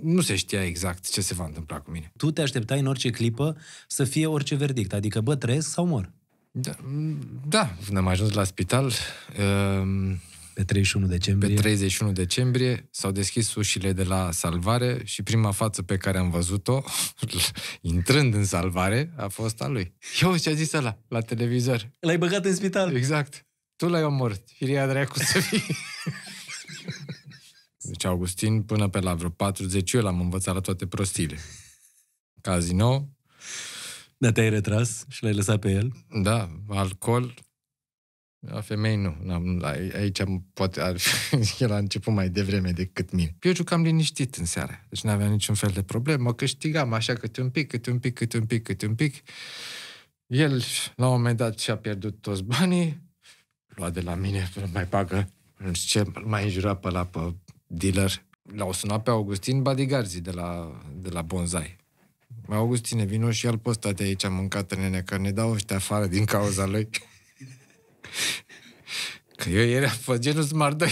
nu se știa exact ce se va întâmpla cu mine. Tu te așteptai în orice clipă să fie orice verdict, adică bă, trăiesc sau mor? Da, da am ajuns la spital. Um, pe 31 decembrie? Pe 31 decembrie s-au deschis ușile de la salvare și prima față pe care am văzut-o, intrând în salvare, a fost a lui. Eu ce-a zis ăla la televizor. L-ai băgat în spital? Exact. Tu l-ai omorât. Firia dracu să fii. Deci Augustin până pe la vreo 40 eu l-am învățat la toate prostiile. Casino. Da, te-ai retras și l-ai lăsat pe el? Da, alcool. La femei nu. am aici poate ar fi, el a început mai devreme decât mine. Eu jucam liniștit în seara, deci nu aveam niciun fel de problemă. Câștigam așa câte un pic, câte un pic, câte un pic, câte un pic. El, la un moment dat, și-a pierdut toți banii, lua de la mine, nu mai bagă, ce, mai înjura pe la pe dealer. L-au sunat pe Augustin Badigarzi de la, de la Bonsai. Mai Augustin, vino și el postate de aici, am mâncat nene, că ne dau ăștia afară din cauza lui. că eu era pe genul Smart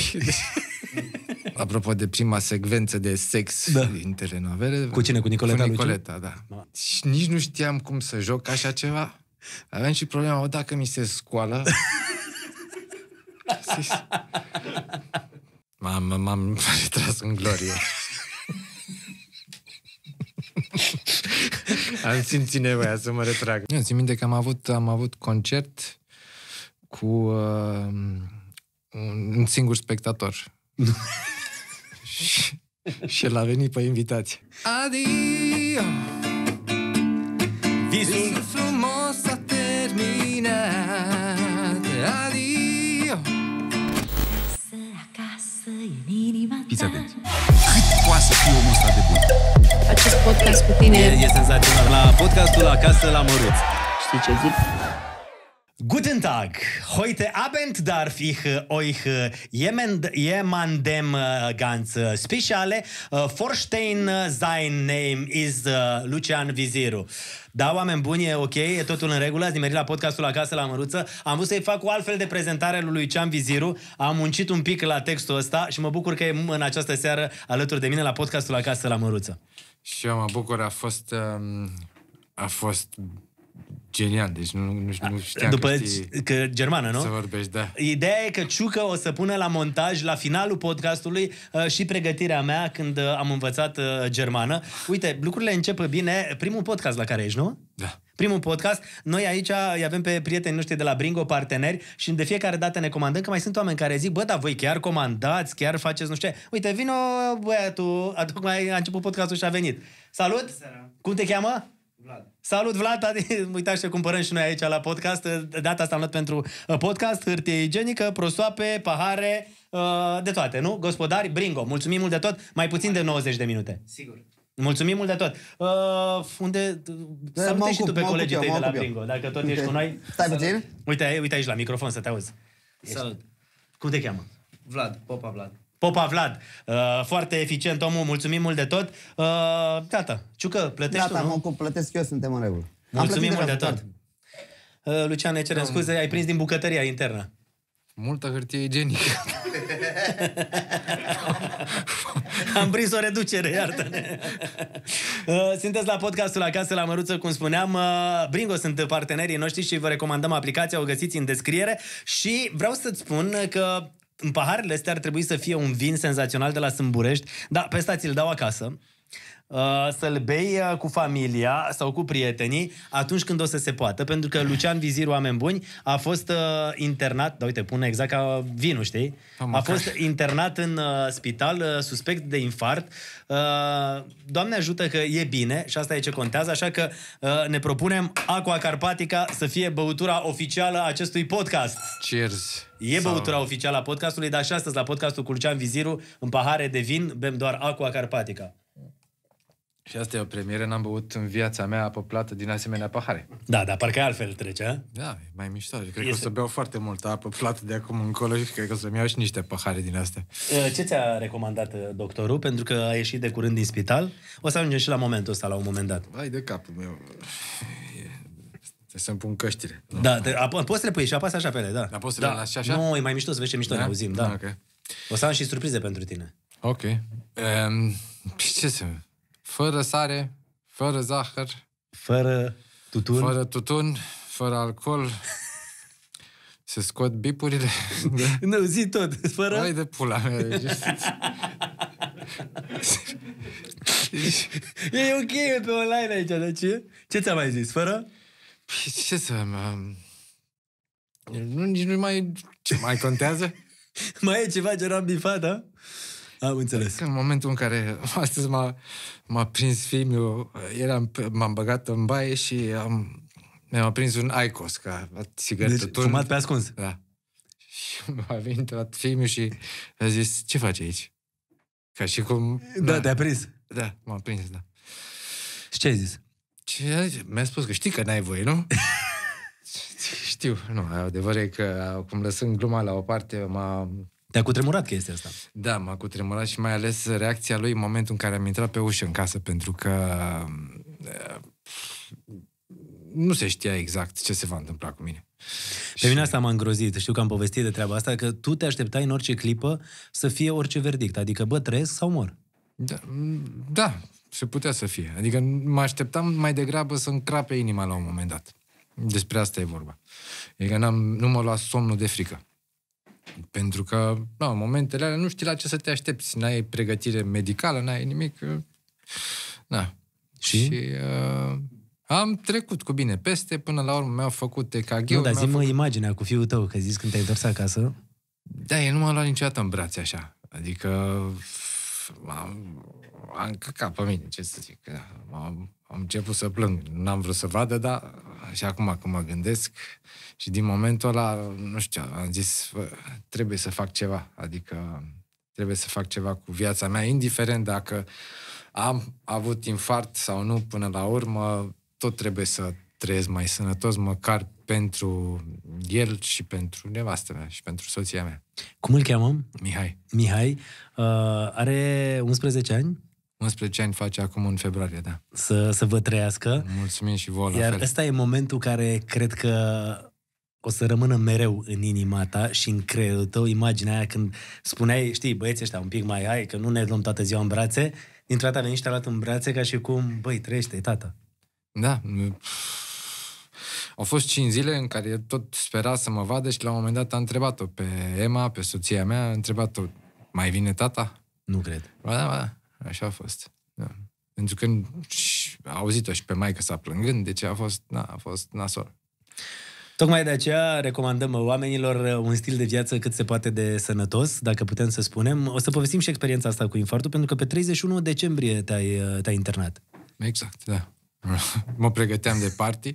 Apropo de prima secvență de sex da. din telenovele. Cu cine? Cu Nicoleta? Cu Nicoleta, da. da. Și nici nu știam cum să joc așa ceva. Aveam și problema, o, dacă mi se scoală... M-am, m-am retras în glorie. am simțit nevoia să mă retrag. Eu țin minte că am avut, am avut concert cu uh, un singur spectator. și, și el a venit pe invitație. Adio! Visul Fiți atenți. Cât poate să fie omul ăsta de bun? Acest podcast cu tine... E, e senzațional. La podcastul acasă la măruț. Știi ce zic? Guten Tag. Heute Abend darf ich äh, euch äh, jemandem äh, ganz Speziale vorstellen. Sein name ist Lucian Viziru. Da, oameni buni, e ok, e totul în regulă, ați nimerit la podcastul Acasă la Măruță. Am vrut să-i fac o altfel de prezentare lui Lucian Viziru. Am muncit un pic la textul ăsta și mă bucur că e în această seară alături de mine la podcastul Acasă la Măruță. Și eu mă bucur, a fost... Um, a fost genial, deci nu, nu, nu da. știam După că, știi că germană, nu? Să vorbești, da. Ideea e că Ciucă o să pună la montaj, la finalul podcastului uh, și pregătirea mea când uh, am învățat uh, germană. Uite, lucrurile încep bine. Primul podcast la care ești, nu? Da. Primul podcast. Noi aici îi avem pe prieteni noștri de la Bringo, parteneri, și de fiecare dată ne comandăm, că mai sunt oameni care zic, bă, dar voi chiar comandați, chiar faceți nu știu ce. Uite, vino băiatul, tocmai a început podcastul și a venit. Salut! Cum te cheamă? Salut Vlad, uitați ce cumpărăm și noi aici la podcast. Data asta am luat pentru uh, podcast, hârtie igienică, prosoape, pahare, uh, de toate, nu? Gospodari, Bringo, mulțumim mult de tot, mai puțin de 90 de minute. Sigur. Mulțumim mult de tot. Uh, unde... Eh, Salută și tu pe colegii tăi de la Bringo, dacă tot ești cu noi. Stai puțin. Uite, uite aici la microfon să te auzi. Salut. Cum te cheamă? Vlad, Popa Vlad. Popa Vlad, uh, foarte eficient omul, mulțumim mult de tot. Uh, gata, Ciucă, plătești gata, tu, nu? Gata, plătesc eu, suntem în regulă. Mulțumim mult de, de tot. Uh, Lucian, ne cerem scuze, ai prins din bucătăria internă. Multă hârtie igienică. Am prins o reducere, iartă -ne. Uh, sunteți la podcastul Acasă la Măruță, cum spuneam. Uh, Bringo sunt partenerii noștri și vă recomandăm aplicația, o găsiți în descriere. Și vreau să-ți spun că în paharele astea ar trebui să fie un vin senzațional de la Sâmburești, dar pe stați îl dau acasă. Uh, să-l bei uh, cu familia sau cu prietenii atunci când o să se poată, pentru că Lucian Vizir, oameni buni, a fost uh, internat, da uite, pune exact ca vinul, știi? Am a fost internat în uh, spital, uh, suspect de infart. Uh, Doamne ajută că e bine și asta e ce contează, așa că ne propunem Aqua Carpatica să fie băutura oficială a acestui podcast. Cheers! E sau... oficială a podcastului, dar și astăzi la podcastul cu Lucian Viziru, în pahare de vin, bem doar Aqua Carpatica. Și asta e o premieră, n-am băut în viața mea apă plată din asemenea pahare. Da, dar parcă altfel trece, a? Da, e mai mișto. Deci cred este... că o să beau foarte multă apă plată de acum încolo și cred că o să-mi iau și niște pahare din astea. Ce ți-a recomandat doctorul? Pentru că a ieșit de curând din spital. O să ajungem și la momentul ăsta, la un moment dat. Hai de capul meu. să-mi pun căștile. Da, te, a, poți să le pui și apasă așa pe ele, da. Dar poți să da. le lași așa? Nu, e mai mișto, să vezi ce mișto da? ne auzim, da. da okay. O să am și surprize pentru tine. Ok. Um, ce să fără sare, fără zahăr, fără tutun, fără, tutun, fără alcool, se scot bipurile. Da. nu, zi tot, fără... Hai de pula mea. Deci- e ok, e pe online aici, dar deci, ce? Ce ți a mai zis, fără? Păi, ce să... Mă... Nu, nici nu mai... Ce mai contează? mai e ceva ce era bifat, da? Am înțeles. Că în momentul în care astăzi m-a, m-a prins filmul, eram, m-am băgat în baie și am, mi-am prins un Icos, ca țigaretă. Deci, turn. fumat pe ascuns. Da. Și m a venit la filmul și a zis, ce faci aici? Ca și cum... Da, da te-a prins. Da, m a prins, da. Și ce ai zis? Ce, mi-a spus că știi că n-ai voie, nu? Știu, nu, adevărul e că acum lăsând gluma la o parte, m-a, te-a cutremurat chestia asta. Da, m-a cutremurat și mai ales reacția lui în momentul în care am intrat pe ușă în casă, pentru că mm, nu se știa exact ce se va întâmpla cu mine. Pe și... mine asta m-a îngrozit. Știu că am povestit de treaba asta, că tu te așteptai în orice clipă să fie orice verdict. Adică, bă, trăiesc sau mor? Da, mm, da se putea să fie. Adică mă așteptam mai degrabă să-mi crape inima la un moment dat. Despre asta e vorba. Adică n-am, nu mă lua somnul de frică. Pentru că, la da, momentele alea, nu știi la ce să te aștepți. N-ai pregătire medicală, n-ai nimic. Na. Uh, da. Și? și uh, am trecut cu bine peste, până la urmă mi-au făcut EKG. Nu, dar zi făcut... imaginea cu fiul tău, că zici când te-ai întors acasă. Da, el nu m-a luat niciodată în brațe așa. Adică am, am încăcat pe mine, ce să zic. Da. Am, am început să plâng. N-am vrut să vadă, dar și acum când mă gândesc și din momentul ăla, nu știu, am zis, trebuie să fac ceva, adică trebuie să fac ceva cu viața mea, indiferent dacă am avut infart sau nu până la urmă, tot trebuie să trăiesc mai sănătos, măcar pentru el și pentru nevastă mea și pentru soția mea. Cum îl cheamă? Mihai. Mihai. Uh, are 11 ani? 11 ani face acum în februarie, da. Să, să vă trăiască. Mulțumim și vouă Iar la fel. ăsta e momentul care cred că o să rămână mereu în inima ta și în creierul tău imaginea aia când spuneai, știi, băieții ăștia un pic mai ai, că nu ne luăm toată ziua în brațe, dintr-o dată veni și te-a luat în brațe ca și cum, băi, trăiește, tata. Da. Au fost cinci zile în care tot spera să mă vadă și la un moment dat a întrebat-o pe Emma, pe soția mea, a întrebat-o, mai vine tata? Nu cred. Ba, da, ba, da, așa a fost. Da. Pentru că a auzit-o și pe maică s-a plângând, deci a fost, na, a fost nasol. Tocmai de aceea recomandăm oamenilor uh, un stil de viață cât se poate de sănătos, dacă putem să spunem. O să povestim și experiența asta cu infartul, pentru că pe 31 decembrie te-ai, uh, te-ai internat. Exact, da. mă pregăteam de party.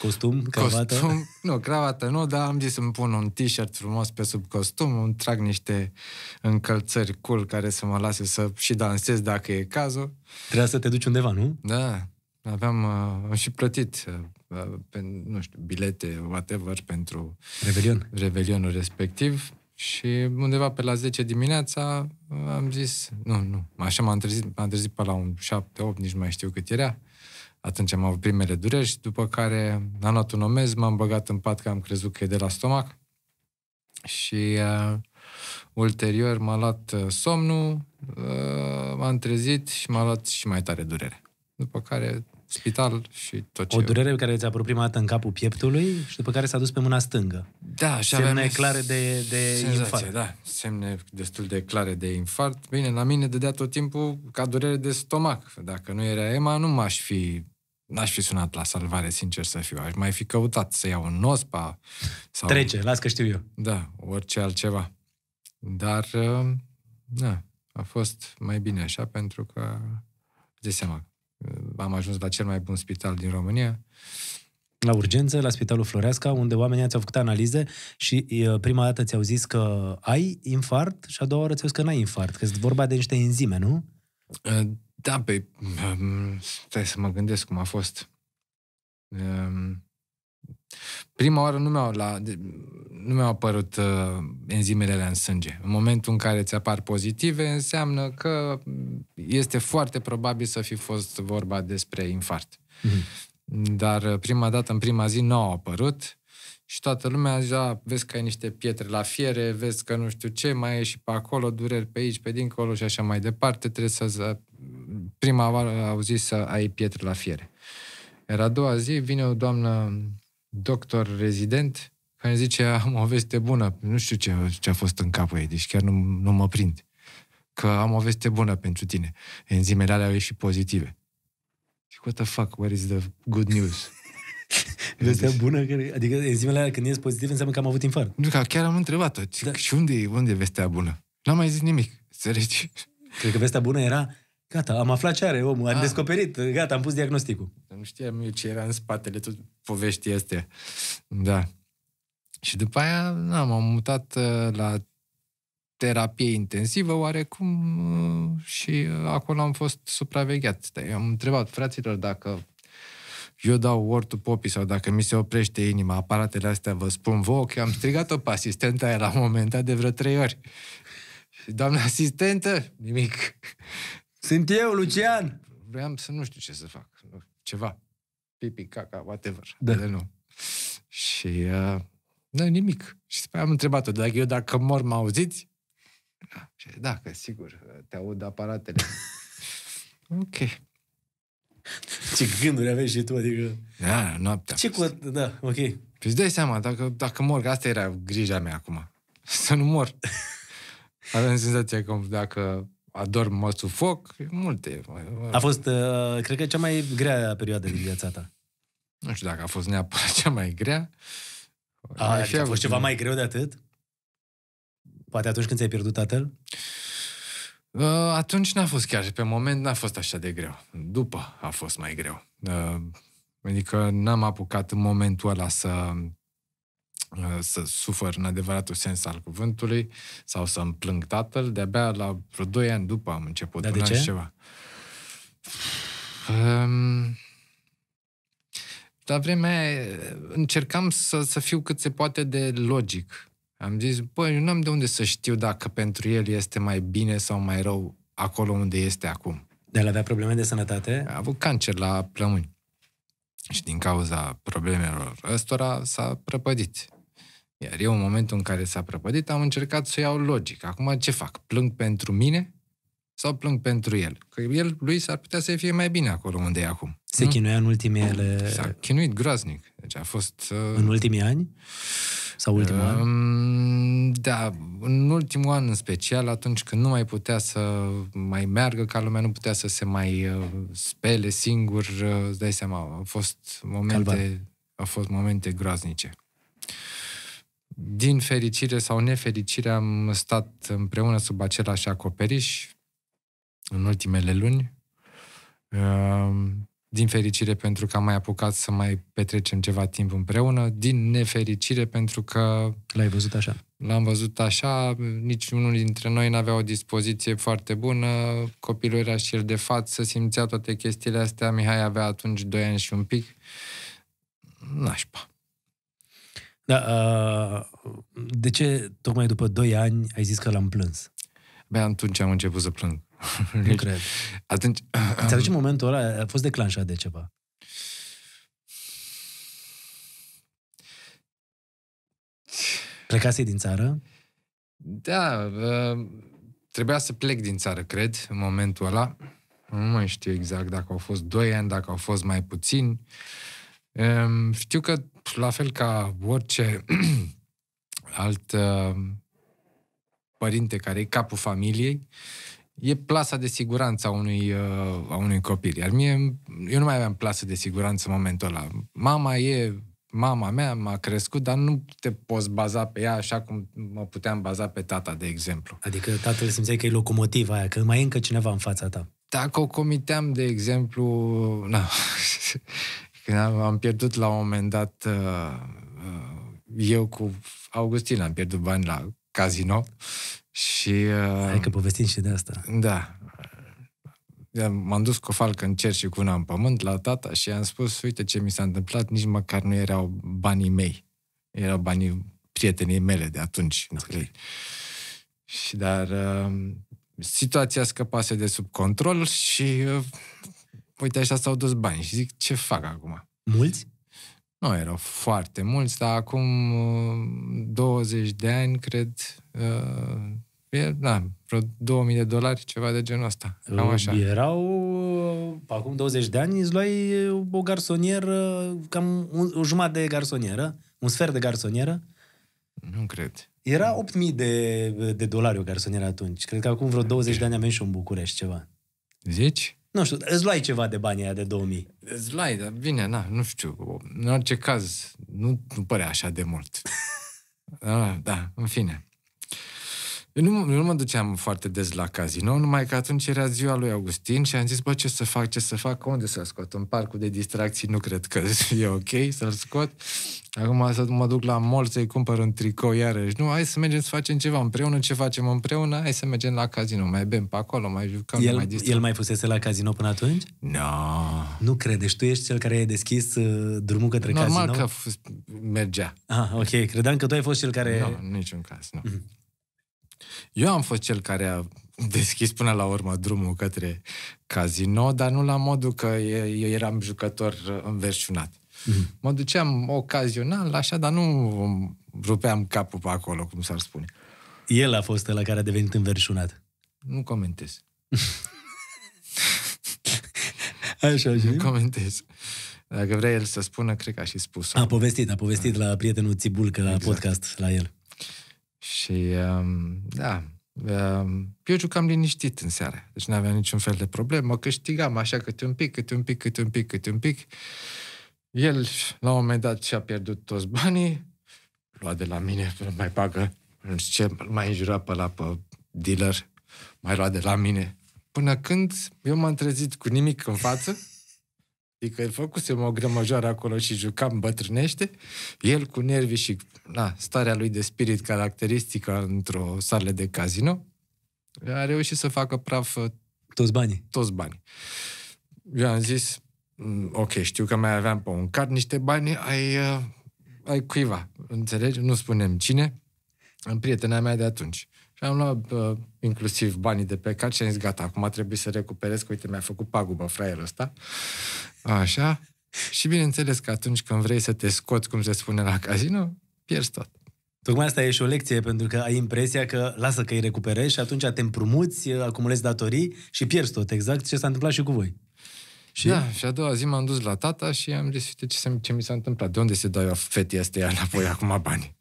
Costum, cravată? Costum, nu, cravată nu, dar am zis să-mi pun un t-shirt frumos pe sub costum, îmi trag niște încălțări cool care să mă lase să și dansez dacă e cazul. Trebuia să te duci undeva, nu? Da, aveam, uh, am și plătit Uh, pe, nu știu, bilete, whatever, pentru Revelion. Revelionul respectiv. Și undeva pe la 10 dimineața uh, am zis, nu, nu, așa m-am trezit, m-am trezit pe la un 7-8, nici mai știu cât era. Atunci am avut primele dureri și după care am luat un omez, m-am băgat în pat că am crezut că e de la stomac și uh, ulterior m-a luat uh, somnul, uh, m-am trezit și m-a luat și mai tare durere. După care spital și tot ce... O durere care ți-a apărut prima dată în capul pieptului și după care s-a dus pe mâna stângă. Da, și Semne aveam... clare de, de senzație, infart. Da, semne destul de clare de infart. Bine, la mine dădea tot timpul ca durere de stomac. Dacă nu era EMA, nu m-aș fi n-aș fi sunat la salvare, sincer să fiu. Aș mai fi căutat să iau un nospa. Sau... Trece, las că știu eu. Da, orice altceva. Dar, uh, da, a fost mai bine așa pentru că de seama am ajuns la cel mai bun spital din România. La urgență, la Spitalul Floreasca, unde oamenii ți-au făcut analize și prima dată ți-au zis că ai infart și a doua oară ți-au zis că n-ai infart, că e vorba de niște enzime, nu? Da, pe... Stai să mă gândesc cum a fost. Prima oară nu mi-au, la, nu mi-au apărut uh, enzimele alea în sânge. În momentul în care ți apar pozitive, înseamnă că este foarte probabil să fi fost vorba despre infart. Mm-hmm. Dar uh, prima dată, în prima zi, nu au apărut și toată lumea zis, vezi că ai niște pietre la fiere, vezi că nu știu ce, mai e și pe acolo, dureri pe aici, pe dincolo și așa mai departe, trebuie să... Prima oară au zis să ai pietre la fiere. Era a doua zi, vine o doamnă doctor rezident care zice, am o veste bună, nu știu ce, ce a fost în capul ei, deci chiar nu, nu mă prind, că am o veste bună pentru tine. Enzimele alea au ieșit pozitive. Și what the fuck, where is the good news? Vestea bună? adică enzimele alea când ies pozitive înseamnă că am avut infarct. Nu, că chiar am întrebat-o. Da. Și unde, unde e vestea bună? N-am mai zis nimic. reci. Cred că vestea bună era Gata, am aflat ce are omul, am ah. descoperit, gata, am pus diagnosticul. Nu știam eu ce era în spatele tot povești este. Da. Și după aia, na, m-am mutat uh, la terapie intensivă oarecum uh, și uh, acolo am fost supravegheat. Eu am întrebat fraților dacă eu dau ortul popii sau dacă mi se oprește inima, aparatele astea vă spun vouă că am strigat-o pe asistenta aia la un moment dat de vreo trei ori. Și doamna asistentă, nimic. Sunt eu, Lucian! Vreau să nu știu ce să fac, ceva pipi, caca, whatever. Da. De nu. Și uh, nu nimic. Și după am întrebat-o, dacă eu dacă mor, mă auziți? Da, și da, că sigur, te aud aparatele. ok. Ce gânduri aveai și tu, adică... Da, noaptea. Ce cu... Da, ok. Păi îți dai seama, dacă, dacă mor, că asta era grija mea acum. Să nu mor. Avem senzația că dacă adorm, mă sufoc, multe. A fost, uh, cred că, cea mai grea perioadă din viața ta. Nu știu dacă a fost neapărat cea mai grea. A, a, deci fi a fost ceva mai greu de atât? Poate atunci când ți-ai pierdut tatăl? Uh, atunci n-a fost chiar, pe moment n-a fost așa de greu. După a fost mai greu. Uh, adică n-am apucat în momentul ăla să Uh, să sufăr în adevăratul sens al cuvântului sau să mi plâng tatăl. De-abia la vreo 2 ani după am început. Dar de ce? Ceva. Um, la vremea aia uh, încercam să, să fiu cât se poate de logic. Am zis, băi, eu am de unde să știu dacă pentru el este mai bine sau mai rău acolo unde este acum. de el avea probleme de sănătate? A avut cancer la plămâni. Și din cauza problemelor ăstora s-a prăpădit. Iar eu, în momentul în care s-a prăpădit, am încercat să iau logic. Acum ce fac? Plâng pentru mine sau plâng pentru el? Că el, lui, s-ar putea să fie mai bine acolo unde e acum. Se nu? Hmm? chinuia în ultimele... S-a chinuit groaznic. Deci a fost... Uh... În ultimii ani? Sau ultimul uh, an? Um, da, în ultimul an în special, atunci când nu mai putea să mai meargă ca lumea, nu putea să se mai uh, spele singur, uh, îți dai seama, au fost momente, Calvar. au fost momente groaznice. Din fericire sau nefericire am stat împreună sub același acoperiș în ultimele luni. Ehm, din fericire pentru că am mai apucat să mai petrecem ceva timp împreună, din nefericire pentru că... L-ai văzut așa? L-am văzut așa, niciunul dintre noi nu avea o dispoziție foarte bună, copilul era și el de față, simțea toate chestiile astea, Mihai avea atunci 2 ani și un pic. Nașpa. Da, uh, De ce tocmai după 2 ani ai zis că l-am plâns? Bă, atunci am început să plâng. Nu deci, cred. Atunci... Îți aduce momentul ăla? A fost declanșat de ceva? Plecase din țară? Da, uh, trebuia să plec din țară, cred, în momentul ăla. Nu mai știu exact dacă au fost 2 ani, dacă au fost mai Um, Știu că la fel ca orice alt uh, părinte care e capul familiei, e plasa de siguranță a unui, uh, a unui copil. Iar mie, eu nu mai aveam plasă de siguranță în momentul ăla. Mama e mama mea m-a crescut, dar nu te poți baza pe ea așa cum mă puteam baza pe tata, de exemplu. Adică tatăl simțeai că e locomotiva aia, că mai e încă cineva în fața ta. Dacă o comiteam, de exemplu, na, când am pierdut la un moment dat, uh, uh, eu cu Augustin am pierdut bani la casino și... Uh, Hai că povestim și de asta. Da. M-am dus cu o falcă în cer și cu una în pământ la tata și i-am spus, uite ce mi s-a întâmplat, nici măcar nu erau banii mei. Erau banii prietenii mele de atunci, okay. Și dar uh, situația scăpase de sub control și uh, uite așa s-au dus bani și zic, ce fac acum? Mulți? Nu, erau foarte mulți, dar acum 20 uh, de ani, cred, uh, e, da, vreo 2000 de dolari, ceva de genul ăsta. Cam așa. Erau, uh, acum 20 de ani, îți luai o garsonieră, cam un, o jumătate de garsonieră, un sfert de garsonieră. Nu cred. Era 8000 de, de dolari o garsonieră atunci. Cred că acum vreo 20 de ani am venit și în București ceva. Zici? nu știu, îți luai ceva de banii aia de 2000. Îți luai, dar bine, na, nu știu. În orice caz, nu, nu părea așa de mult. da, da, în fine. Eu nu, eu nu mă duceam foarte des la casino, numai că atunci era ziua lui Augustin și am zis, bă, ce să fac, ce să fac, unde să-l scot? În parcul de distracții nu cred că e ok să-l scot. Acum să mă duc la mall să-i cumpăr un tricou iarăși. Nu, hai să mergem să facem ceva împreună, ce facem împreună, hai să mergem la casino, mai bem pe acolo, mai jucăm, el, mai distrăm. El mai fusese la casino până atunci? Nu. No. Nu crede, tu ești cel care ai deschis uh, drumul către Normal casino? Normal că f- mergea. Ah, ok, credeam că tu ai fost cel care... Nu, no, niciun caz, nu. Mm-hmm. Eu am fost cel care a deschis până la urmă drumul către casino, dar nu la modul că eu eram jucător înverșunat. Mm-hmm. Mă duceam ocazional, așa, dar nu rupeam capul pe acolo, cum s-ar spune. El a fost la care a devenit înverșunat. Nu comentez. așa, așa. Nu comentez. Dacă vrea el să spună, cred că a și spus A povestit, a povestit a. la prietenul Țibul, că la exact. podcast la el. Și ehm, da, ehm, eu jucam liniștit în seara, deci nu aveam niciun fel de problemă, câștigam așa câte un pic, câte un pic, câte un pic, câte un pic. El, la un moment dat, și-a pierdut toți banii, lua de la mine, mai pagă. nu știu ce, mai înjura pe la pe dealer, mai lua de la mine. Până când eu m-am trezit cu nimic în față, Adică el făcusem o grămăjoară acolo și jucam bătrânește, el cu nervii și na, starea lui de spirit caracteristică într-o sală de casino, a reușit să facă praf uh, toți banii. Toți banii. Eu am zis, mm, ok, știu că mai aveam pe un card niște bani, ai, uh, ai cuiva, înțelegi? Nu spunem cine, în prietena mea de atunci. Și am luat uh, inclusiv banii de pe card și am zis, gata, acum trebuie să recuperez, că uite, mi-a făcut pagubă fraierul ăsta. Așa. Și bineînțeles că atunci când vrei să te scoți, cum se spune la casino, pierzi tot. Tocmai asta e și o lecție, pentru că ai impresia că lasă că îi recuperezi și atunci te împrumuți, acumulezi datorii și pierzi tot. Exact ce s-a întâmplat și cu voi. Și? Da, și a doua zi m-am dus la tata și am zis, uite ce, ce mi s-a întâmplat, de unde se dau eu fetii astea înapoi acum bani?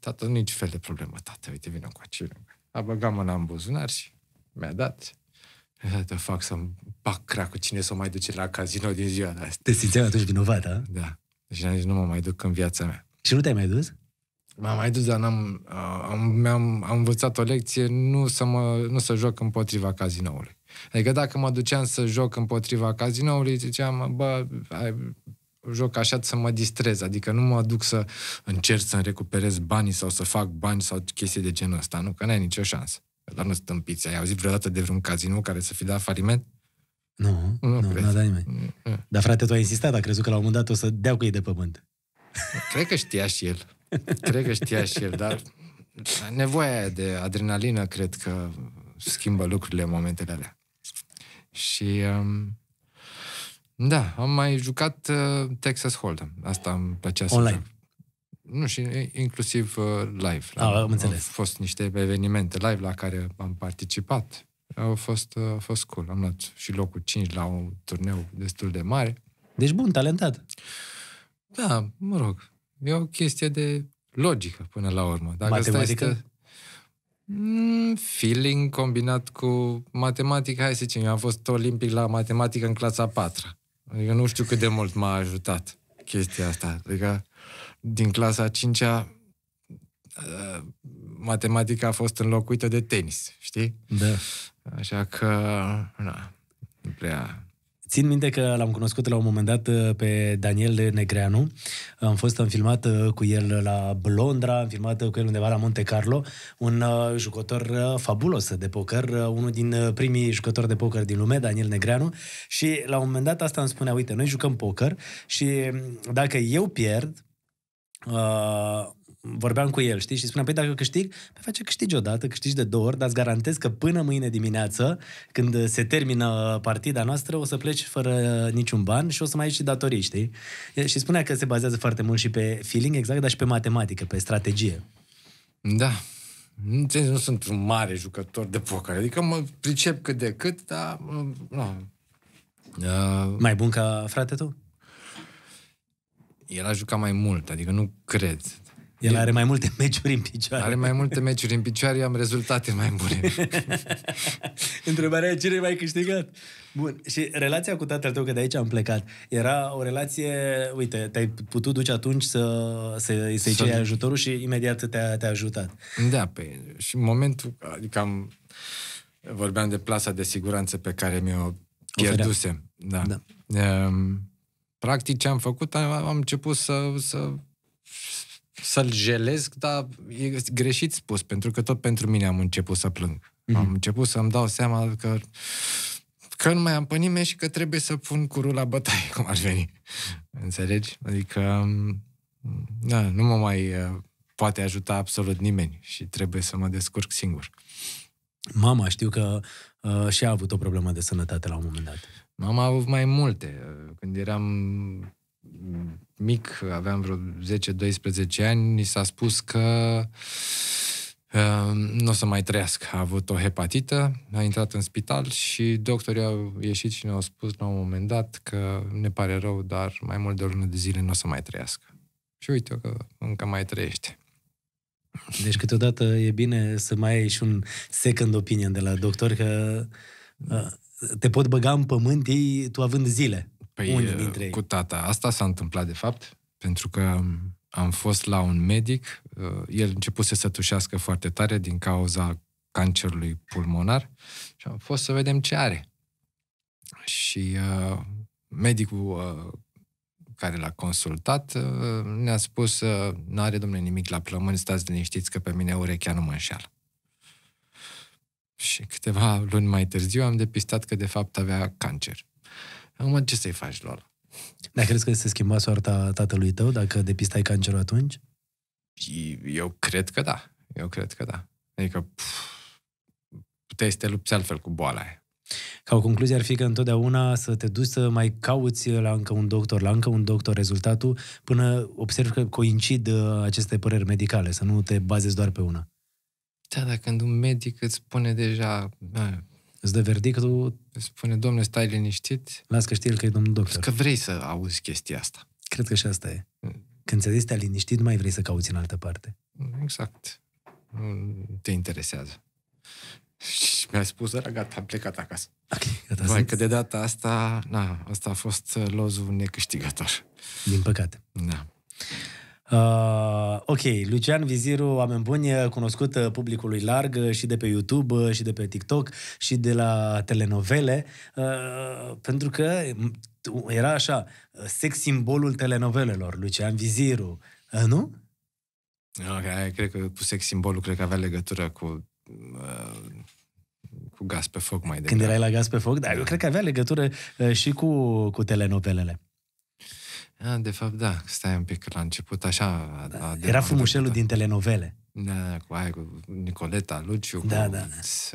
Tata nici fel de problemă, tată, uite, vină cu acel. A băgat mâna în buzunar și mi-a dat Eh, te fac să-mi bag cu cine să mai duce la casino din ziua de azi. Te simțeai atunci vinovat, da? Da. Și am zis, nu mă mai duc în viața mea. Și nu te-ai mai dus? M-am mai dus, dar n-am, uh, am, am, am învățat o lecție, nu să, mă, nu să joc împotriva cazinoului. Adică dacă mă duceam să joc împotriva cazinoului, ziceam, bă, ai, joc așa să mă distrez, adică nu mă duc să încerc să-mi recuperez banii sau să fac bani sau chestii de genul ăsta, nu, că n-ai nicio șansă. Dar nu stâmpiți. Ai auzit vreodată de vreun cazinou care să fi dat faliment? Nu, nu, nu, nu a dat nimeni. Nu. Mm, mm. Dar frate, tu ai insistat, a crezut că la un moment dat o să dea cu ei de pământ. Cred că știa și el. Cred că știa și el, dar nevoia de adrenalină cred că schimbă lucrurile în momentele alea. Și um, da, am mai jucat uh, Texas Hold'em. Asta îmi plăcea Online. să nu, și inclusiv uh, live. La, ah, am înțeles. Au fost niște evenimente live la care am participat. Au fost, uh, a fost cool. Am luat și locul 5 la un turneu destul de mare. Deci bun, talentat. Da, mă rog. E o chestie de logică până la urmă. Dacă Matematică? Stai, mm, Feeling combinat cu matematică, hai să zicem, eu am fost olimpic la matematică în clasa 4 Adică nu știu cât de mult m-a ajutat chestia asta. Adică din clasa 5-a uh, matematica a fost înlocuită de tenis, știi? Da. Așa că, na, nu prea... Țin minte că l-am cunoscut la un moment dat uh, pe Daniel Negreanu. Am fost am filmat uh, cu el la Londra, am filmat cu el undeva la Monte Carlo, un jucător fabulos de poker, unul din primii jucători de poker din lume, Daniel Negreanu. Și la un moment dat asta îmi spunea, uite, noi jucăm poker și mm, dacă eu pierd, Uh, vorbeam cu el, știi, și spuneam, păi dacă câștig, păi face câștigi odată, câștigi de două ori, dar îți garantez că până mâine dimineață, când se termină partida noastră, o să pleci fără niciun ban și o să mai ai și datorii, știi? Și spunea că se bazează foarte mult și pe feeling, exact, dar și pe matematică, pe strategie. Da. Nu sunt un mare jucător de poker, adică mă pricep cât de cât, dar... Mm, nu. Uh... Mai bun ca frate tu? el a jucat mai mult, adică nu cred. El are mai multe meciuri în picioare. Are mai multe meciuri în picioare, am rezultate mai bune. Întrebarea e cine mai câștigat. Bun, și relația cu tatăl tău, că de aici am plecat, era o relație, uite, te-ai putut duce atunci să, să, să-i ceri ajutorul și imediat te-a, te-a ajutat. Da, pe, și în momentul, adică am, vorbeam de plasa de siguranță pe care mi-o pierduse, Da. da. Um, Practic ce am făcut, am, am început să, să, să-l jelesc, dar e greșit spus, pentru că tot pentru mine am început să plâng. Mm-hmm. Am început să-mi dau seama că, că nu mai am pe nimeni și că trebuie să pun curul la bătaie, cum ar veni. Înțelegi? Adică da, nu mă mai uh, poate ajuta absolut nimeni și trebuie să mă descurc singur. Mama, știu că uh, și-a avut o problemă de sănătate la un moment dat. Am avut mai multe. Când eram mic, aveam vreo 10-12 ani, ni s-a spus că uh, nu o să mai trăiască. A avut o hepatită, a intrat în spital și doctorii au ieșit și ne-au spus la un moment dat că ne pare rău, dar mai mult de o lună de zile nu o să mai trăiască. Și uite că încă mai trăiește. Deci câteodată e bine să mai ai și un second opinion de la doctor, că uh, te pot băga în pământ ei, tu având zile. Păi, unii dintre ei. cu tata. Asta s-a întâmplat, de fapt, pentru că am fost la un medic, uh, el începuse să tușească foarte tare din cauza cancerului pulmonar și am fost să vedem ce are. Și uh, medicul uh, care l-a consultat uh, ne-a spus uh, nu are, domnule, nimic la plămâni, stați liniștiți că pe mine urechea nu mă înșeală. Și câteva luni mai târziu am depistat că de fapt avea cancer. Acum ce să-i faci, Lola? Dar crezi că se schimba soarta tatălui tău dacă depistai cancerul atunci? Eu cred că da. Eu cred că da. Adică pf, puteai să te lupți altfel cu boala aia. Ca o concluzie ar fi că întotdeauna să te duci să mai cauți la încă un doctor, la încă un doctor rezultatul, până observi că coincid uh, aceste păreri medicale, să nu te bazezi doar pe una. Da, dar când un medic îți spune deja... Da, îți dă verdictul... Îți spune, domnule, stai liniștit. Las că știi că e domnul doctor. Că vrei să auzi chestia asta. Cred că și asta e. Mm. Când ți-a zis te liniștit, mai vrei să cauți în altă parte. Mm, exact. Nu te interesează. Și mi-a spus, era gata, am plecat acasă. Okay, Vai, că de data asta, na, asta a fost uh, lozul necâștigător. Din păcate. Da. Uh, ok, Lucian Viziru, oameni buni, cunoscut uh, publicului larg uh, și de pe YouTube uh, și de pe TikTok și de la telenovele, uh, pentru că era așa, sex simbolul telenovelelor, Lucian Viziru, uh, nu? Ok, cred că cu sex simbolul cred că avea legătură cu uh, cu gaz pe foc mai degrabă. Când erai la gaz pe foc? Da, eu da. cred că avea legătură uh, și cu, cu telenovelele. Ah, de fapt, da, stai un pic la început, așa... Da, de, era frumușelul da. din telenovele. Da, cu aia, cu Nicoleta, Luciu, da, cu da.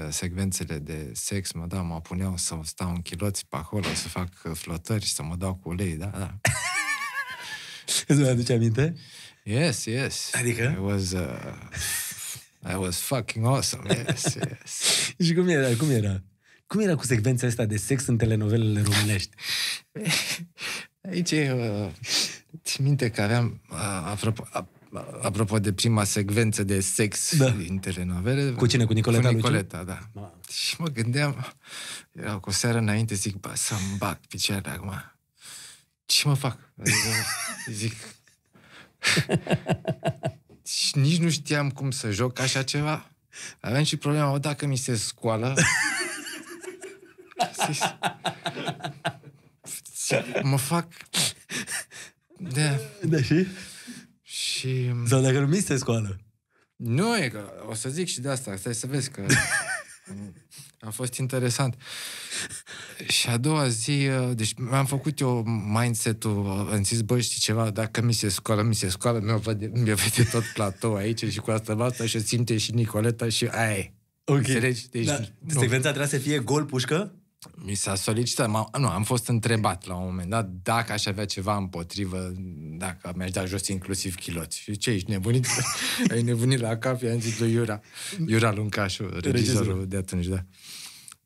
secvențele de sex, mă, da, mă puneau să stau în chiloți pe acolo, să fac uh, flotări, să mă dau cu ulei, da, da. Îți mai aduce aminte? Yes, yes. Adică? It was, uh, I was fucking awesome, yes, yes. Și cum era, cum era? Cum era cu secvența asta de sex în telenovelele românești? Aici uh, ți minte că aveam, uh, apropo, apropo de prima secvență de sex da. din telenovele. Cu cine? Cu Nicoleta? Cu Nicoleta, Luciu? da. Ma. Și mă gândeam, erau cu o seară înainte, zic, ba, să-mi bag picioarele acum. Ce mă fac? Adică, zic... și nici nu știam cum să joc așa ceva. Aveam și problema, o, dacă mi se scoală... mă fac... Da. De da, și? Și... Sau dacă nu mi se scoală. Nu, e că o să zic și de asta. Stai să vezi că a fost interesant. Și a doua zi, deci mi-am făcut eu mindset-ul, am zis, bă, știi ceva, dacă mi se scoală, mi se scoală, mi-o vede, mi vede tot platou aici și cu asta, asta și simte și Nicoleta și aia Ok. Înțelegi? Deci, da. Nu. Secvența trebuie să fie gol pușcă? mi s-a solicitat, nu, am fost întrebat la un moment dat dacă aș avea ceva împotrivă, dacă mi-aș da jos inclusiv chiloți. Și ce, ești nebunit? Ai nebunit la cap? I-am zis lui Iura, Iura Luncașu, regizorul, regizorul de atunci, da.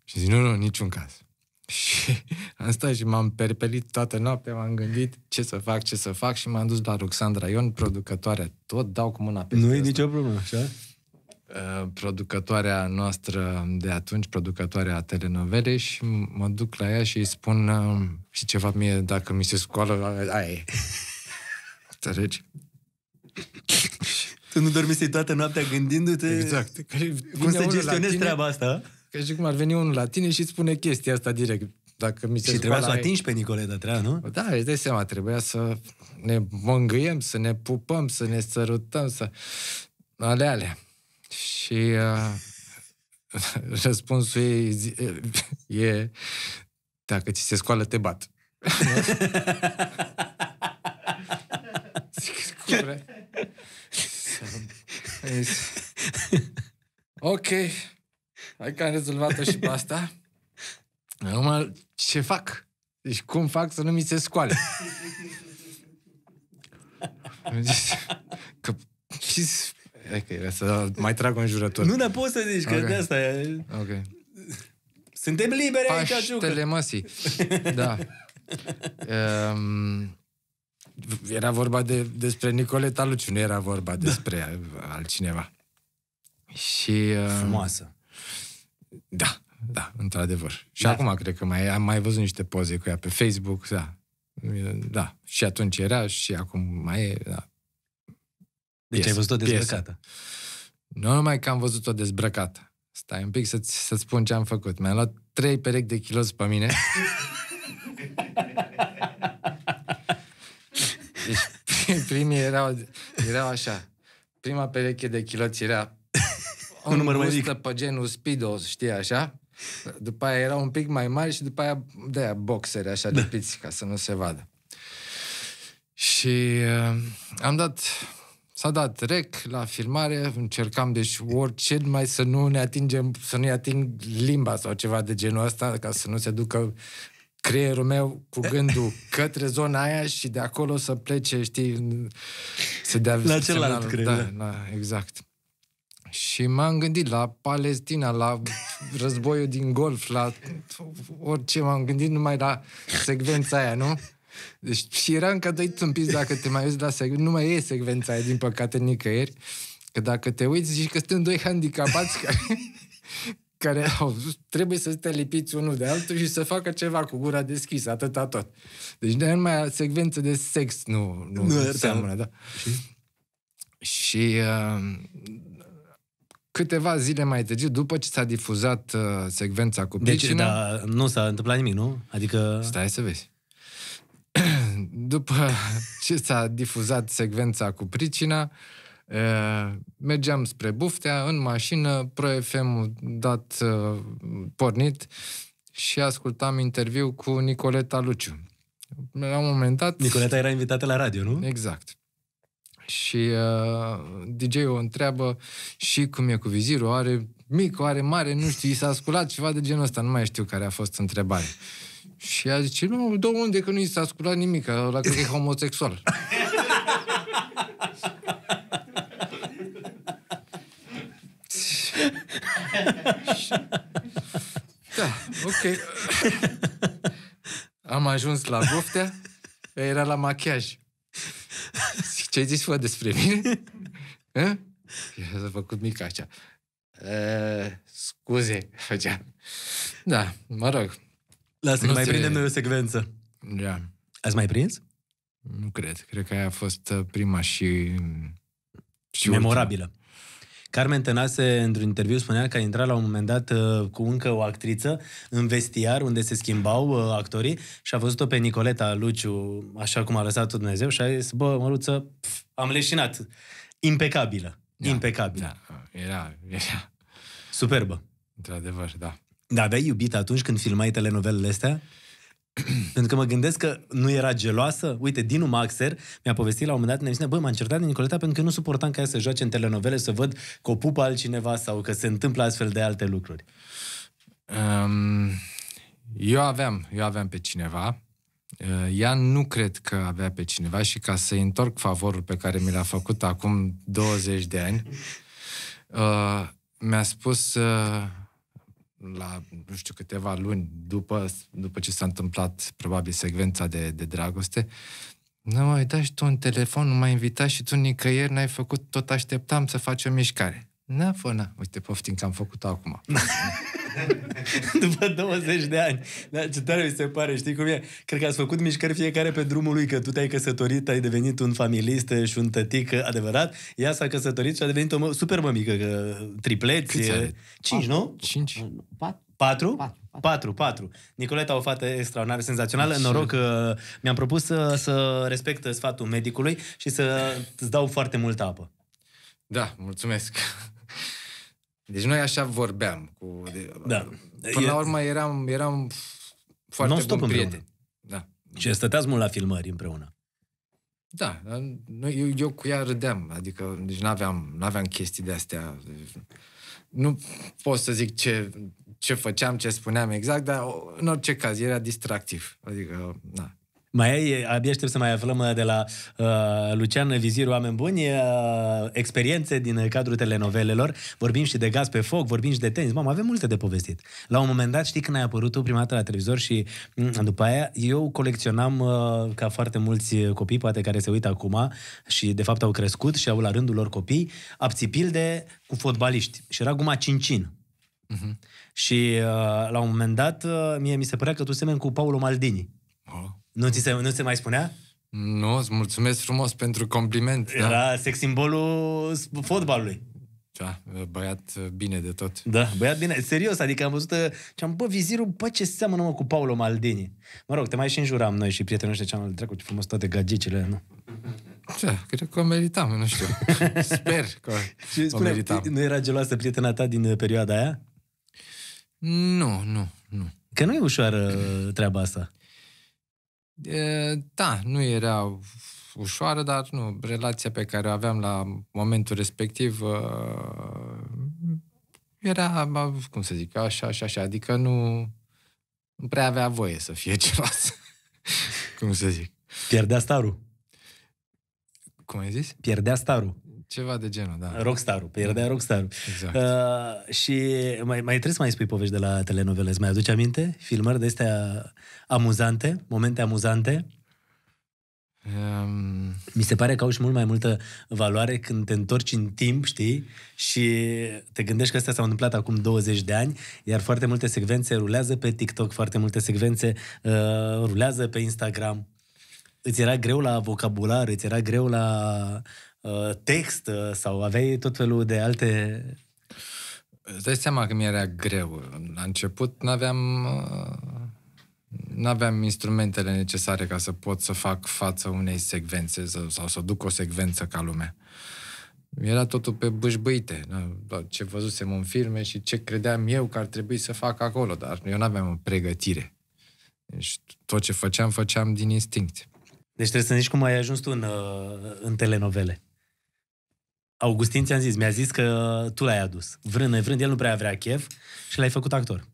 Și zic, nu, nu, niciun caz. Și am stat și m-am perpelit toată noaptea, m-am gândit ce să fac, ce să fac și m-am dus la Ruxandra Ion, producătoarea, tot dau cu mâna pe Nu e nicio problemă, așa? Uh, producătoarea noastră de atunci, producătoarea telenovele și mă duc la ea și îi spun uh, și ceva mie, dacă mi se scoală, uh, aia e. Înțelegi? Tu nu dormiți toată noaptea gândindu-te exact. cum să gestionezi tine, treaba asta? că și cum ar veni unul la tine și îți spune chestia asta direct. Dacă mi se și trebuia să o atingi pe Nicoleta Trea, nu? Da, îți dai seama, trebuia să ne mângâiem, să ne pupăm, să ne sărutăm, să... Ale, alea. Și uh, răspunsul e, e dacă ți se scoală, te bat. ok, hai că am rezolvat-o și pe asta. Acum, ce fac? Deci cum fac să nu mi se scoale? Că, Hai că să mai trag o înjurătură. Nu, dar poți să zici okay. că de asta e. Ok. Suntem liberi Paștele aici, Paștele Da. um, era vorba de, despre Nicoleta Luciu, nu era vorba da. despre da. altcineva. Și... Uh, Frumoasă. Da, da, într-adevăr. Și da. acum cred că mai am mai văzut niște poze cu ea pe Facebook, da. Da, și atunci era și acum mai e, da. Deci piesă, ai văzut-o dezbrăcată. Piesă. Nu numai că am văzut-o dezbrăcată. Stai un pic să-ți, să spun ce am făcut. Mi-am luat trei perechi de kilos pe mine. deci, primii erau, erau așa. Prima pereche de kiloți era un număr mai mic. pe genul Speedo, știi așa? După aia erau un pic mai mari și după aia de aia boxere așa da. piți ca să nu se vadă. Și uh, am dat S-a dat rec la filmare, încercam deci orice mai să nu ne atingem, să nu-i ating limba sau ceva de genul ăsta, ca să nu se ducă creierul meu cu gândul către zona aia și de acolo să plece, știi, să dea La celălalt creier. Da, da, exact. Și m-am gândit la Palestina, la războiul din Golf, la orice, m-am gândit numai la secvența aia, nu? Deci și eram încă doi tâmpiți dacă te mai uiți la secvența. Nu mai e secvența aia, din păcate, nicăieri. Că dacă te uiți, zici că sunt doi handicapați care, care au, trebuie să te lipiți unul de altul și să facă ceva cu gura deschisă, atâta tot. Deci de numai secvență de sex nu, nu, nu seamănă, da. Și, uh, câteva zile mai târziu, după ce s-a difuzat uh, secvența cu pricina... Deci, dar nu s-a întâmplat nimic, nu? Adică... Stai să vezi. După ce s-a difuzat secvența cu pricina, mergeam spre Buftea, în mașină, Pro FM dat pornit și ascultam interviu cu Nicoleta Luciu. La un moment dat... Nicoleta era invitată la radio, nu? Exact. Și uh, DJ-ul o întreabă și cum e cu vizirul, are mic, are mare, nu știu, i s-a sculat ceva de genul ăsta, nu mai știu care a fost întrebarea. Și a zice, nu, de unde, că nu i s-a sculat nimic, ăla că e homosexual. da, ok. Am ajuns la goftea, era la machiaj. Ce ai zis, fă, despre mine? Hă? S-a făcut mica așa. Uh, scuze, făcea Da, mă rog, Lasă, nu că mai se... prindem noi o secvență. Da. Ați mai prins? Nu cred. Cred că aia a fost uh, prima și... și Memorabilă. Ultima. Carmen Tănase, într-un interviu, spunea că a intrat la un moment dat uh, cu încă o actriță în vestiar, unde se schimbau uh, actorii și a văzut-o pe Nicoleta Luciu, așa cum a lăsat-o Dumnezeu, și a zis, bă, măruță, pf, am leșinat. Impecabilă. Da, Impecabilă. Da, era, era. Superbă. Într-adevăr, da. Dar aveai iubit atunci când filmai telenovelele astea? Pentru că mă gândesc că nu era geloasă. Uite, Dinu Maxer mi-a povestit la un moment dat a zis, băi, m-am certat de Nicoleta pentru că nu suportam ca ea să joace în telenovele, să văd că o pupă altcineva sau că se întâmplă astfel de alte lucruri. Um, eu aveam, eu aveam pe cineva. Uh, ea nu cred că avea pe cineva și ca să-i întorc favorul pe care mi l-a făcut acum 20 de ani, uh, mi-a spus... Uh, la, nu știu, câteva luni după, după ce s-a întâmplat probabil secvența de, de dragoste, nu mai dai și tu un telefon, nu m-ai invitat și tu nicăieri n-ai făcut, tot așteptam să faci o mișcare. Na, fă, na. Uite, poftim că am făcut acum. După 20 de ani. Da, ce tare mi se pare, știi cum e? Cred că ați făcut mișcări fiecare pe drumul lui, că tu te-ai căsătorit, ai devenit un familist și un tătic adevărat. Ea s-a căsătorit și a devenit o super mămică, că tripleți. Cinci, nu? Cinci. Patru. Patru? Patru. 4, 4. Nicoleta, o fată extraordinară, senzațională. Așa. Noroc că mi-am propus să, să respect sfatul medicului și să ți dau foarte multă apă. Da, mulțumesc. Deci noi așa vorbeam. Cu, de, da. Până la urmă eram, eram foarte buni prieteni. Da. Și stăteați mult la filmări împreună. Da, noi, eu, eu cu ea râdeam, adică deci nu aveam aveam chestii de-astea. Deci nu pot să zic ce, ce făceam, ce spuneam exact, dar în orice caz era distractiv. Adică, na, mai ai, abia aștept să mai aflăm uh, de la uh, Lucian Viziru, oameni buni, uh, experiențe din cadrul telenovelelor. Vorbim și de gaz pe foc, vorbim și de tenis. Mamă, avem multe de povestit. La un moment dat, știi când ai apărut tu prima dată la televizor și mm, după aia eu colecționam, uh, ca foarte mulți copii, poate care se uită acum și de fapt au crescut și au la rândul lor copii, de cu fotbaliști. Și era guma cincin. Uh-huh. Și uh, la un moment dat, uh, mie mi se părea că tu semeni cu Paolo Maldini. Uh-huh. Nu, ți se, nu se mai spunea? Nu, îți mulțumesc frumos pentru compliment. Da. Era da. sex simbolul fotbalului. Da, băiat bine de tot. Da, băiat bine. Serios, adică am văzut ce am, bă, vizirul, bă, ce seamănă mă cu Paolo Maldini. Mă rog, te mai și înjuram noi și prietenii noștri ce am trecut, ce frumos toate gagicile, nu? Ce, cred că o meritam, nu știu. Sper că și spune, meritam. Nu era geloasă prietena ta din uh, perioada aia? Nu, nu, nu. Că nu e ușoară treaba asta. E, da, nu era ușoară, dar nu, relația pe care o aveam la momentul respectiv uh, era, cum să zic, așa, așa, așa, adică nu, nu prea avea voie să fie celălalt cum să zic. Pierdea starul. Cum ai zis? Pierdea starul. Ceva de genul, da. Rockstarul, pierdea da. rockstarul. Exact. Uh, și mai, mai trebuie să mai spui povești de la telenovele. Îți mai aduci aminte? Filmări de astea amuzante, momente amuzante? Um... Mi se pare că au și mult mai multă valoare când te întorci în timp, știi? Și te gândești că astea s-au întâmplat acum 20 de ani, iar foarte multe secvențe rulează pe TikTok, foarte multe secvențe uh, rulează pe Instagram. Îți era greu la vocabular, îți era greu la Uh, text uh, sau aveai tot felul de alte... Îți dai seama că mi-era greu. La început n-aveam, uh, n-aveam instrumentele necesare ca să pot să fac față unei secvențe sau, sau să duc o secvență ca lumea. Era totul pe bâșbâite. Ce văzusem în filme și ce credeam eu că ar trebui să fac acolo, dar eu n-aveam o pregătire. Deci tot ce făceam, făceam din instinct. Deci trebuie să zici cum ai ajuns tu în, în telenovele. Augustin ți-am zis, mi-a zis că tu l-ai adus. Vrând, nevrând, el nu prea avea chef și l-ai făcut actor.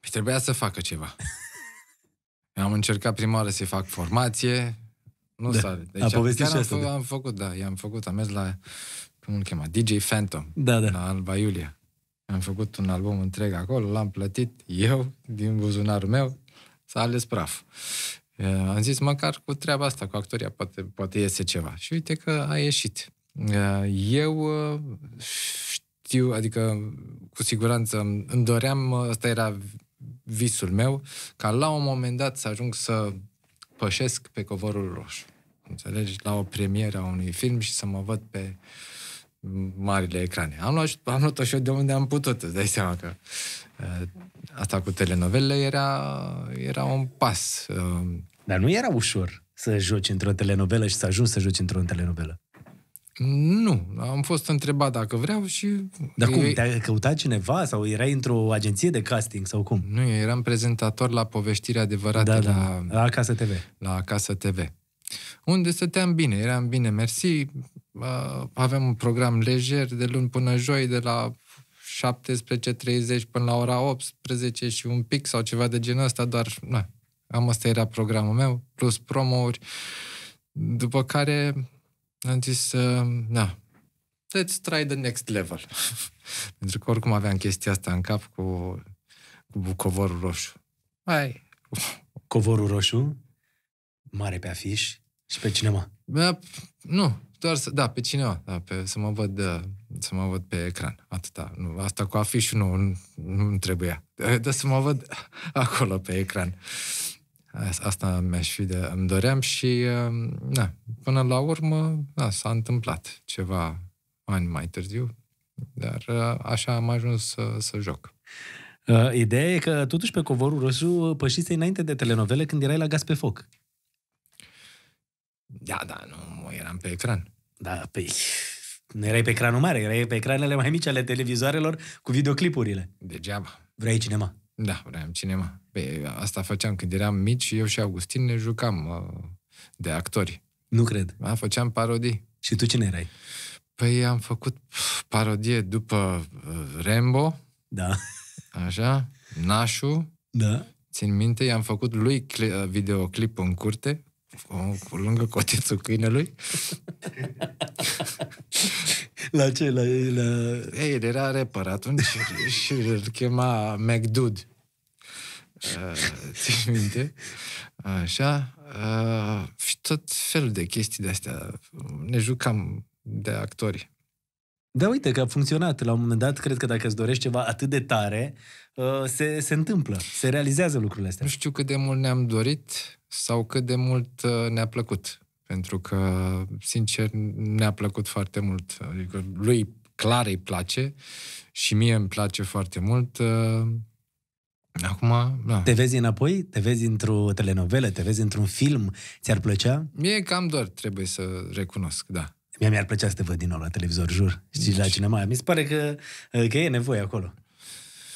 Păi trebuia să facă ceva. am încercat prima oară să-i fac formație, nu da. sare. Deci a povestit și asta, da. am făcut, da, i-am făcut, am mers la, cum îl chema, DJ Phantom, da, da. la Alba Iulia. Am făcut un album întreg acolo, l-am plătit eu, din buzunarul meu, s-a ales praf. Am zis, măcar cu treaba asta, cu actoria, poate, poate iese ceva. Și uite că a ieșit. Eh, eu eh, știu, adică cu siguranță îmi doream, ăsta era visul meu, ca la un moment dat să ajung să pășesc pe covorul roșu. Înțelegi? La o premieră a unui film și să mă văd pe marile ecrane. Am luat, am luat-o și eu de unde am putut, îți dai seama că eh, asta cu telenovele era, era un pas. Dar nu era ușor să joci într-o telenovelă și să ajungi să joci într-o telenovelă. Nu, am fost întrebat dacă vreau și... Dar cum, te-a căutat cineva sau erai într-o agenție de casting sau cum? Nu, eu eram prezentator la poveștiri adevărate da, da, la... La Acasă TV. La Acasă TV. Unde stăteam bine, eram bine, mersi. Aveam un program lejer de luni până joi, de la 17.30 până la ora 18 și un pic sau ceva de genul ăsta, doar, na, am asta era programul meu, plus promouri, după care am zis, uh, na, let's try the next level. Pentru că oricum aveam chestia asta în cap cu, cu covorul roșu. Hai! Covorul roșu, mare pe afiș și pe cinema. Da, nu, doar să, da, pe cineva, da, pe, să, mă văd, uh, să mă văd pe ecran, atâta. Nu, asta cu afișul nu, nu, nu trebuia, Da, să mă văd acolo pe ecran. Asta mi-aș fi de, îmi doream și um, na, până la urmă na, s-a întâmplat ceva ani mai târziu, dar uh, așa am ajuns să, să joc. Uh, ideea e că totuși pe covorul roșu uh, pășiți înainte de telenovele când erai la gaz pe foc. Da, da, nu, eram pe ecran. Da, pe... Păi, nu erai pe ecranul mare, erai pe ecranele mai mici ale televizoarelor cu videoclipurile. Degeaba. Vrei cinema. Da, vreau cinema. Pe, păi, asta făceam când eram mici, eu și Augustin ne jucam uh, de actori. Nu cred. A, da, făceam parodii. Și tu cine erai? Păi am făcut parodie după Rembo. Uh, Rambo. Da. Așa. Nașu. Da. Țin minte, i-am făcut lui uh, videoclip în curte lângă cotițul câinelui. la ce? La, la... Ei, era reper atunci și îl chema McDood. Uh, ții minte? Așa. Uh, și tot felul de chestii de-astea. Ne jucam de actori. Da, uite că a funcționat. La un moment dat, cred că dacă îți dorești ceva atât de tare, Uh, se, se întâmplă, se realizează lucrurile astea. Nu știu cât de mult ne-am dorit sau cât de mult uh, ne-a plăcut. Pentru că, sincer, ne-a plăcut foarte mult. Adică lui clar îi place și mie îmi place foarte mult. Uh, acum, da. Te vezi înapoi? Te vezi într-o telenovelă? Te vezi într-un film? Ți-ar plăcea? Mie cam doar trebuie să recunosc, da. Mie mi-ar plăcea să te văd din nou la televizor, jur. Știi, deci... la cinema. Mi se pare că, că e nevoie acolo.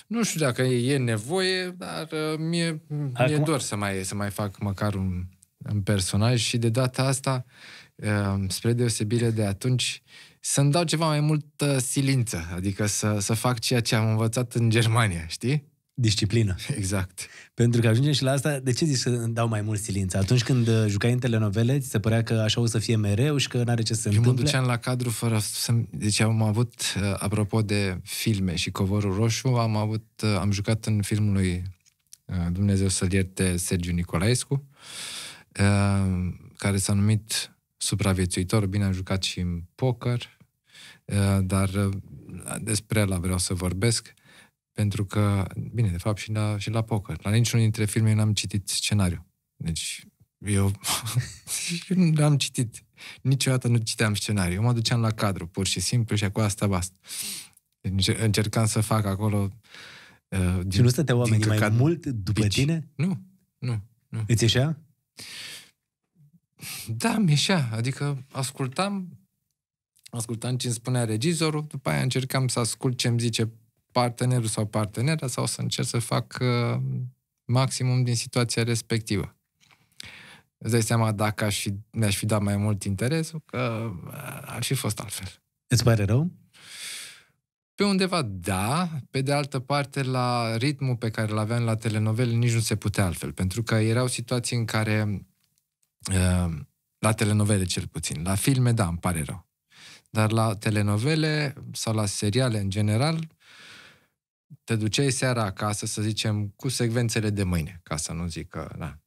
Nu știu dacă e nevoie, dar uh, mie, Acum... mie dor să mai, să mai fac măcar un, un personaj și de data asta, uh, spre deosebire de atunci, să-mi dau ceva mai multă silință, adică să, să fac ceea ce am învățat în Germania, știi? Disciplină. Exact. Pentru că ajungem și la asta, de ce zici că dau mai mult silință? Atunci când uh, jucai în telenovele, ți se părea că așa o să fie mereu și că n-are ce să se Eu întâmple? Eu mă duceam la cadru fără să Deci am avut, uh, apropo de filme și Covorul Roșu, am avut, uh, am jucat în filmul lui Dumnezeu să-l ierte Sergiu Nicolaescu, care s-a numit Supraviețuitor, bine am jucat și în poker, dar despre el vreau să vorbesc. Pentru că, bine, de fapt și la, și la poker. La niciunul dintre filme n-am citit scenariu. Deci eu nu am citit. Niciodată nu citeam scenariu. Eu mă duceam la cadru, pur și simplu, și acolo asta basta. încercam să fac acolo... Uh, din, și nu stăteau oamenii mai mult după pici. tine? Nu, nu, nu. Îți ieșea? Da, mi ieșea. Adică ascultam, ascultam ce îmi spunea regizorul, după aia încercam să ascult ce îmi zice partenerul sau partenera sau să încerc să fac uh, maximum din situația respectivă. Îți dai seama dacă aș fi, mi-aș fi dat mai mult interesul, că uh, ar fi fost altfel. Îți pare rău? Pe undeva da, pe de altă parte la ritmul pe care îl aveam la telenovele nici nu se putea altfel, pentru că erau situații în care, uh, la telenovele cel puțin, la filme da, îmi pare rău, dar la telenovele sau la seriale în general te duceai seara acasă, să zicem, cu secvențele de mâine, ca să nu zic că, na,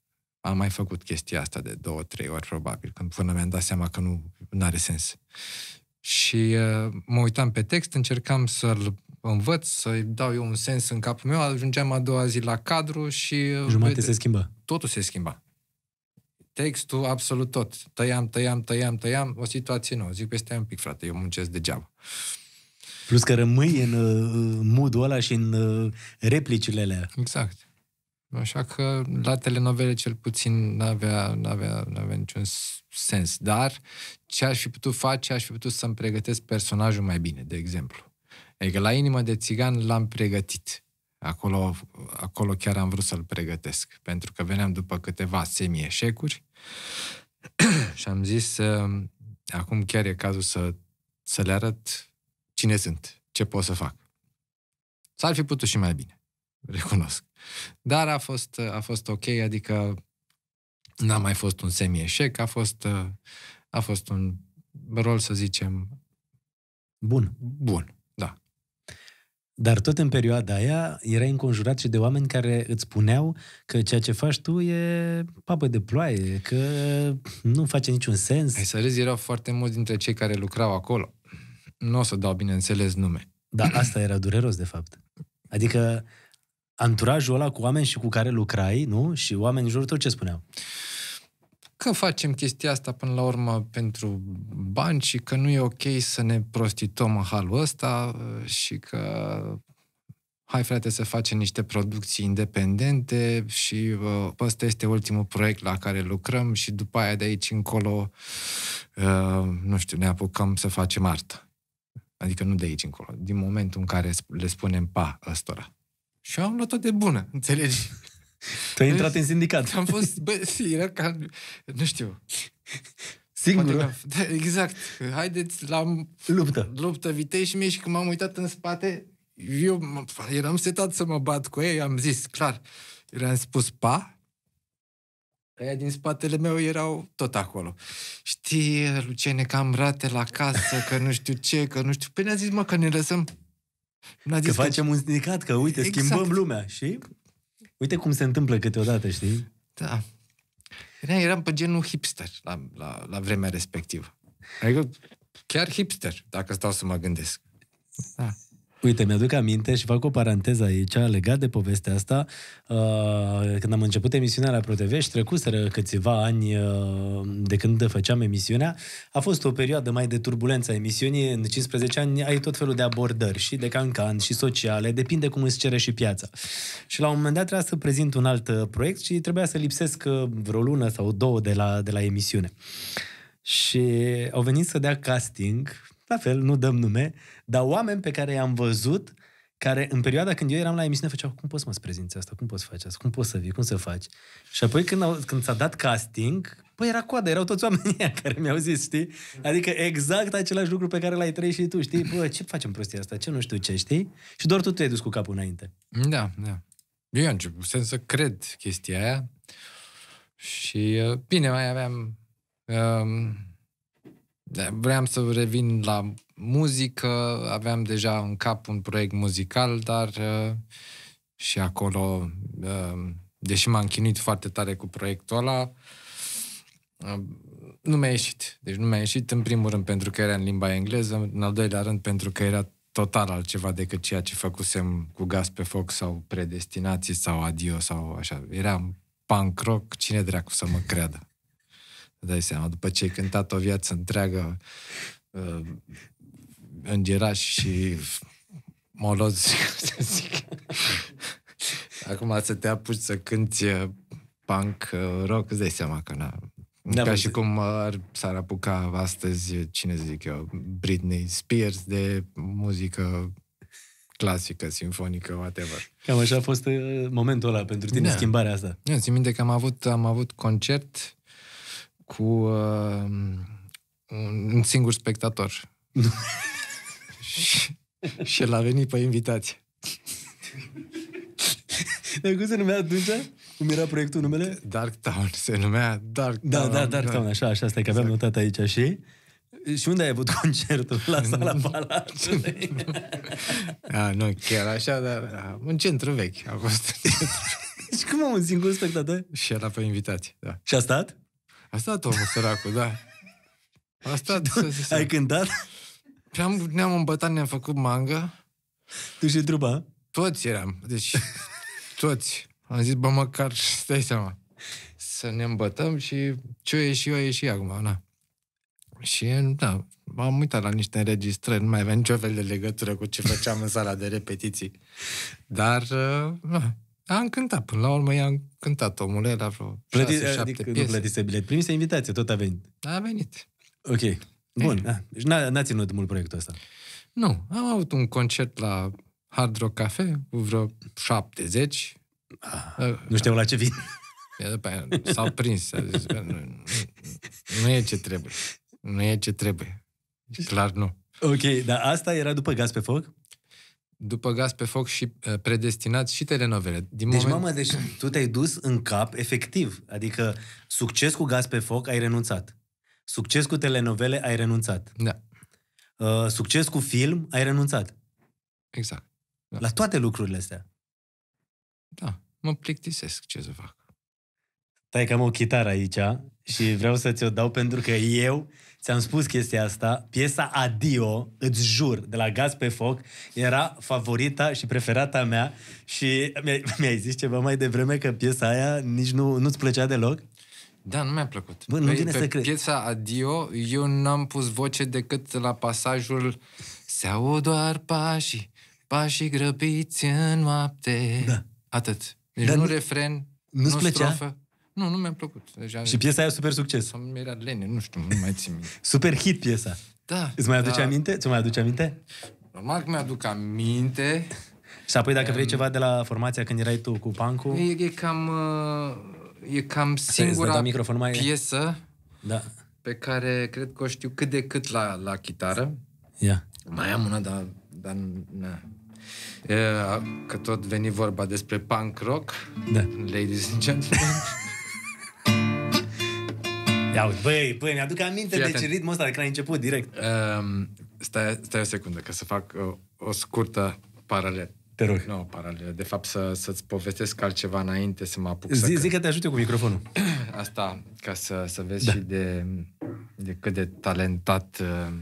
am mai făcut chestia asta de două, trei ori, probabil, când până mi-am dat seama că nu are sens. Și uh, mă uitam pe text, încercam să-l învăț, să-i dau eu un sens în capul meu, ajungeam a doua zi la cadru și... Uh, Jumate vede, se schimbă. Totul se schimba. Textul, absolut tot. Tăiam, tăiam, tăiam, tăiam, o situație nouă. Zic, peste păi un pic, frate, eu muncesc degeaba. Uh, Plus că rămâi în uh, modul ăla și în uh, replicile alea. Exact. Așa că la telenovele cel puțin n-avea, n-avea, n-avea niciun sens. Dar ce aș fi putut face, aș fi putut să-mi pregătesc personajul mai bine, de exemplu. Adică la Inima de Țigan l-am pregătit. Acolo, acolo chiar am vrut să-l pregătesc, pentru că veneam după câteva semi-eșecuri și am zis, uh, acum chiar e cazul să, să le arăt cine sunt, ce pot să fac. S-ar fi putut și mai bine, recunosc. Dar a fost, a fost ok, adică n-a mai fost un semi-eșec, a fost, a fost un rol, să zicem, bun. Bun, da. Dar tot în perioada aia era înconjurat și de oameni care îți spuneau că ceea ce faci tu e papă de ploaie, că nu face niciun sens. Ai să râzi, erau foarte mulți dintre cei care lucrau acolo. Nu o să dau, bineînțeles, nume. Da, asta era dureros, de fapt. Adică anturajul ăla cu oameni și cu care lucrai, nu? Și oameni în jurul tău ce spuneau? Că facem chestia asta până la urmă pentru bani și că nu e ok să ne prostituăm în halul ăsta și că hai frate să facem niște producții independente și uh, ăsta este ultimul proiect la care lucrăm și după aia de aici încolo, uh, nu știu, ne apucăm să facem artă. Adică nu de aici încolo. Din momentul în care le spunem pa ăstora. Și am luat-o de bună, înțelegi? Tu ai intrat în sindicat. Am fost, bă, era ca, nu știu. Singur? Da, exact. Haideți la luptă, luptă vitei și mie și când m-am uitat în spate, eu eram setat să mă bat cu ei, am zis, clar, le-am spus pa Aia din spatele meu erau tot acolo. Știi, Lucene, că am rate la casă, că nu știu ce, că nu știu... Păi ne-a zis, mă, că ne lăsăm... că, că facem un sindicat, că uite, exact. schimbăm lumea. Și uite cum se întâmplă câteodată, știi? Da. Eram pe genul hipster la, la, la vremea respectivă. Adică chiar hipster, dacă stau să mă gândesc. Da. Uite, mi-aduc aminte și fac o paranteză aici legat de povestea asta. Uh, când am început emisiunea la ProTV și trecuseră câțiva ani uh, de când făceam emisiunea, a fost o perioadă mai de turbulență a emisiunii. În 15 ani ai tot felul de abordări și de cancan și sociale, depinde cum îți cere și piața. Și la un moment dat trebuia să prezint un alt uh, proiect și trebuia să lipsesc vreo lună sau două de la, de la emisiune. Și au venit să dea casting, la fel, nu dăm nume, dar oameni pe care i-am văzut, care în perioada când eu eram la emisiune făceau, cum poți să mă prezinți asta, cum poți să faci asta, cum poți să vii, cum să faci. Și apoi când, au, când s-a dat casting, păi era coadă, erau toți oamenii care mi-au zis, știi? Adică exact același lucru pe care l-ai trăit și tu, știi? Bă, ce facem prostia asta, ce nu știu ce, știi? Și doar tu te-ai dus cu capul înainte. Da, da. Eu am început sens să cred chestia aia și uh, bine, mai aveam um, da, vreau să revin la muzică, aveam deja în cap un proiect muzical, dar uh, și acolo, uh, deși m-am chinuit foarte tare cu proiectul ăla, uh, nu mi-a ieșit. Deci nu mi-a ieșit, în primul rând, pentru că era în limba engleză, în al doilea rând, pentru că era total altceva decât ceea ce făcusem cu Gaz pe Foc sau Predestinații sau Adio sau așa. Era punk rock, cine dracu să mă creadă dai seama, după ce ai cântat o viață întreagă uh, îngeraș și moloz, să zic. Acum să te apuci să cânti uh, punk, uh, rock, îți dai seama că na. Da, Ca și cum uh, ar, s-ar apuca astăzi, cine zic eu, Britney Spears de muzică clasică, sinfonică, whatever. Cam așa a fost momentul ăla pentru tine, da. schimbarea asta. Eu țin minte că am avut, am avut concert cu uh, un singur spectator. și, el a venit pe invitație. Dar cum se numea atunci? Cum era proiectul numele? Dark Town se numea Dark Town. Da, da, Dark Town, așa, așa, stai că aveam exact. notat aici și... Și unde ai avut concertul? La sala Palatului? da, nu chiar așa, dar un în centru vechi a fost. și cum am un singur spectator? Și era pe invitație, da. Și a stat? A stat omul săracul, da. A stat. Să, să, Ai cântat? Ne-am, ne-am îmbătat, ne-am făcut mangă. Tu și trupa? Toți eram. Deci, toți. Am zis, bă, măcar, stai seama, să ne îmbătăm și ce o ieși, o ieși acum, na. Și, da, m-am uitat la niște înregistrări, nu mai avea nicio fel de legătură cu ce făceam în sala de repetiții. Dar, uh, na, dar am cântat, până la urmă i-am cântat omule la vreo Plăti, 6, 7 adică piese. nu plătise bilet, primise invitație, tot a venit. A venit. Ok. Bun. Da. Deci n-a, n-a ținut mult proiectul ăsta. Nu. Am avut un concert la Hard Rock Cafe cu vreo 70. Ah, ă, nu știu la ce vin. După aia s-au prins. Zis, bă, nu, nu, nu e ce trebuie. Nu e ce trebuie. Deci- Clar nu. Ok, dar asta era după Gaz pe Foc? după Gaz pe Foc și uh, predestinați și telenovele. Din deci, moment... mamă, deci tu te-ai dus în cap efectiv. Adică succes cu Gaz pe Foc ai renunțat. Succes cu telenovele ai renunțat. Da. Uh, succes cu film ai renunțat. Exact. Da. La toate lucrurile astea. Da, mă plictisesc ce să fac. Stai că am o chitară aici și vreau să ți-o dau pentru că eu Ți-am spus chestia asta. Piesa Adio, îți jur, de la Gaz pe Foc, era favorita și preferata mea și mi-ai, mi-ai zis ceva mai devreme că piesa aia nici nu, nu-ți plăcea deloc? Da, nu mi-a plăcut. Bă, nu pe, pe să piesa Adio, eu n-am pus voce decât la pasajul Se au doar pașii, pașii grăbiți în noapte. Da. Atât. Deci Dar nu, nu refren, nu-ți nu plăcea? strofă. Nu, nu mi-a plăcut. Deja și piesa aia super succes. Sau mi-era lene, nu știu, nu mai țin minte. super hit piesa. Da. Îți mai aduce da. aminte? Ți mai aduce aminte? Normal că mi-aduc aminte. și apoi dacă um, vrei ceva de la formația când erai tu cu Pancu... E, e cam... Uh, e cam singura microfon, mai... piesă da. pe care cred că o știu cât de cât la, la chitară. Yeah. Mai am una, dar... dar na. că tot veni vorba despre punk rock, da. ladies and gentlemen. Ia uite. Băi, băi, mi-aduc aminte Fii de atent. ritmul ăsta de când ai început direct. Um, stai, stai o secundă, că să fac o, uh, o scurtă paralelă. Te rog. Nu, paralel. De fapt, să, să-ți povestesc altceva înainte să mă apuc. Zic că... zi că te ajut eu cu microfonul. Asta, ca să, să vezi da. și de, de cât de talentat uh,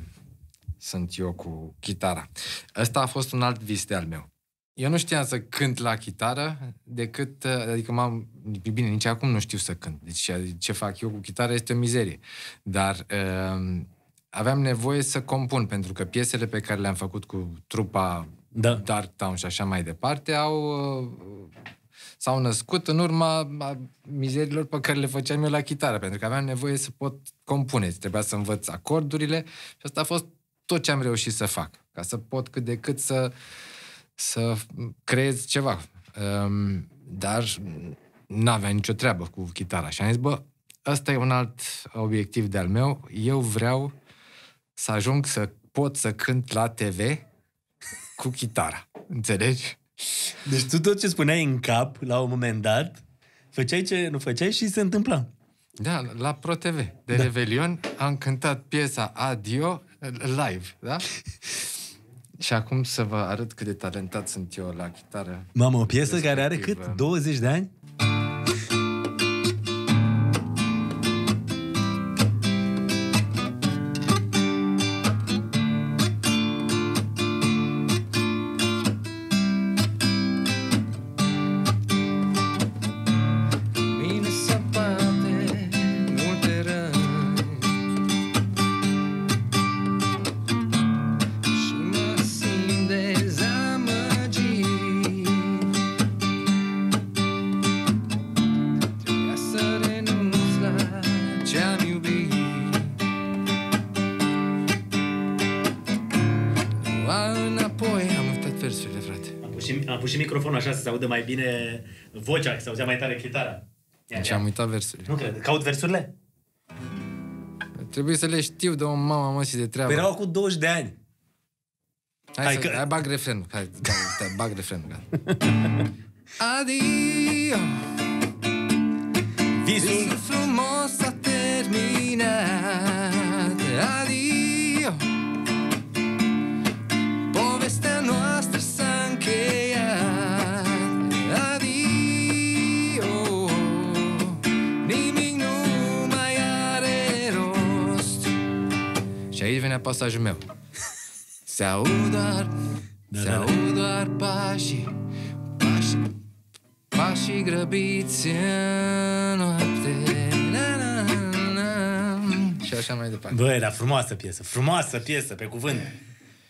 sunt eu cu chitara. Ăsta a fost un alt vis de al meu eu nu știam să cânt la chitară decât, adică m-am, bine, nici acum nu știu să cânt. Deci ce fac eu cu chitară este o mizerie. Dar uh, aveam nevoie să compun, pentru că piesele pe care le-am făcut cu trupa da. Dark Town și așa mai departe au uh, s-au născut în urma mizerilor pe care le făceam eu la chitară, pentru că aveam nevoie să pot compune, trebuia să învăț acordurile și asta a fost tot ce am reușit să fac, ca să pot cât de cât să uh, să creez ceva. Um, dar n-avea nicio treabă cu chitara și am zis, bă, ăsta e un alt obiectiv de-al meu, eu vreau să ajung să pot să cânt la TV cu chitara. Înțelegi? Deci tu tot ce spuneai în cap, la un moment dat, făceai ce nu făceai și se întâmpla. Da, la Pro TV de da. Revelion, am cântat piesa Adio live, da? Și acum să vă arăt cât de talentat sunt eu la chitară. Mamă, o piesă care are cât? 20 de ani? se audă mai bine vocea, că se auzea mai tare chitara. Ia, deci ia. am uitat versurile. Nu cred. Caut versurile? Trebuie să le știu de o mama mă și de treabă. Păi erau cu 20 de ani. Hai, hai să, că... hai bag refrenul. Hai, bag, bag refrenul. Adio. Visul, Visul frumos a terminat. asemenea pasajul meu. Se aud doar, da, se da, da. aud da. doar pașii, pașii, pașii grăbiți în noapte. Na, na, na, na. Și așa mai departe. Băi, era frumoasă piesă, frumoasă piesă, pe cuvânt.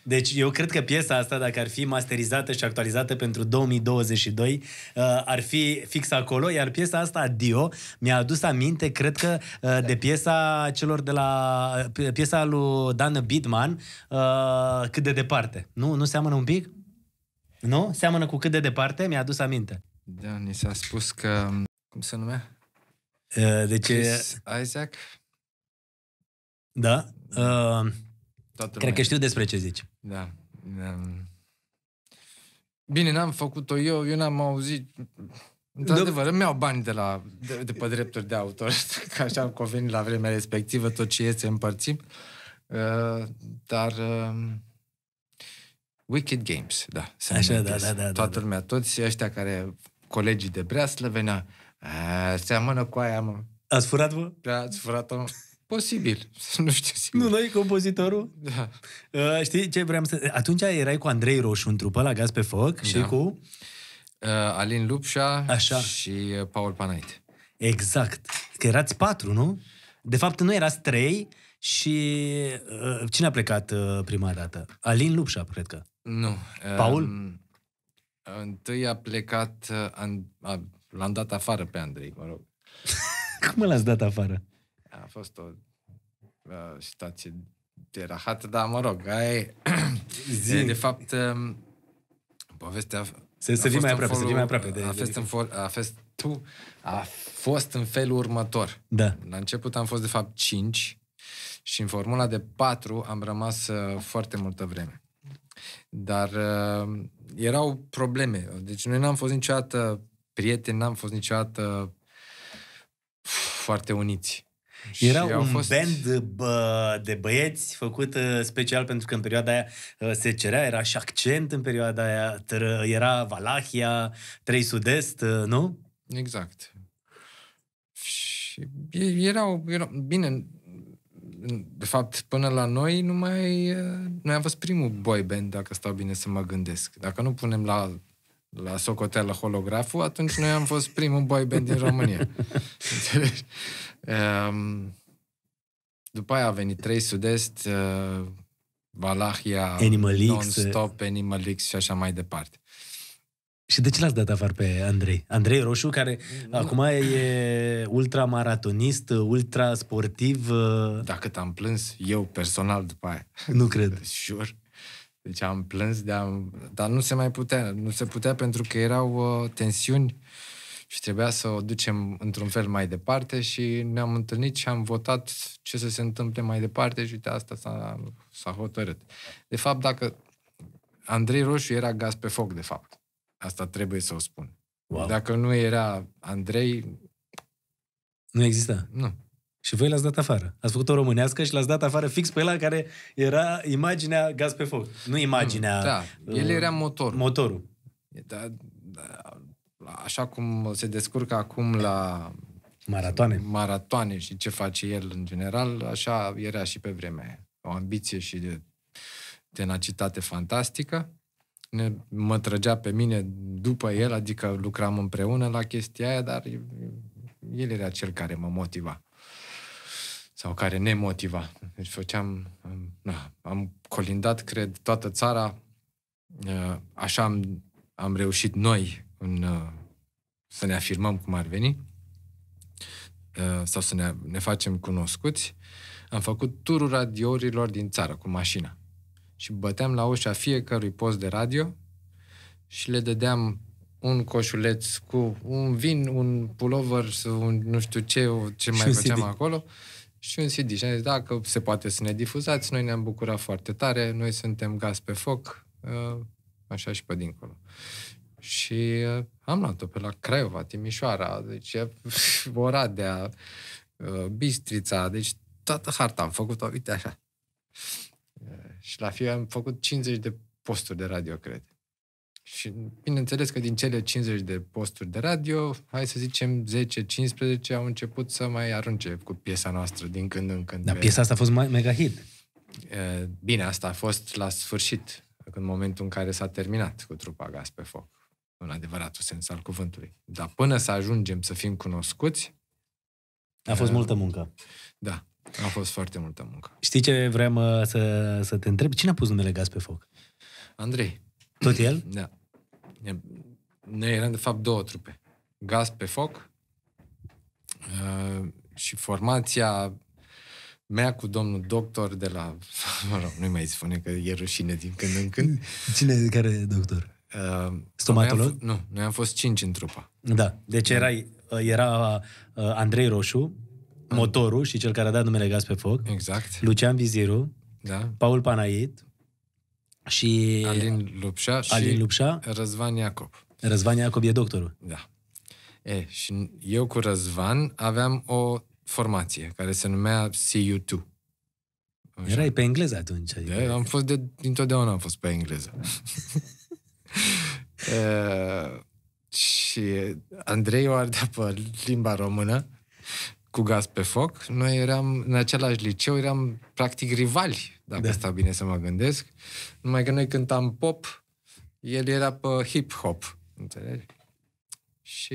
Deci eu cred că piesa asta, dacă ar fi masterizată și actualizată pentru 2022, uh, ar fi fix acolo, iar piesa asta, Dio, mi-a adus aminte, cred că, uh, de piesa celor de la... Uh, piesa lui Dan Bidman, Cât de departe. Nu? Nu seamănă un pic? Nu? Seamănă cu Cât de departe? Mi-a adus aminte. Da, ni s-a spus că... Cum se numea? Deci... Chris Isaac? Da. Uh, Toată Cred că știu despre ce zici. Da, da. Bine, n-am făcut-o eu, eu n-am auzit... Într-adevăr, îmi iau bani de, la, de, de pe drepturi de autor, ca așa am convenit la vremea respectivă, tot ce este împărțim. Uh, dar uh, Wicked Games, da. Așa, da, da, da. Toată da, da, lumea, toți ăștia care, colegii de breaslă, venea, seamănă cu aia, mă. Ați furat, vă? Da, ați furat-o. Posibil, nu știu sigur. Nu, noi compozitorul? Da. Uh, știi ce vreau să... Atunci erai cu Andrei Roșu în trupă la Gaz pe Foc da. și cu... Uh, Alin Lupșa Așa. și uh, Paul Panait. Exact. Că erați patru, nu? De fapt, nu erați trei și... Uh, cine a plecat uh, prima dată? Alin Lupșa, cred că. Nu. Uh, Paul? Um, întâi a plecat... Uh, an, a, l-am dat afară pe Andrei, mă rog. Cum l-ați dat afară? fost o uh, situație de rahat, dar mă rog, ai Zi. De fapt, uh, povestea... Să, să fii mai aproape, follow, să mai aproape. De, a, fost de... În for, a, fost, tu, a fost în felul următor. Da. La început am fost, de fapt, 5 și în formula de 4 am rămas uh, foarte multă vreme. Dar uh, erau probleme. Deci noi n-am fost niciodată prieteni, n-am fost niciodată foarte uniți. Era un fost... band bă, de băieți făcut uh, special pentru că în perioada aia uh, se cerea, era și accent în perioada aia, era Valahia, Trei Sud-Est, uh, nu? Exact. Și erau, erau, bine, de fapt, până la noi nu mai... Noi am fost primul boy band, dacă stau bine să mă gândesc. Dacă nu punem la la socoteală holograful, atunci noi am fost primul boy band din România. Um, după aia a venit 3 Sud-Est, uh, Valahia, Animal Non-Stop, uh. Animal X și așa mai departe. Și de ce l-ați dat afară pe Andrei? Andrei Roșu, care nu. acum e ultramaratonist, ultra sportiv. Uh. te am plâns eu personal după aia. Nu cred. Jur. Sure. Deci am plâns, de am, dar nu se mai putea. Nu se putea pentru că erau uh, tensiuni și trebuia să o ducem într-un fel mai departe și ne-am întâlnit și am votat ce să se întâmple mai departe și uite, asta s-a, s-a hotărât. De fapt, dacă Andrei Roșu era gaz pe foc, de fapt. Asta trebuie să o spun. Wow. Dacă nu era Andrei... Nu exista. Nu. Și voi l-ați dat afară. Ați făcut o românească și l-ați dat afară fix pe la care era imaginea gaz pe foc. Nu imaginea... Da, el uh, era motor. Motorul. Da, da, așa cum se descurcă acum la maratoane. maratoane și ce face el în general, așa era și pe vremea aia. O ambiție și de tenacitate fantastică. Ne, mă trăgea pe mine după el, adică lucram împreună la chestia aia, dar el era cel care mă motiva sau care ne motiva. Deci făceam, na, am colindat, cred, toată țara, uh, așa am, am reușit noi în, uh, să ne afirmăm cum ar veni uh, sau să ne, ne facem cunoscuți. Am făcut turul radiourilor din țară cu mașina și băteam la ușa fiecărui post de radio și le dădeam un coșuleț cu un vin, un pulover, un nu știu ce, ce mai făceam CD. acolo și un CD. Și am zis, dacă se poate să ne difuzați, noi ne-am bucurat foarte tare, noi suntem gaz pe foc, ă, așa și pe dincolo. Și ă, am luat-o pe la Craiova, Timișoara, deci Oradea, ă, Bistrița, deci toată harta am făcut-o, uite așa. Și la fiu am făcut 50 de posturi de radio, cred. Și bineînțeles că din cele 50 de posturi de radio, hai să zicem 10-15 au început să mai arunce cu piesa noastră din când în când. Dar piesa asta a fost mega hit. Bine, asta a fost la sfârșit, în momentul în care s-a terminat cu trupa Gaz pe Foc, în adevăratul sens al cuvântului. Dar până să ajungem să fim cunoscuți... A fost uh, multă muncă. Da, a fost foarte multă muncă. Știi ce vreau să, să te întreb? Cine a pus numele Gaz pe Foc? Andrei. Tot el? Da. Ne eram, de fapt, două trupe. Gaz pe foc uh, și formația mea cu domnul doctor de la... Mă rog, nu-i mai spune că e rușine din când în când. Cine, care e doctor? Uh, Stomatolog? Noi nu, noi am fost cinci în trupa. Da, deci uh, era, era uh, Andrei Roșu, ah. motorul și cel care a dat numele Gaz pe Foc. Exact. Lucian Viziru, da. Paul Panait, și... Alin Lupșa și Alin Lupșa. Răzvan Iacob. Răzvan Iacob e doctorul. Da. E, și eu cu Răzvan aveam o formație care se numea CU2. Așa. Erai pe engleză atunci. Adică... De, da, am fost de, dintotdeauna am fost pe engleză. e, și Andrei o ardea pe limba română cu gaz pe foc. Noi eram în același liceu, eram practic rivali, dacă da. stau bine să mă gândesc. Numai că noi cântam pop, el era pe hip-hop, înțelegi? Și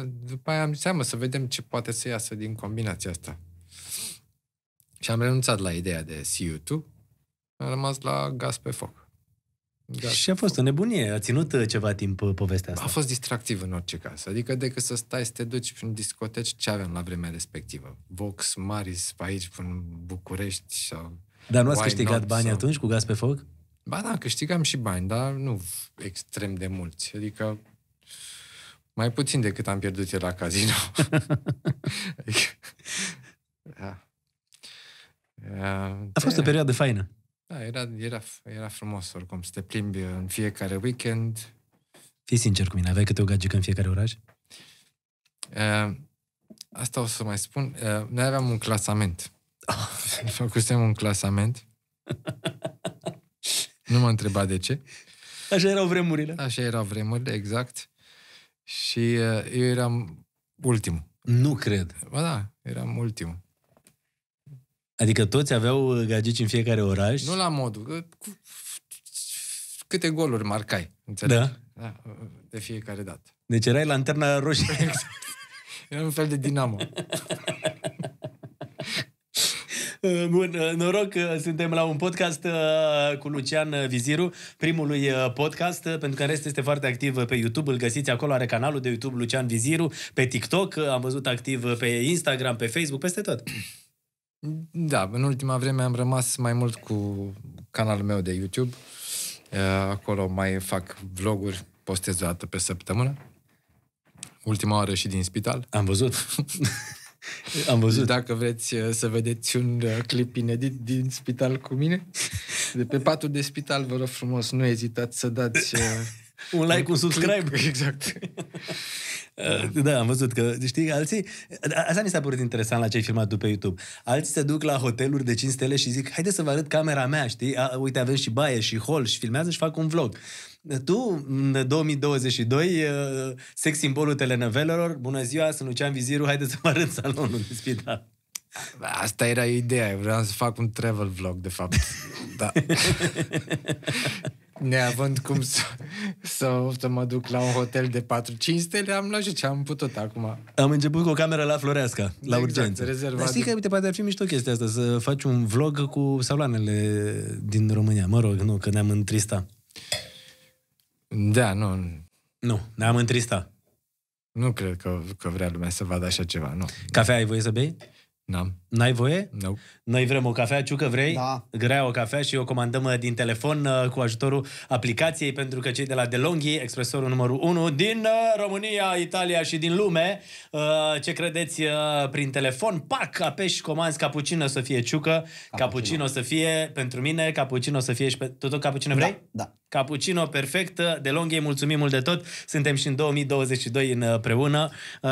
uh, după aia am zis, mă, să vedem ce poate să iasă din combinația asta. Și am renunțat la ideea de CU2, am rămas la gaz pe foc. Da. Și a fost o nebunie. A ținut uh, ceva timp uh, povestea asta. A fost distractiv în orice caz. Adică decât să stai să te duci prin discoteci, ce aveam la vremea respectivă? Vox, Maris, aici, în București sau... Dar nu ați câștigat not, bani sau... atunci cu gaz pe foc? Ba da, câștigam și bani, dar nu extrem de mulți. Adică mai puțin decât am pierdut eu la casino. adică, da. A fost o eh. perioadă faină. Da, era, era, era frumos oricum să te plimbi în fiecare weekend. Fii sincer cu mine, aveai câte o gagică în fiecare oraș? Uh, asta o să mai spun. Uh, noi aveam un clasament. Oh. Făcusem un clasament. nu mă întreba de ce. Așa erau vremurile. Așa erau vremurile, exact. Și uh, eu eram ultimul. Nu cred. Ba da, eram ultimul. Adică toți aveau uh, gagici în fiecare oraș? Nu la modul. Că, câte goluri marcai, înțelegi? Da. da. Uh, de fiecare dată. Deci erai lanterna roșie. Exact. Era un fel de dinamo. Uh, bun, noroc că suntem la un podcast cu Lucian Viziru, primului podcast, pentru că în rest este foarte activ pe YouTube, îl găsiți acolo, are canalul de YouTube Lucian Viziru, pe TikTok, am văzut activ pe Instagram, pe Facebook, peste tot. Da, în ultima vreme am rămas mai mult cu canalul meu de YouTube. Uh, acolo mai fac vloguri, postez o dată pe săptămână. Ultima oară și din spital. Am văzut. Am văzut. Dacă vreți uh, să vedeți un uh, clip inedit din spital cu mine, de pe patul de spital, vă rog frumos, nu ezitați să dați... un like, un, un subscribe. Click. Exact. Da. da, am văzut că, știi, alții... Asta mi s-a părut interesant la ce ai filmat tu pe YouTube. Alții se duc la hoteluri de 5 stele și zic, haide să vă arăt camera mea, știi? A, uite, avem și baie și hol și filmează și fac un vlog. Tu, în 2022, uh, sex simbolul telenovelelor, bună ziua, sunt Lucian Viziru, haide să vă arăt salonul de spital. Asta era ideea, vreau să fac un travel vlog, de fapt. Da. neavând cum să, să, să mă duc la un hotel de 4-5 stele, am luat și ce am putut acum. Am început cu o cameră la Floreasca, la exact, urgență. Rezervat. Dar știi că, uite, poate ar fi mișto chestia asta, să faci un vlog cu saloanele din România. Mă rog, nu, că ne-am întrista. Da, nu. Nu, ne-am întrista. Nu cred că, că vrea lumea să vadă așa ceva, nu. Cafea ai voie să bei? N-am. N-ai voie? Nu. No. Noi vrem o cafea, Ciucă, vrei? Da. Grea o cafea și o comandăm uh, din telefon uh, cu ajutorul aplicației, pentru că cei de la DeLonghi, expresorul numărul 1 din uh, România, Italia și din lume, uh, ce credeți uh, prin telefon? Pac, apeși, comanzi, capucino să fie Ciucă, capucino să fie pentru mine, capucino să fie și pe... tot capucino da, vrei? Da. da. Capucino, perfect. De Longhi, mulțumim mult de tot. Suntem și în 2022 uh, împreună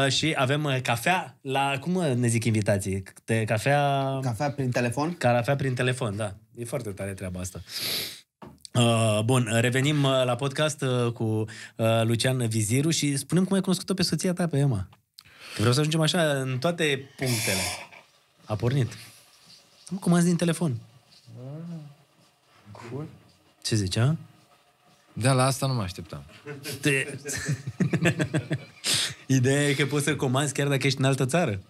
și avem cafea la... Cum ne zic invitații? Te, Cafea... Cafea prin telefon? Cafea prin telefon, da. E foarte tare treaba asta. Uh, bun, revenim uh, la podcast uh, cu uh, Lucian Viziru și spunem cum ai cunoscut-o pe soția ta, pe Emma. Că vreau să ajungem așa în toate punctele. A pornit. Am comanzi din telefon. Ah, cool. Ce zicea? Da, la asta nu mă așteptam. Te... Ideea e că poți să comanzi chiar dacă ești în altă țară.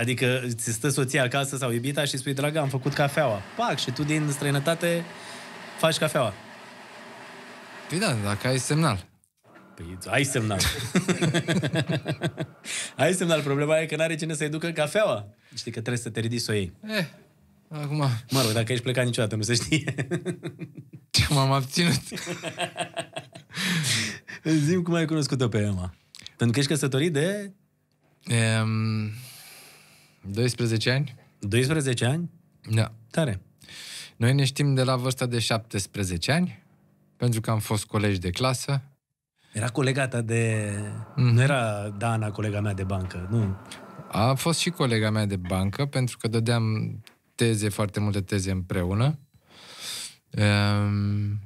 Adică ți stă soția acasă sau iubita și spui, dragă, am făcut cafeaua. Pac, și tu din străinătate faci cafeaua. Păi da, dacă ai semnal. Păi ai semnal. ai semnal. Problema e că n-are cine să-i ducă cafeaua. Știi că trebuie să te ridici să o iei. Eh, acum... Mă rog, dacă ești plecat niciodată, nu se știe. M-am abținut. Zim cum ai cunoscut-o pe Emma. Pentru că ești căsătorit de... Um... 12 ani? 12 ani? Da. Tare. Noi ne știm de la vârsta de 17 ani, pentru că am fost colegi de clasă. Era colega ta de... mm Nu era Dana, colega mea de bancă, nu? A fost și colega mea de bancă, pentru că dădeam teze, foarte multe teze împreună. Um,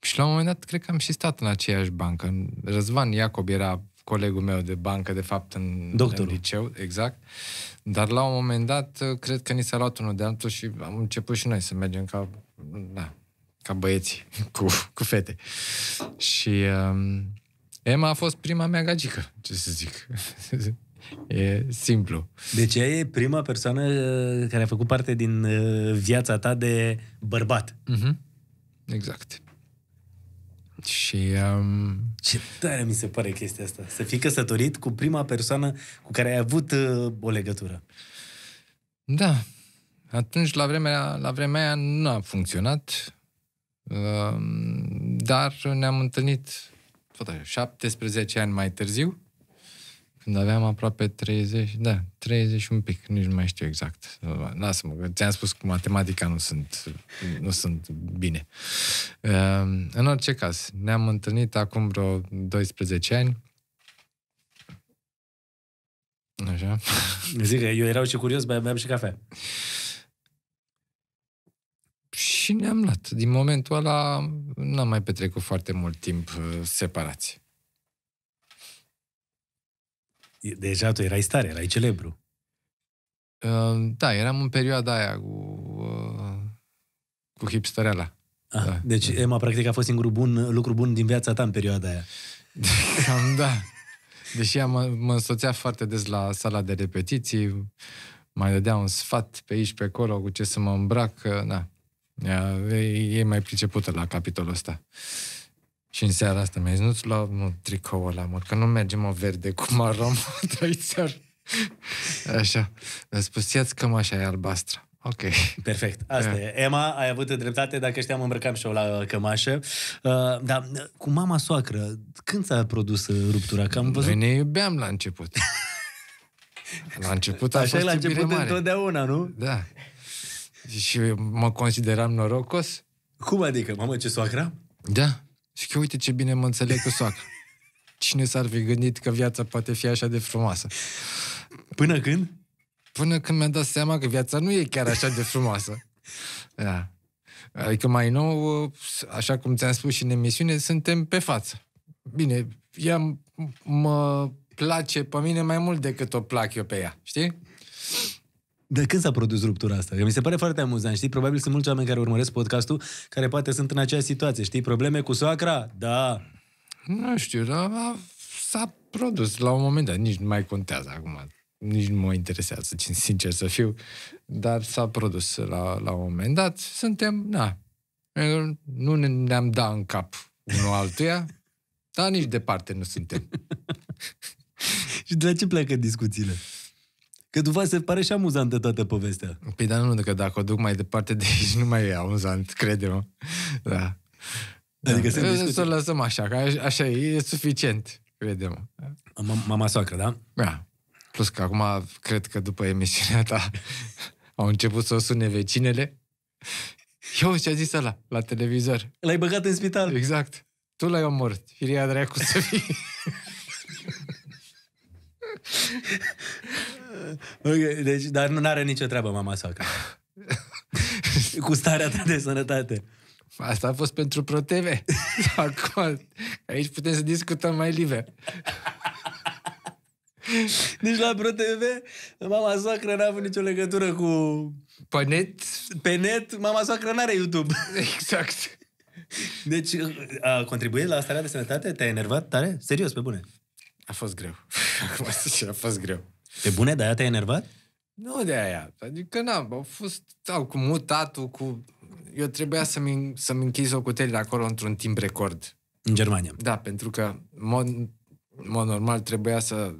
și la un moment dat, cred că am și stat în aceeași bancă. Răzvan Iacob era colegul meu de bancă, de fapt, în, în liceu, exact. Dar la un moment dat, uh, cred că ni s-a luat unul de altul și am început și noi să mergem ca, da, ca băieți cu, cu fete. Și um, Emma a fost prima mea gagică, ce să zic. E simplu. Deci ea e prima persoană uh, care a făcut parte din uh, viața ta de bărbat. Mm-hmm. Exact. Și, um... Ce tare mi se pare chestia asta. Să fii căsătorit cu prima persoană cu care ai avut uh, o legătură. Da. Atunci, la vremea, la vremea aia, nu a funcționat, uh, dar ne-am întâlnit tot așa, 17 ani mai târziu când aveam aproape 30, da, 30 și un pic, nici nu mai știu exact. Lasă-mă, ți-am spus că matematica nu sunt, nu sunt bine. Ehm, în orice caz, ne-am întâlnit acum vreo 12 ani. Așa. Zic că eu erau și curios, mai aveam și cafea. Și ne-am luat. Din momentul ăla n-am mai petrecut foarte mult timp uh, separați. Deja tu erai stare, erai celebru. Ehm, da, eram în perioada aia cu, uh, cu hipstereala. Ah, da. Deci da. Emma practic a fost singurul bun, lucru bun din viața ta în perioada aia. Cam da. Deși am, mă însoțea foarte des la sala de repetiții, mai dădea un sfat pe aici, pe acolo, cu ce să mă îmbrac, na. e, e mai pricepută la capitolul ăsta. Uh, și în seara asta mi-a zis, nu-ți lua nu, tricou ăla, mă, că nu mergem o verde cu marom, trăițar. Așa. Mi-a spus, ia-ți cămașa, e albastră. Ok. Perfect. Asta yeah. e. Emma, ai avut dreptate, dacă știam, îmbrăcam și eu la uh, cămașă. Uh, dar uh, cu mama soacră, când s-a produs uh, ruptura? Că am văzut... Noi ne iubeam la început. la început a Așa fost la început mare. întotdeauna, nu? Da. Și mă consideram norocos. Cum adică? Mamă, ce soacra? Da. Și că uite ce bine mă înțeleg cu soacra. Cine s-ar fi gândit că viața poate fi așa de frumoasă? Până când? Până când mi-am dat seama că viața nu e chiar așa de frumoasă. Da. Adică mai nou, așa cum ți-am spus și în emisiune, suntem pe față. Bine, ea mă place pe mine mai mult decât o plac eu pe ea, știi? De când s-a produs ruptura asta? Mi se pare foarte amuzant, știi? Probabil sunt mulți oameni care urmăresc podcastul care poate sunt în aceeași situație, știi? Probleme cu soacra? Da. Nu știu, da, s-a produs la un moment dat, nici nu mai contează acum. Nici nu mă interesează, sincer să fiu, dar s-a produs la, la un moment dat. Suntem, na, nu ne-am dat în cap unul altuia, dar nici departe nu suntem. Și de la ce pleacă discuțiile? Că după se pare și amuzantă toată povestea. Păi dar nu, că dacă o duc mai departe de aici nu mai e amuzant, crede-mă. Da. da. Adică da. Să s-o lăsăm așa, că așa e, e suficient, crede Mama soacră, da? Da. Plus că acum cred că după emisiunea ta au început să o sune vecinele. Eu ce-a zis ăla la televizor? L-ai băgat în spital. Exact. Tu l-ai omorât. Firia dracu să fii. okay, deci, dar nu are nicio treabă mama sa ca... cu starea ta de sănătate. Asta a fost pentru ProTV. Acum, aici putem să discutăm mai liber. Deci la ProTV, mama soacră n-a avut nicio legătură cu... Pe net? Pe net, mama soacră n-are YouTube. Exact. Deci, a contribuit la starea de sănătate? te ai enervat tare? Serios, pe bune. A fost greu. Acum a fost greu. Pe bune, de-aia te-ai enervat? Nu de aia. Adică n-am, au fost au, cu mutatul, cu... Eu trebuia să-mi, să-mi închizi de acolo într-un timp record. În Germania. Da, pentru că, în mod, mod normal, trebuia să...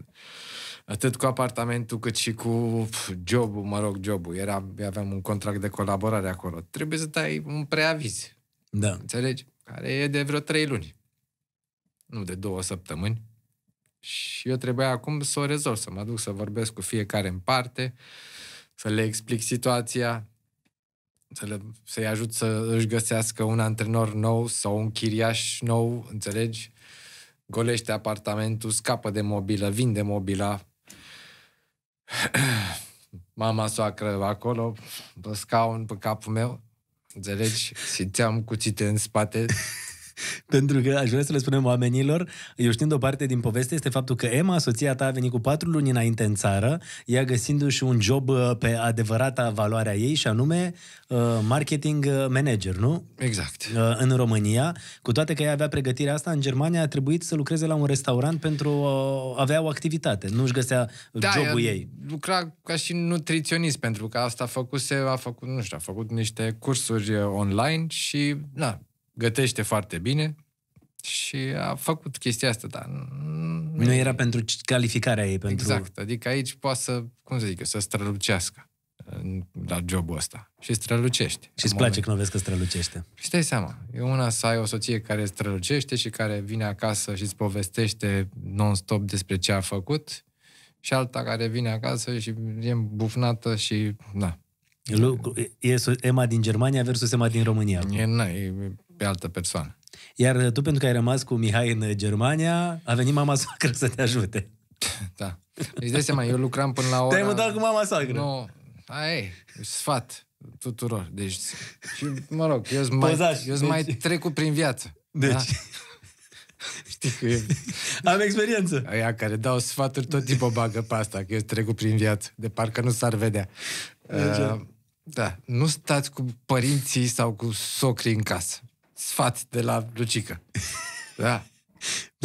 Atât cu apartamentul, cât și cu jobul, mă rog, jobul. Era, aveam un contract de colaborare acolo. Trebuie să dai un preaviz. Da. Înțelegi? Care e de vreo trei luni. Nu de două săptămâni. Și eu trebuia acum să o rezolv, să mă duc să vorbesc cu fiecare în parte, să le explic situația, să le, să-i ajut să își găsească un antrenor nou sau un chiriaș nou, înțelegi? Golește apartamentul, scapă de mobilă, vinde mobila. Mama soacră acolo, pe scaun, pe capul meu, înțelegi? Simțeam cuțite în spate, Pentru că aș vrea să le spunem oamenilor, eu știind o parte din poveste, este faptul că Emma, soția ta, a venit cu patru luni înainte în țară, ea găsindu-și un job uh, pe adevărata valoarea ei și anume uh, marketing manager, nu? Exact. Uh, în România, cu toate că ea avea pregătirea asta, în Germania a trebuit să lucreze la un restaurant pentru a uh, avea o activitate. Nu și găsea da, jobul ei. lucra ca și nutriționist, pentru că asta a făcut, a făcut, nu știu, a făcut niște cursuri uh, online și, da, gătește foarte bine și a făcut chestia asta, dar... Nu era pentru calificarea ei, pentru... Exact, adică aici poate să, cum să zic eu, să strălucească la jobul ăsta. Și strălucește. Și îți place când vezi că strălucește. Și dai seama, e una să ai o soție care strălucește și care vine acasă și îți povestește non-stop despre ce a făcut și alta care vine acasă și e bufnată și, da. E Emma din Germania versus Ema din România. E, na, e pe altă persoană. Iar tu, pentru că ai rămas cu Mihai în Germania, a venit mama soacră să te ajute. Da. Îți dai seama, eu lucram până la ora... Te-ai mutat cu mama soacră. Nu, aia e, sfat tuturor. Deci, și, mă rog, eu sunt mai, eu deci... mai trecut prin viață. Deci... Da? Știi că eu... Am experiență. Aia care dau sfaturi tot timpul bagă pe asta, că eu trecut prin viață, de parcă nu s-ar vedea. Deci, uh, da, nu stați cu părinții sau cu socrii în casă sfat de la Lucică. Da.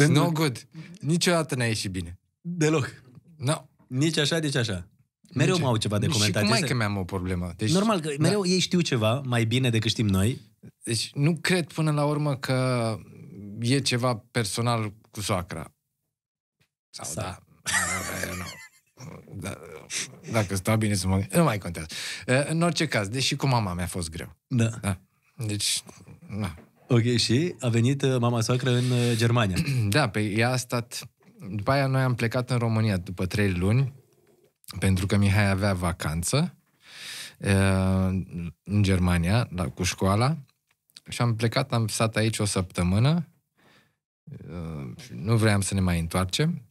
It's No good. Niciodată n-a ieșit bine. Deloc. No. Nici așa, nici așa. Mereu mai au ceva de comentat. Și cum mai că mi-am o problemă. Deci, Normal, că da. mereu da. ei știu ceva mai bine decât știm noi. Deci nu cred până la urmă că e ceva personal cu soacra. Sau, Sau. da. da, da dacă stau bine să mă... Nu mai contează. În orice caz, deși cu mama mi-a fost greu. Da. da. Deci, na, Ok, și a venit uh, mama soacră în uh, Germania. Da, pe ea a stat... După aia noi am plecat în România după trei luni, pentru că Mihai avea vacanță uh, în Germania, la, cu școala, și am plecat, am stat aici o săptămână, nu vreau să ne mai întoarcem,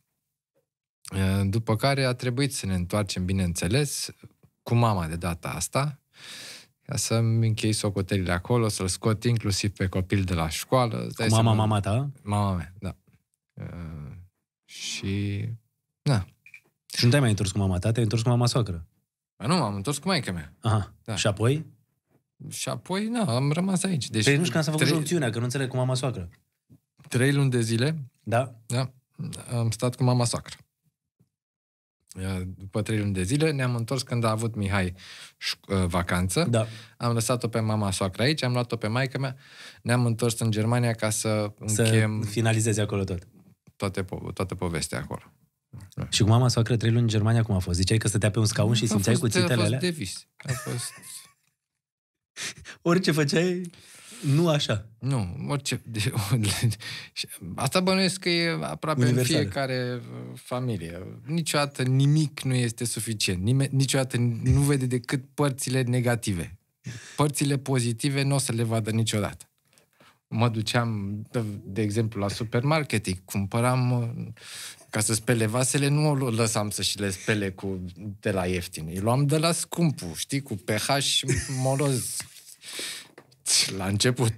după care a trebuit să ne întoarcem, bineînțeles, cu mama de data asta, ca să-mi închei socotelile acolo, să-l scot inclusiv pe copil de la școală. Cu mama, mă... mama ta? Mama mea, da. Uh, și... Da. Și nu te-ai mai întors cu mama ta, te-ai întors cu mama soacră. Bă, nu, am întors cu maica mea. Aha. Da. Și apoi? Și apoi, nu am rămas aici. Deci, păi nu știu că am să fac trei... opțiunea, că nu înțeleg cu mama soacră. Trei luni de zile? Da. Da. Am stat cu mama soacră după trei luni de zile, ne-am întors când a avut Mihai ă, vacanță. Da. Am lăsat-o pe mama soacră aici, am luat-o pe maica mea, ne-am întors în Germania ca să, să încheiem... finalizeze acolo tot. Toate, po- toată povestea acolo. Și cu mama soacră trei luni în Germania cum a fost? Ziceai că stătea pe un scaun și simțeai a fost, cuțitele a fost alea? A fost A fost... Orice făceai... Nu așa. Nu, orice. asta bănuiesc că e aproape Universal. în fiecare familie. Niciodată nimic nu este suficient. Nime, niciodată nu vede decât părțile negative. Părțile pozitive nu o să le vadă niciodată. Mă duceam, de, de exemplu, la supermarket, cumpăram ca să spele vasele, nu o lăsam să și le spele cu, de la ieftin. Îi luam de la scumpul, știi, cu pH moroz. La început.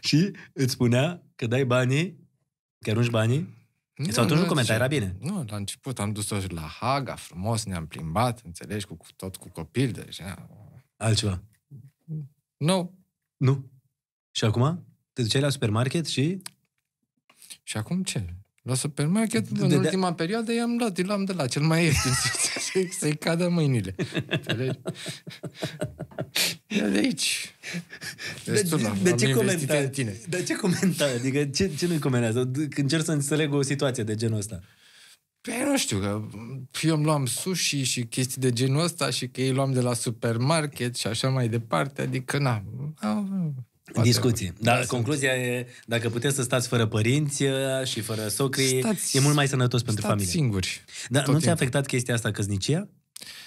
și îți spunea că dai banii, că arunci banii? Nu, Sau tu nu, nu comenta, era bine. Nu, la început am dus-o la Haga, frumos, ne-am plimbat, înțelegi, cu, cu tot cu copil deja. Deci, Altceva? Nu. Nu. Și acum? Te duceai la supermarket și... Și acum ce? La supermarket, de, în de, ultima perioadă, i-am luat, îl am de la cel mai ieftin, să-i, cadă mâinile. de aici. Deci, Destul, de, de, de, ce comenta, de, tine. de ce comenta? Adică ce, ce nu-i comentează? Încerc să înțeleg o situație de genul ăsta. Păi nu știu, că eu îmi luam sushi și chestii de genul ăsta și că ei luam de la supermarket și așa mai departe, adică na, Poate. Discuții. Dar da, concluzia e, dacă puteți să stați fără părinți uh, și fără socri, stați, e mult mai sănătos pentru stați familie. singuri. Dar nu ți-a afectat chestia asta căsnicia?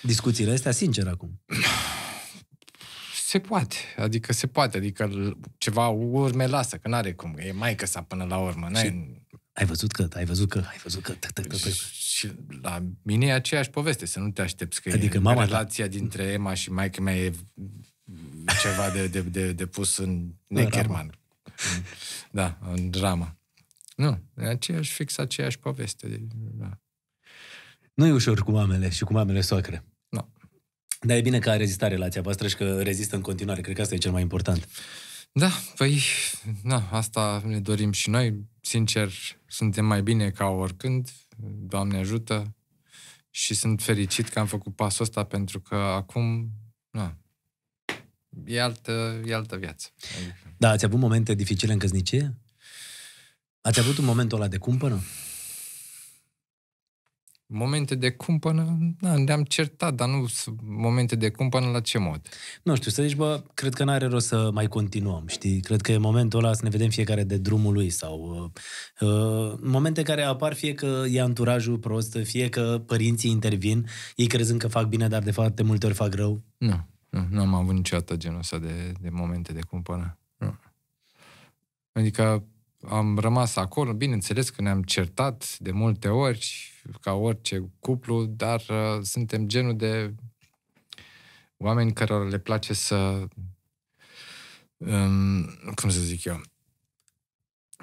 Discuțiile astea, sincer acum. Se poate, adică se poate, adică ceva urme lasă, că n-are cum, e mai sa până la urmă. Și ai văzut că, ai văzut că, ai văzut că... Tăc, tăc, tăc, tăc. Și la mine e aceeași poveste, să nu te aștepți că adică e mama relația ta. dintre Emma și maica mea e ceva de, de, de, de pus în necherman. Da, în drama. Nu, aceeași, fix aceeași poveste. da. Nu e ușor cu mamele și cu mamele soacre. Nu. Dar e bine că a rezistat relația voastră și că rezistă în continuare. Cred că asta e cel mai important. Da, păi, na, asta ne dorim și noi. Sincer, suntem mai bine ca oricând. Doamne ajută. Și sunt fericit că am făcut pasul ăsta pentru că acum, na, e altă, e altă viață. Adică... Da, ați avut momente dificile în căsnicie? Ați avut un moment ăla de cumpănă? Momente de cumpănă? Da, ne-am certat, dar nu momente de cumpănă la ce mod? Nu știu, să zici, bă, cred că n-are rost să mai continuăm, știi? Cred că e momentul ăla să ne vedem fiecare de drumul lui sau uh, uh momente care apar fie că e anturajul prost, fie că părinții intervin, ei crezând că fac bine, dar de fapt de multe ori fac rău. Nu. Nu, nu am avut niciodată genul ăsta de, de momente de cumpără. Nu. Adică am rămas acolo, bineînțeles că ne-am certat de multe ori, ca orice cuplu, dar uh, suntem genul de oameni care le place să, um, cum să zic eu,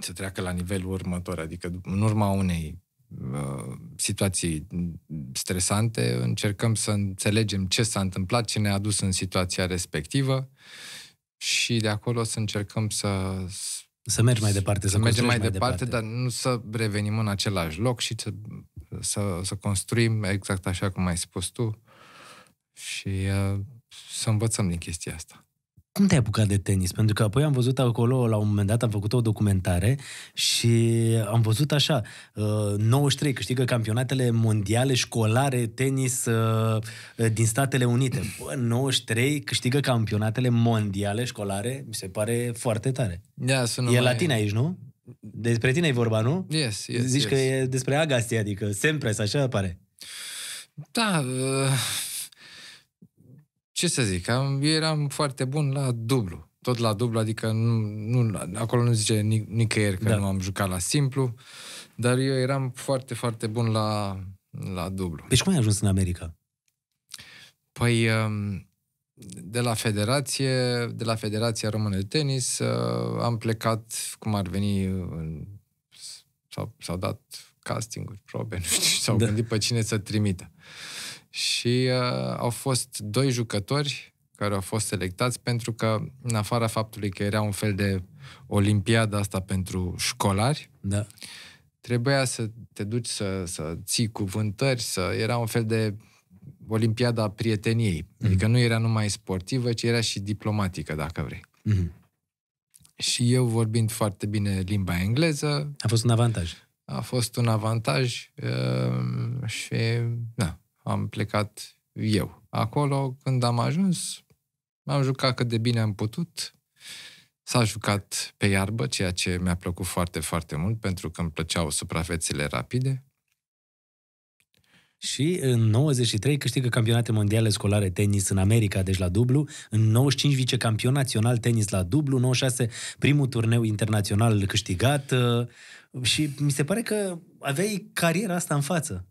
să treacă la nivelul următor, adică în urma unei Uh, situații stresante, încercăm să înțelegem ce s-a întâmplat, ce ne-a adus în situația respectivă și de acolo să încercăm să... Să mergem mai departe, să, să mergem mai, mai departe, departe, dar nu să revenim în același loc și să, să, să construim exact așa cum ai spus tu și uh, să învățăm din chestia asta. Cum te-ai apucat de tenis? Pentru că apoi am văzut acolo, la un moment dat am făcut o documentare și am văzut așa, 93 uh, câștigă campionatele mondiale școlare tenis uh, uh, din Statele Unite. Bă, 93 câștigă campionatele mondiale școlare, mi se pare foarte tare. Da, sună e mai... la tine aici, nu? Despre tine e vorba, nu? Yes, yes, Zici yes. că e despre Agassi, adică Sempres, așa pare. Da, uh ce să zic, am, eu eram foarte bun la dublu. Tot la dublu, adică nu, nu, acolo nu zice nic nicăieri că da. nu am jucat la simplu, dar eu eram foarte, foarte bun la, la dublu. Deci cum ai ajuns în America? Păi, um, de la Federație, de la Federația Română de Tenis, uh, am plecat, cum ar veni, s-au, dat castinguri, probe, nu știu, s-au da. gândit pe cine să trimită și uh, au fost doi jucători care au fost selectați pentru că, în afara faptului că era un fel de olimpiadă asta pentru școlari, da. trebuia să te duci să, să ții cuvântări, să era un fel de olimpiada prieteniei. Mm-hmm. Adică nu era numai sportivă, ci era și diplomatică, dacă vrei. Mm-hmm. Și eu, vorbind foarte bine limba engleză... A fost un avantaj. A fost un avantaj uh, și... Da, am plecat eu. Acolo, când am ajuns, m-am jucat cât de bine am putut. S-a jucat pe iarbă, ceea ce mi-a plăcut foarte, foarte mult, pentru că îmi plăceau suprafețele rapide. Și în 93 câștigă campionate mondiale scolare tenis în America, deci la dublu, în 95 vicecampion național tenis la dublu, 96 primul turneu internațional câștigat uh, și mi se pare că aveai cariera asta în față.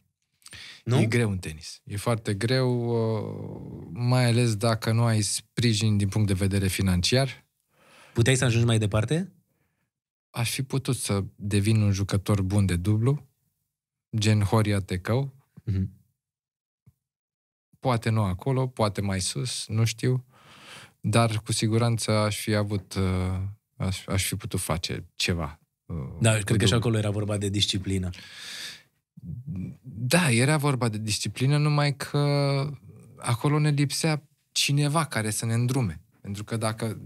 Nu? E greu în tenis. E foarte greu, uh, mai ales dacă nu ai sprijin din punct de vedere financiar. Puteai să ajungi mai departe? Aș fi putut să devin un jucător bun de dublu, gen Horia Tecău. Mm-hmm. Poate nu acolo, poate mai sus, nu știu. Dar cu siguranță aș fi avut, uh, aș, aș fi putut face ceva. Uh, da, cred dublu. că și acolo era vorba de disciplină. Da, era vorba de disciplină, numai că acolo ne lipsea cineva care să ne îndrume. Pentru că dacă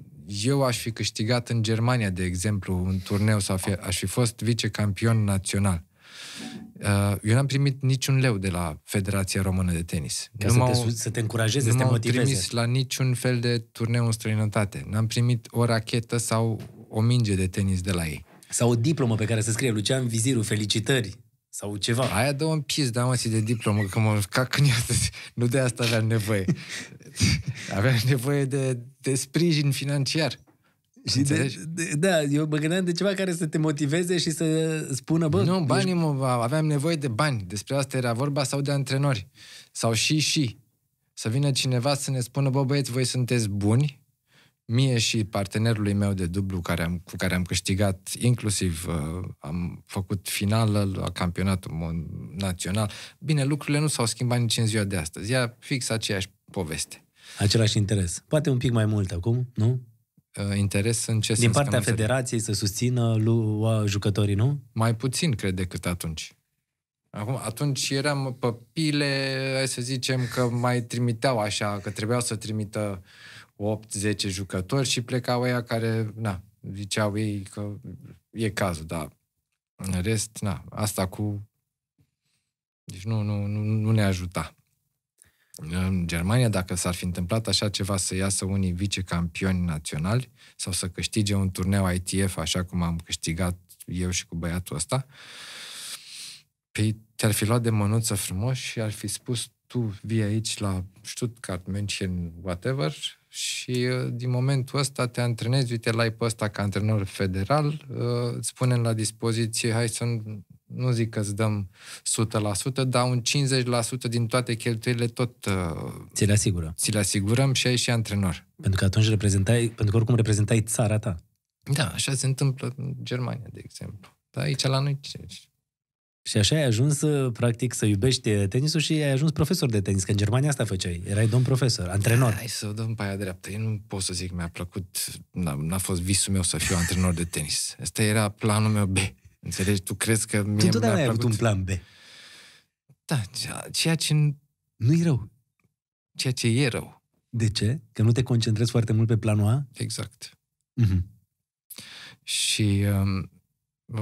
eu aș fi câștigat în Germania, de exemplu, un turneu sau fi, aș fi fost vicecampion național, uh, eu n-am primit niciun leu de la Federația Română de Tenis. Ca nu să, te, să te încurajeze, să te motiveze. Nu m-au trimis la niciun fel de turneu în străinătate. N-am primit o rachetă sau o minge de tenis de la ei. Sau o diplomă pe care să scrie Lucian Viziru, felicitări! Sau ceva. Aia dă un pis, da, mă, de diplomă, că mă cac în Nu de asta aveam nevoie. aveam nevoie de, de sprijin financiar. Și de, de, da, eu mă gândeam de ceva care să te motiveze și să spună, bă... Nu, banii, mă, aveam nevoie de bani, despre asta era vorba, sau de antrenori, sau și, și. Să vină cineva să ne spună, bă, băieți, voi sunteți buni, mie și partenerului meu de dublu care am, cu care am câștigat, inclusiv uh, am făcut finală la campionatul național. Bine, lucrurile nu s-au schimbat nici în ziua de astăzi. Ea fix aceeași poveste. Același interes. Poate un pic mai mult acum, nu? Uh, interes în ce Din sens? Din partea federației să susțină lua jucătorii, nu? Mai puțin, cred, decât atunci. Acum, atunci eram pe pile, hai să zicem că mai trimiteau așa, că trebuiau să trimită uh, 8-10 jucători și plecau ăia care, na, ziceau ei că e cazul, dar în rest, na, asta cu... Deci nu, nu, nu, nu ne ajuta. În Germania, dacă s-ar fi întâmplat așa ceva să iasă unii vicecampioni naționali sau să câștige un turneu ITF așa cum am câștigat eu și cu băiatul ăsta, pe păi te-ar fi luat de mănuță frumos și ar fi spus tu vii aici la Stuttgart, München, whatever, și uh, din momentul ăsta te antrenezi, uite, la ai pe ăsta ca antrenor federal, uh, îți punem la dispoziție, hai să nu zic că îți dăm 100%, dar un 50% din toate cheltuielile tot... Uh, ți le asigură. Ți le asigurăm și ai și antrenor. Pentru că atunci reprezentai, pentru că oricum reprezentai țara ta. Da, așa se întâmplă în Germania, de exemplu. Dar aici la noi ce? Și așa ai ajuns, uh, practic, să iubești uh, tenisul și ai ajuns profesor de tenis, că în Germania asta făceai, erai domn profesor, antrenor. Hai să o dăm pe aia dreaptă, eu nu pot să zic, mi-a plăcut, n-a, n-a fost visul meu să fiu antrenor de tenis. Asta era planul meu B. Înțelegi? Tu crezi că mie Tu totdeauna ai avut un plan B. Da, ceea ce... nu e rău. Ceea ce e rău. De ce? Că nu te concentrezi foarte mult pe planul A? Exact. Mm-hmm. Și um,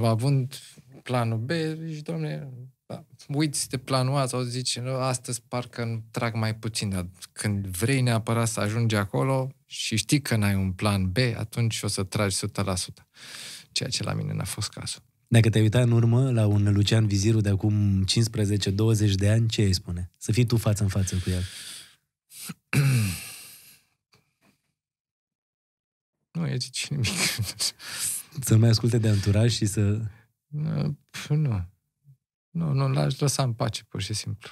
având planul B și, domne, da, uiți de planul A sau zici, astăzi parcă îmi trag mai puțin, dar când vrei neapărat să ajungi acolo și știi că n-ai un plan B, atunci o să tragi 100%, ceea ce la mine n-a fost cazul. Dacă te-ai uitat în urmă la un Lucian Viziru de acum 15-20 de ani, ce îi spune? Să fii tu față în față cu el. nu, e zici nimic. Să nu mai asculte de anturaj și să nu. Nu, nu, l-aș lăsa în pace, pur și simplu.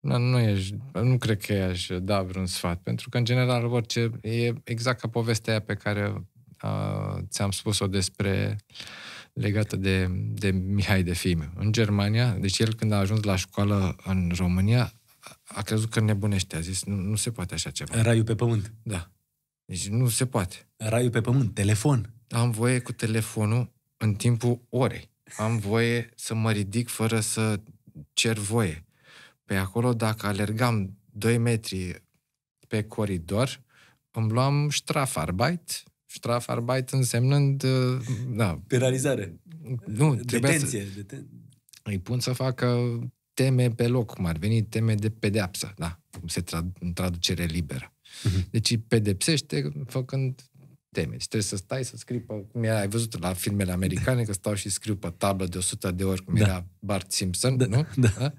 Nu, nu, ești, nu cred că i-aș da vreun sfat, pentru că, în general, orice e exact ca povestea aia pe care uh, ți-am spus-o despre legată de, de Mihai de Fimiu. În Germania, deci el când a ajuns la școală în România, a crezut că nebunește. A zis, nu, nu se poate așa ceva. Raiul pe pământ. Da. Deci nu se poate. Raiul pe pământ, telefon. Am voie cu telefonul în timpul orei. Am voie să mă ridic fără să cer voie. Pe acolo, dacă alergam 2 metri pe coridor, îmi luam Strafarbeit, Strafarbeit însemnând... Uh, da, Penalizare. Nu, trebuie Să... Deten... Îi pun să facă teme pe loc, cum ar veni teme de pedeapsă, da, cum se trad- în traducere liberă. Mhm. Deci îi pedepsește făcând teme. Și trebuie să stai să scrii pe... Cum era, ai văzut la filmele americane că stau și scriu pe tablă de 100 de ori, cum da. era Bart Simpson, da. nu? Da. da.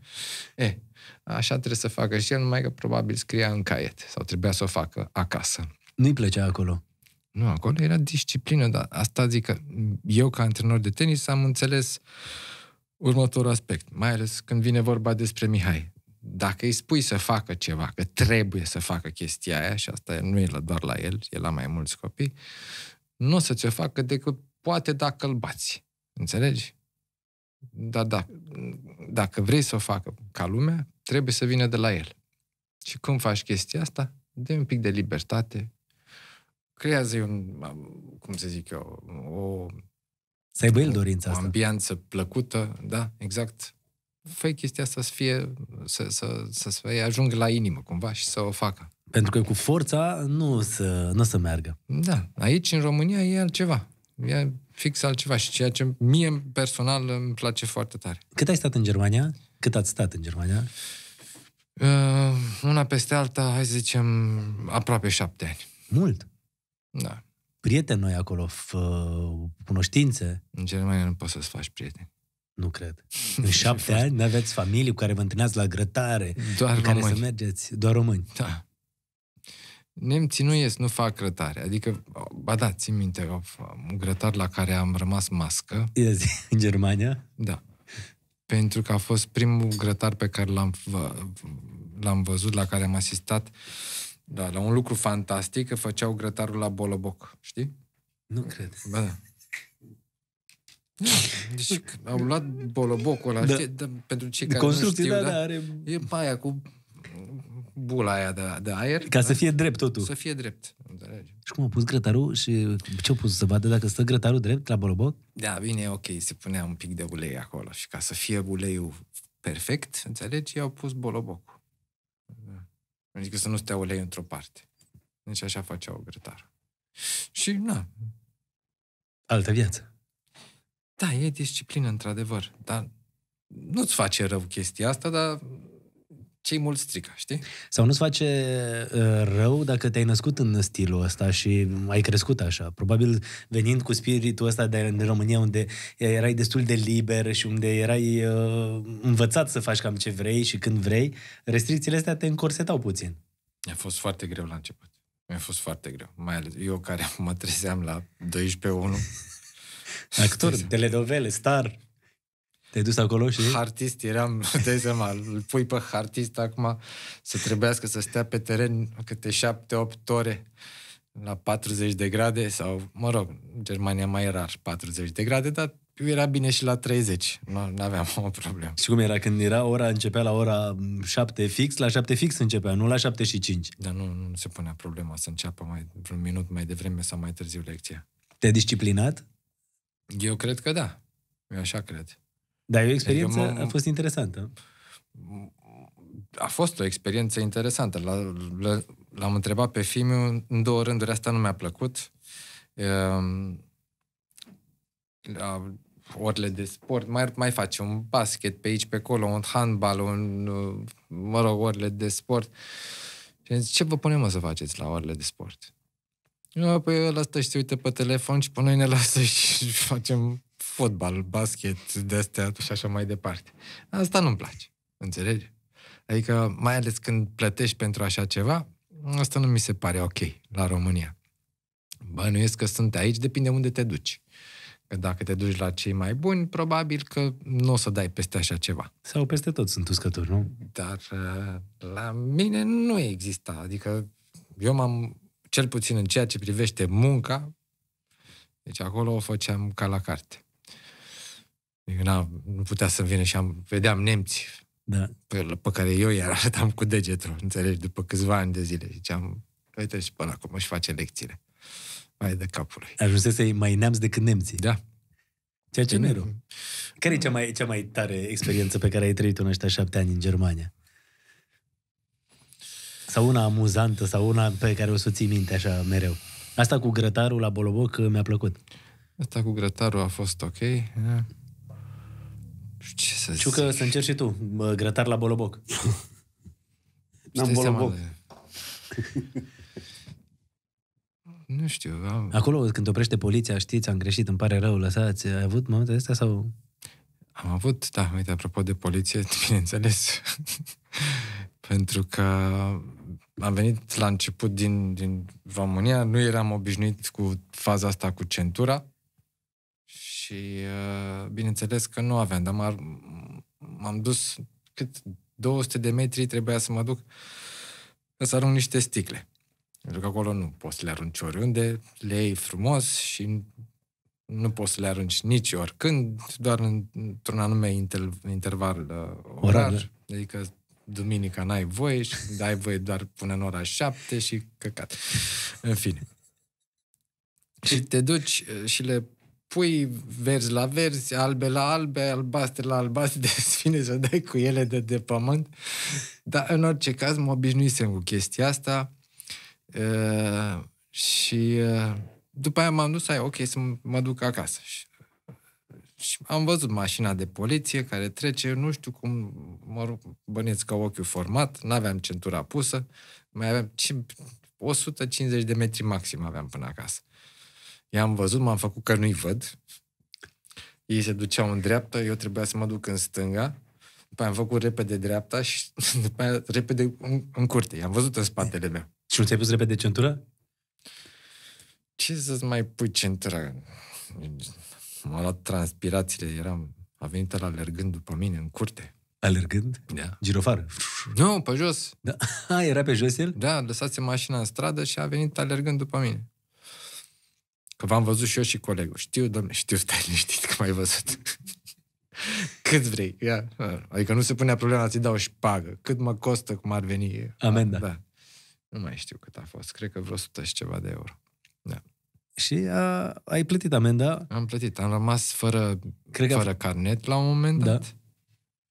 E, eh, așa trebuie să facă și el, numai că probabil scria în caiet sau trebuia să o facă acasă. Nu-i plăcea acolo. Nu, acolo era disciplină, dar asta zic că eu ca antrenor de tenis am înțeles următorul aspect, mai ales când vine vorba despre Mihai dacă îi spui să facă ceva, că trebuie să facă chestia aia, și asta nu e doar la el, e la mai mulți copii, nu o să ți-o facă decât poate dacă îl bați. Înțelegi? Dar da, dacă vrei să o facă ca lumea, trebuie să vină de la el. Și cum faci chestia asta? Dă un pic de libertate, creează un, cum să zic eu, o... Să aibă el dorința o asta. O ambianță plăcută, da, exact fă chestia asta să fie, să, să, să, să ajung la inimă cumva și să o facă. Pentru că cu forța nu să, nu să meargă. Da, aici în România e altceva. E fix altceva și ceea ce mie personal îmi place foarte tare. Cât ai stat în Germania? Cât ați stat în Germania? Uh, una peste alta, hai să zicem, aproape șapte ani. Mult? Da. Prieteni noi acolo, f- cunoștințe? În Germania nu poți să-ți faci prieteni. Nu cred. În șapte ani n-aveți familii cu care vă întâlneați la grătare, doar cu care români. să mergeți, doar români. Da. Nemții nu ies, nu fac grătare. Adică, ba da, țin minte, un grătar la care am rămas mască. Yes, în Germania? Da. Pentru că a fost primul grătar pe care l-am, l-am văzut, la care am asistat, da, la un lucru fantastic, că făceau grătarul la Boloboc, știi? Nu cred. Ba da. Deci am luat bolobocul ăla, da. știi, da, pentru cei care Construcții, nu știu, da, da, are... e paia cu bula aia de, de aer. Ca da? să fie drept totul. Să fie drept. Și cum a pus grătarul și ce a pus să vadă dacă stă grătarul drept la boloboc? Da, bine, ok, se punea un pic de ulei acolo și ca să fie uleiul perfect, înțelegi, i-au pus bolobocul. Da. Adică să nu stea ulei într-o parte. Deci așa făceau grătarul. Și, na. Altă viață. Da, e disciplină, într-adevăr, dar nu-ți face rău chestia asta, dar cei mulți strică, știi? Sau nu-ți face uh, rău dacă te-ai născut în stilul ăsta și ai crescut așa. Probabil venind cu spiritul ăsta de, de România, unde erai destul de liber și unde erai uh, învățat să faci cam ce vrei și când vrei, restricțiile astea te încorsetau puțin. A fost foarte greu la început. Mi-a fost foarte greu. Mai ales eu care mă trezeam la 12-1. Actor, telenovele, star. Te-ai dus acolo și... Artist, eram, de seama, îl pui pe artist, acum să trebuiască să stea pe teren câte șapte, opt ore la 40 de grade sau, mă rog, Germania mai rar 40 de grade, dar era bine și la 30. Nu aveam o problemă. Și cum era? Când era ora, începea la ora 7 fix, la 7 fix începea, nu la 7 și 5. Dar nu, nu se punea problema să înceapă mai, un minut mai devreme sau mai târziu lecția. Te-ai disciplinat? Eu cred că da. Eu așa cred. Dar e o experiență, adică a fost interesantă. A fost o experiență interesantă. La, la, l-am întrebat pe Fimiu în două rânduri, asta nu mi-a plăcut. Ehm, la orele de sport, mai, mai face un basket pe aici, pe acolo, un handbal, un, mă rog, orele de sport. Și zice, ce vă punem mă să faceți la orele de sport? Nu, păi ăla stă și se uită pe telefon și pe noi ne lasă și facem fotbal, basket, de-astea și așa mai departe. Asta nu-mi place, înțelegi? Adică, mai ales când plătești pentru așa ceva, asta nu mi se pare ok la România. Bănuiesc că sunt aici, depinde unde te duci. Că dacă te duci la cei mai buni, probabil că nu o să dai peste așa ceva. Sau peste tot sunt uscături, nu? Dar uh, la mine nu exista. Adică eu m-am cel puțin în ceea ce privește munca, deci acolo o făceam ca la carte. Eu adică nu putea să vină și am, vedeam nemți da. pe, pe care eu iar arătam cu degetul, înțelegi, după câțiva ani de zile. Ziceam, păi, uite și până acum își face lecțiile. Mai de capul lui. Ajunsese mai neamți decât nemții. Da. Ceea ce nu Care e cea mai, cea mai tare experiență pe care ai trăit-o în ăștia șapte ani în Germania? Sau una amuzantă, sau una pe care o să ții minte așa mereu. Asta cu grătarul la Boloboc uh, mi-a plăcut. Asta cu grătarul a fost ok. Da. Ce să Știu că să încerci și tu, grătar la Boloboc. N-am Boloboc. nu știu. Am... Acolo când oprește poliția, știți, am greșit, îmi pare rău, lăsați. Ai avut momente ăsta sau... Am avut, da, uite, apropo de poliție, bineînțeles. Pentru că am venit la început din, din România, nu eram obișnuit cu faza asta cu centura și uh, bineînțeles că nu aveam, dar m-am, m-am dus cât 200 de metri trebuia să mă duc să arunc niște sticle. Pentru că acolo nu poți să le arunci oriunde, le iei frumos și nu poți să le arunci nici oricând, doar într-un anume interval uh, orar. orar. Adică duminica n-ai voie și ai voie doar până în ora șapte și căcat. În fine. Și păi- te duci uh, și le pui verzi la verzi, albe la albe, albastre la albastre, de sfine să dai cu ele de, de pământ. Dar în orice caz mă obișnuisem cu chestia asta uh, și uh, după aia m-am dus, ai, ok, să mă duc acasă. Și și am văzut mașina de poliție care trece, nu știu cum, mă rog, băneți ca ochiul format, n-aveam centura pusă, mai aveam 150 de metri maxim aveam până acasă. I-am văzut, m-am făcut că nu-i văd. Ei se duceau în dreapta, eu trebuia să mă duc în stânga. După aia am făcut repede dreapta și după aia repede în, în curte. I-am văzut în spatele meu. Și nu ți-ai pus repede centură? Ce să-ți mai pui centura? m-a luat transpirațiile, eram, a venit la alergând după mine în curte. Alergând? Da. Girofară? Nu, pe jos. Da. A, era pe jos el? Da, lăsase mașina în stradă și a venit alergând după mine. Că v-am văzut și eu și colegul. Știu, domne, știu, stai liniștit că m-ai văzut. Cât vrei. Ia. Adică nu se punea problema ți dau și pagă. Cât mă costă, cum ar veni. Amenda. Da. Nu mai știu cât a fost. Cred că vreo 100 și ceva de euro. Și a, uh, ai plătit amenda? Am plătit. Am rămas fără, Cred că fără că... carnet la un moment da. dat.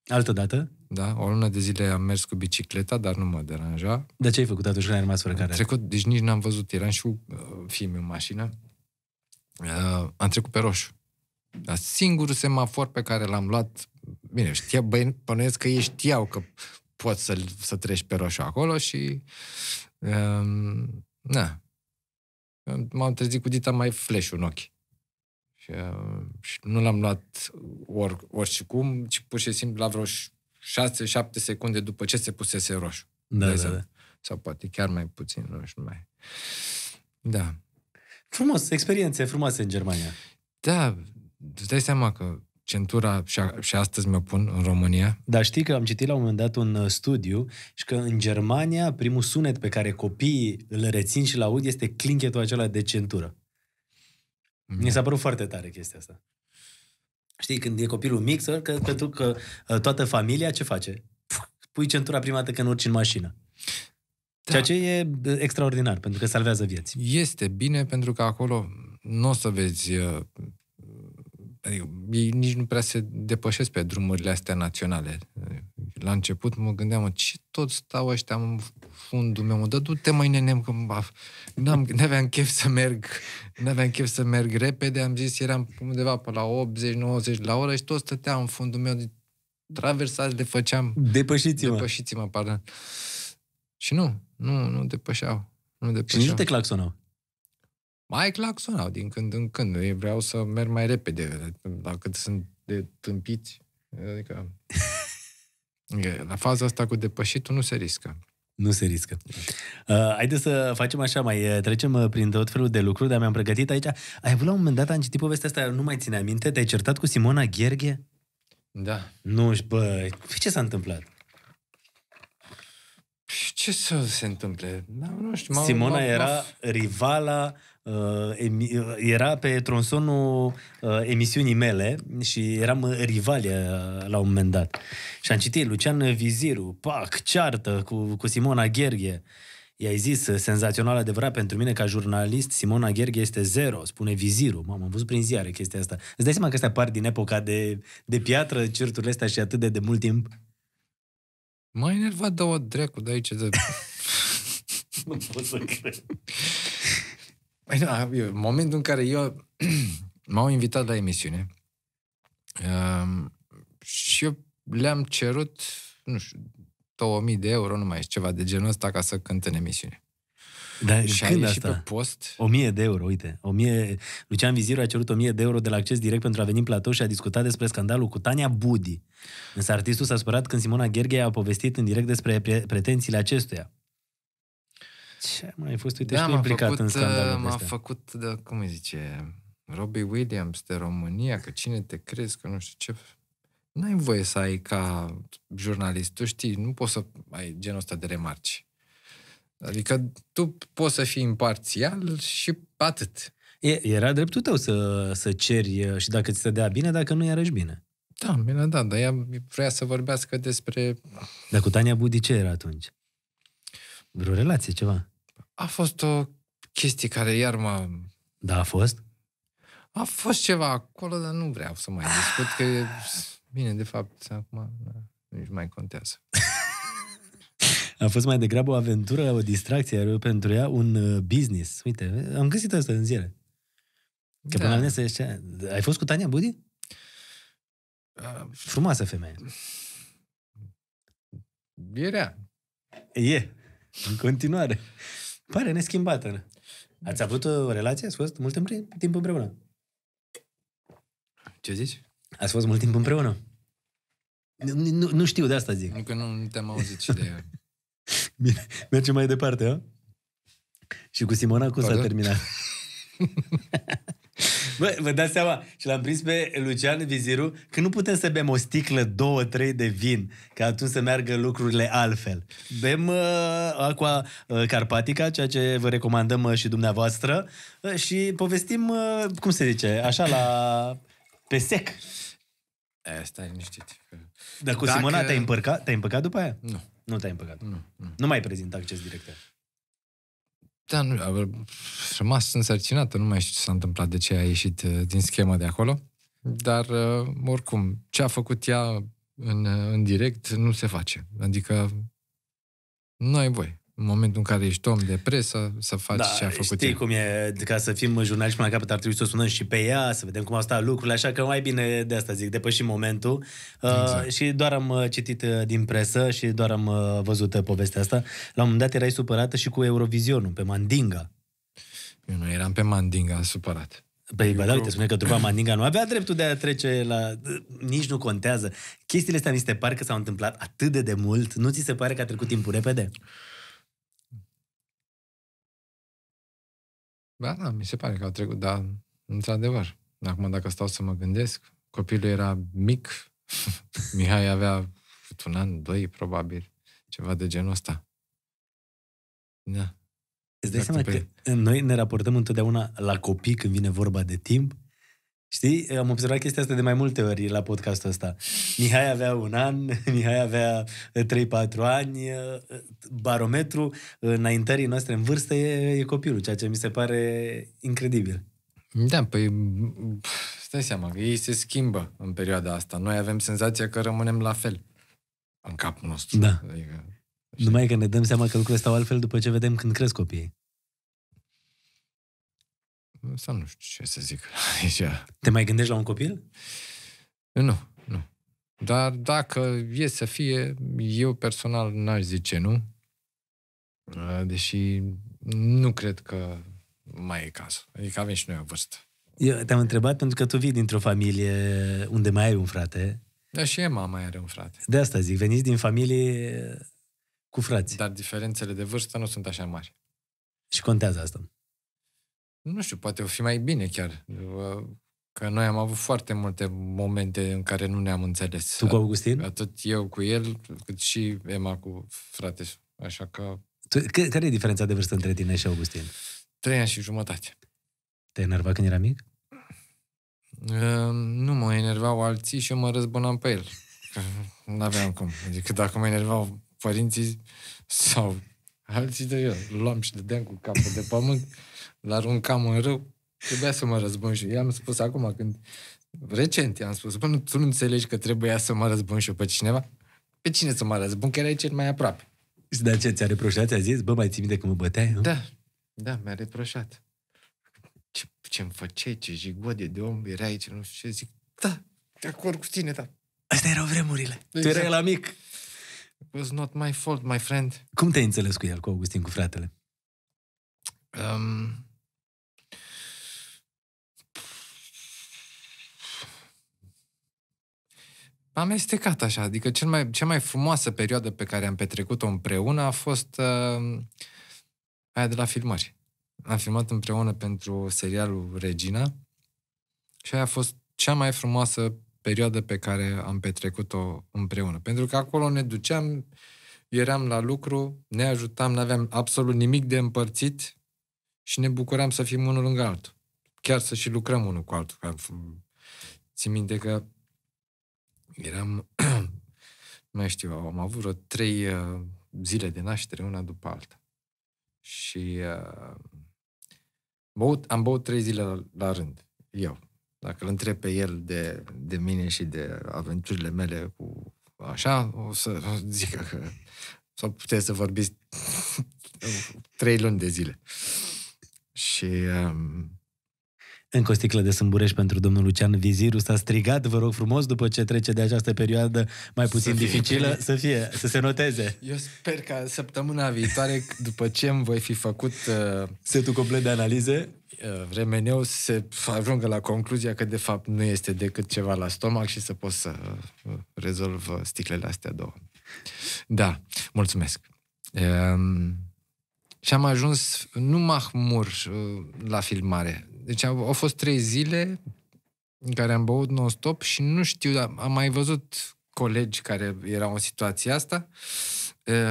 Da. Altă dată? Da, o lună de zile am mers cu bicicleta, dar nu mă deranja. De ce ai făcut atunci când ai rămas fără carnet? trecut, deci nici n-am văzut, eram și cu uh, fiul în mașină. Uh, am trecut pe roșu. Dar singurul semafor pe care l-am luat, bine, știa, băi, pănuiesc că ei știau că poți să, să treci pe roșu acolo și Uh, na, m-am trezit cu Dita mai flash în ochi. Și, uh, și nu l-am luat or, oricum, ci pur și simplu la vreo 6-7 secunde după ce se pusese roșu. Da, da, da. Sau poate chiar mai puțin, nu știu mai. Da. Frumos, experiențe frumoase în Germania. Da, îți dai seama că centura și, a, și astăzi mi-o pun în România. Dar știi că am citit la un moment dat un uh, studiu și că în Germania primul sunet pe care copiii îl rețin și îl aud este clinchetul acela de centură. Mm. Mi s-a părut foarte tare chestia asta. Știi, când e copilul mic, să că, pentru că uh, toată familia ce face? Pui centura prima dată când urci în mașină. Da. Ceea ce e uh, extraordinar, pentru că salvează vieți. Este bine, pentru că acolo nu o să vezi adică, ei nici nu prea se depășesc pe drumurile astea naționale. La început mă gândeam, mă, ce tot stau ăștia în fundul meu, mă, dă du-te mai nenem, că n-am, n-aveam chef să merg, n-aveam chef să merg repede, am zis, eram undeva pe la 80-90 la oră și tot stăteam în fundul meu, traversat le făceam. Depășiți-mă. Depășiți-mă, pardon. Și nu, nu, nu depășeau. Nu depășeau. Și nici te claxonau mai claxonau din când în când. Ei vreau să merg mai repede, dacă sunt de tâmpiți. Adică, la faza asta cu depășitul nu se riscă. Nu se riscă. Uh, haideți să facem așa, mai uh, trecem uh, prin tot felul de lucruri, dar mi-am pregătit aici. Ai avut la un moment dat, am citit povestea asta, nu mai ține aminte, te-ai certat cu Simona Gherghe? Da. Nu, bă, păi ce s-a întâmplat? Păi ce să se întâmple? Da, nu știu. M-a, Simona m-a, era rivala Uh, era pe tronsonul uh, emisiunii mele și eram uh, rivali la un moment dat. Și am citit Lucian Viziru, pac, ceartă cu, cu Simona Gherghe. I-ai zis, senzațional adevărat pentru mine ca jurnalist, Simona Gherghe este zero, spune Viziru. Mamă, am văzut prin ziare chestia asta. Îți dai seama că astea apar din epoca de, de piatră, certurile astea și atât de, de mult timp? M-a enervat dau o dreacu de aici. De... nu pot să cred. Păi da, eu, momentul în care eu m-au invitat la emisiune uh, și eu le-am cerut, nu știu, 2000 de euro, nu mai știu, ceva de genul ăsta ca să cânt în emisiune. Dar și când a asta? pe post. 1000 de euro, uite. 1000... Lucian Viziru a cerut 1000 de euro de la acces direct pentru a veni în platou și a discutat despre scandalul cu Tania Budi. Însă artistul s-a spărat când Simona Gherghe a povestit în direct despre pre- pretențiile acestuia. Ce mai ai fost? Uite, da, și implicat făcut, în scandalul uh, M-a astea. făcut, da, cum îi zice, Robbie Williams de România, că cine te crezi, că nu știu ce... N-ai voie să ai ca jurnalist, tu știi, nu poți să ai genul ăsta de remarci. Adică tu poți să fii imparțial și atât. E, era dreptul tău să, să ceri uh, și dacă ți se dea bine, dacă nu iarăși bine. Da, bine, da, dar ea vrea să vorbească despre... Dar cu Tania Budi ce era atunci? Vreo relație, ceva? A fost o chestie care iar m-a... Da, a fost? A fost ceva acolo, dar nu vreau să mai discut, că e... Bine, de fapt, acum da, nici mai contează. A fost mai degrabă o aventură, o distracție, iar eu pentru ea un uh, business. Uite, am găsit asta în ziare. Că da. până la Ai fost cu Tania Budi? Uh, Frumoasă femeie. E rea. E în continuare. Pare neschimbată. Ați avut o uh, relație? Ați fost mult timp împreună? Ce zici? Ați fost mult timp împreună? Nu, nu știu, de asta zic. Nu că nu te-am auzit și de ea. Bine, mergem mai departe, a? Și cu Simona cum s-a terminat? Bă, vă dați seama, și l-am prins pe Lucian Viziru, că nu putem să bem o sticlă, două, trei de vin, că atunci să meargă lucrurile altfel. Bem uh, aqua uh, carpatica, ceea ce vă recomandăm uh, și dumneavoastră, uh, și povestim, uh, cum se zice, așa la... pe sec. Aia, stai liniștit. Dar cu Dacă... Simona te-ai împăcat, te-ai împăcat după aia? Nu. Nu te-ai împăcat. Nu, nu. nu mai prezint acces direct. Da, nu, a rămas însărcinată, nu mai știu ce s-a întâmplat, de ce a ieșit uh, din schemă de acolo, dar uh, oricum, ce a făcut ea în, uh, în direct nu se face. Adică nu ai voie în momentul în care ești om de presă, să faci da, ce a făcut știi ea. cum e, ca să fim jurnaliști până la capăt, ar trebui să o sunăm și pe ea, să vedem cum au stat lucrurile, așa că mai bine de asta zic, depășim momentul. Uh, exact. Uh, și doar am uh, citit uh, din presă și doar am văzut povestea asta. La un moment dat erai supărată și cu Eurovizionul, pe Mandinga. Eu nu eram pe Mandinga supărat. Păi, bă, da, uite, spune că după Mandinga nu avea dreptul de a trece la... Nici nu contează. Chestiile astea mi se par că s-au întâmplat atât de, de mult. Nu ți se pare că a trecut timpul repede? Da, da, mi se pare că au trecut, dar într-adevăr, acum dacă stau să mă gândesc, copilul era mic, Mihai avea un an, doi, probabil, ceva de genul ăsta. Da. Îți dai seama pe... că noi ne raportăm întotdeauna la copii când vine vorba de timp Știi? Am observat chestia asta de mai multe ori la podcastul ăsta. Mihai avea un an, Mihai avea 3-4 eh, ani. Eh, barometru înaintării noastre în vârstă e, e copilul, ceea ce mi se pare incredibil. Da, păi stai seama că ei se schimbă în perioada asta. Noi avem senzația că rămânem la fel în capul nostru. Da. Adică, Numai că ne dăm seama că lucrurile stau altfel după ce vedem când cresc copiii. Să nu știu ce să zic. Aici... Te mai gândești la un copil? Nu, nu. Dar dacă e să fie, eu personal n-aș zice nu. Deși nu cred că mai e caz. Adică avem și noi o vârstă. Eu te-am întrebat pentru că tu vii dintr-o familie unde mai ai un frate. Da, și Emma mai are un frate. De asta zic, veniți din familie cu frați. Dar diferențele de vârstă nu sunt așa mari. Și contează asta nu știu, poate o fi mai bine chiar. Că noi am avut foarte multe momente în care nu ne-am înțeles. Tu cu Augustin? Atât eu cu el, cât și Emma cu frate. Așa că... Tu, care e diferența de vârstă între tine și Augustin? Trei ani și jumătate. te enerva când era mic? Ehm, nu mă enervau alții și eu mă răzbunam pe el. Nu aveam cum. Adică dacă mă enervau părinții sau alții de el, luam și dădeam cu capul de pământ l-aruncam în râu, trebuia să mă răzbun și i-am spus acum când, recent i-am spus, până tu nu înțelegi că trebuia să mă răzbun și eu pe cineva? Pe cine să mă răzbun? Că erai cel mai aproape. Și de ce ți-a reproșat? Ți-a zis, bă, mai ții minte că mă băteai? Nu? Da, da, mi-a reproșat. Ce, ce-mi făceai, ce jigodie de om era ce nu știu ce. Zic, da, de acord cu tine, da. Astea erau vremurile. Exact. Tu erai la mic. It was not my fault, my friend. Cum te-ai înțeles cu el, cu Augustin, cu fratele? Um, amestecat așa, adică cel mai, cea mai frumoasă perioadă pe care am petrecut-o împreună a fost uh, aia de la filmări. Am filmat împreună pentru serialul Regina și aia a fost cea mai frumoasă perioadă pe care am petrecut-o împreună. Pentru că acolo ne duceam, eram la lucru, ne ajutam, nu aveam absolut nimic de împărțit și ne bucuram să fim unul lângă altul. Chiar să și lucrăm unul cu altul. Țin minte că Eram, nu știu, am avut vreo trei uh, zile de naștere, una după alta. Și uh, băut, am băut trei zile la, la rând, eu. Dacă îl întreb pe el de, de mine și de aventurile mele cu așa, o să zic că sau puteți să vorbiți trei luni de zile. Și um, încă o sticlă de sâmbureș pentru domnul Lucian Viziru. S-a strigat, vă rog frumos, după ce trece de această perioadă mai puțin să fie. dificilă, să fie, să se noteze. Eu sper că săptămâna viitoare, după ce îmi voi fi făcut... Uh, Setul complet de analize? Uh, remeneu se ajungă la concluzia că de fapt nu este decât ceva la stomac și să pot să uh, rezolv uh, sticlele astea două. Da, mulțumesc. Um, și am ajuns, nu mahmur uh, la filmare, deci au, au fost trei zile în care am băut non-stop și nu știu, am mai văzut colegi care erau în situația asta,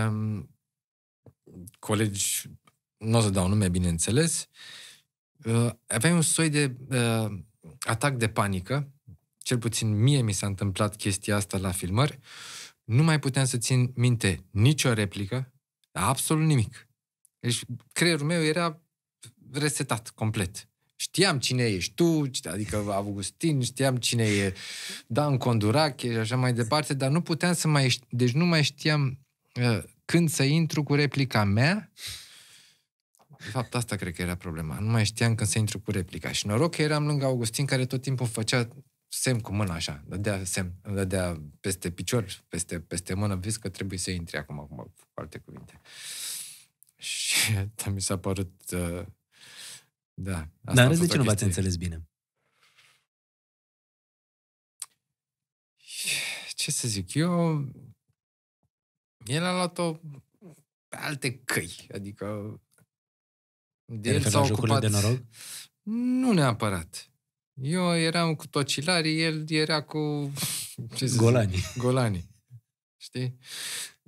um, colegi, nu o să dau nume, bineînțeles, uh, ehm, aveai un soi de uh, atac de panică, cel puțin mie mi s-a întâmplat chestia asta la filmări, nu mai puteam să țin minte nicio replică, absolut nimic. Deci creierul meu era resetat complet. Știam cine ești tu, adică Augustin, știam cine e Dan Condurache și așa mai departe, dar nu puteam să mai... Deci nu mai știam uh, când să intru cu replica mea. De fapt, asta cred că era problema. Nu mai știam când să intru cu replica. Și noroc că eram lângă Augustin, care tot timpul făcea semn cu mâna așa, dădea semn, îmi dădea peste picior, peste, peste mână, vezi că trebuie să intri acum, acum cu alte cuvinte. Și asta mi s-a părut uh, da. Asta Dar de ce nu v-ați înțeles bine? Ce să zic, eu... El a luat-o pe alte căi, adică... De el s-a ocupat... de noroc? Nu neapărat. Eu eram cu tocilarii, el era cu... Ce Golani. Golani. Știi?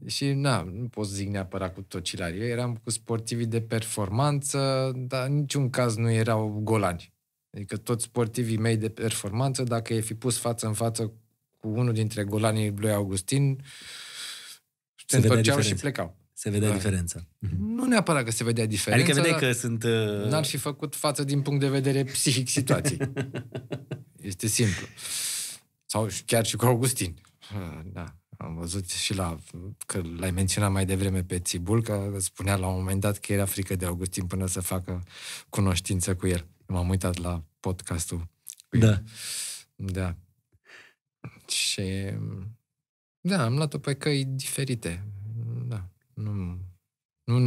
Și na, nu pot să zic neapărat cu tocilari. Eu eram cu sportivii de performanță, dar în niciun caz nu erau golani. Adică toți sportivii mei de performanță, dacă e fi pus față în față cu unul dintre golanii lui Augustin, se, se întorceau și plecau. Se vedea da. diferența. Mhm. Nu neapărat că se vedea diferența. Adică vedeai că sunt... Uh... N-ar fi făcut față din punct de vedere psihic situației. este simplu. Sau chiar și cu Augustin. Ah, da. Am văzut și la, că l-ai menționat mai devreme pe Țibul, că spunea la un moment dat că era frică de Augustin până să facă cunoștință cu el. M-am uitat la podcastul cu da. Da. Și da, am luat-o pe căi diferite. Da. Nu, nu,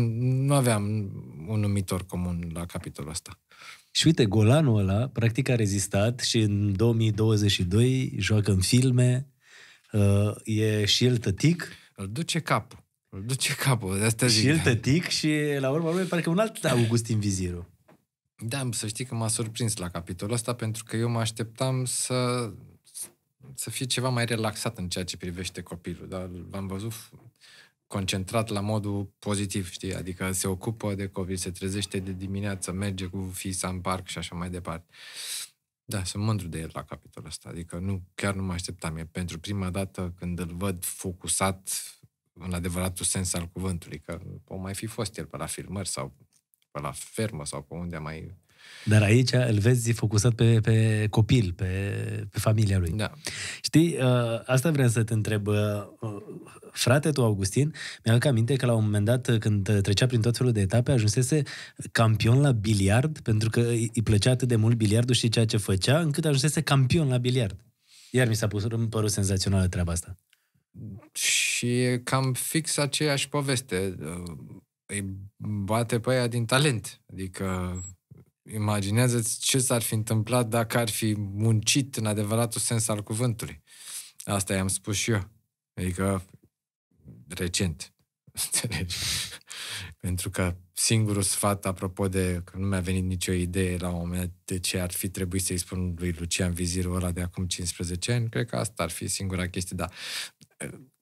nu aveam un numitor comun la capitolul ăsta. Și uite, Golanul ăla, practic a rezistat și în 2022 joacă în filme, Uh, e și el tătic. Îl duce capul. Îl duce capul. De asta zic. Și el tătic și la urma lui parcă un alt Augustin Viziru. Da, să știi că m-a surprins la capitolul ăsta pentru că eu mă așteptam să să fie ceva mai relaxat în ceea ce privește copilul, dar l-am văzut concentrat la modul pozitiv, știi? Adică se ocupă de copil, se trezește de dimineață, merge cu fiisa în parc și așa mai departe. Uh, da, sunt mândru de el la capitolul ăsta. Adică nu, chiar nu mă așteptam. E pentru prima dată când îl văd focusat în adevăratul sens al cuvântului, că o mai fi fost el pe la filmări sau pe la fermă sau pe unde a mai dar aici îl vezi focusat pe, pe copil, pe, pe familia lui. Da. Știi, uh, asta vreau să te întreb. Uh, frate tu, Augustin, mi-aduc aminte că la un moment dat, când trecea prin tot felul de etape, ajunsese campion la biliard, pentru că îi plăcea atât de mult biliardul și ceea ce făcea, încât ajunsese campion la biliard. Iar mi s-a pus, îmi părut senzațională treaba asta. Și e cam fix aceeași poveste. Îi bate pe aia din talent. Adică Imaginează-ți ce s-ar fi întâmplat dacă ar fi muncit în adevăratul sens al cuvântului. Asta i-am spus și eu. Adică recent. Înțelegi? Pentru că singurul sfat, apropo de că nu mi-a venit nicio idee la un moment dat de ce ar fi trebuit să-i spun lui Lucian Vizirul ăla de acum 15 ani, cred că asta ar fi singura chestie, dar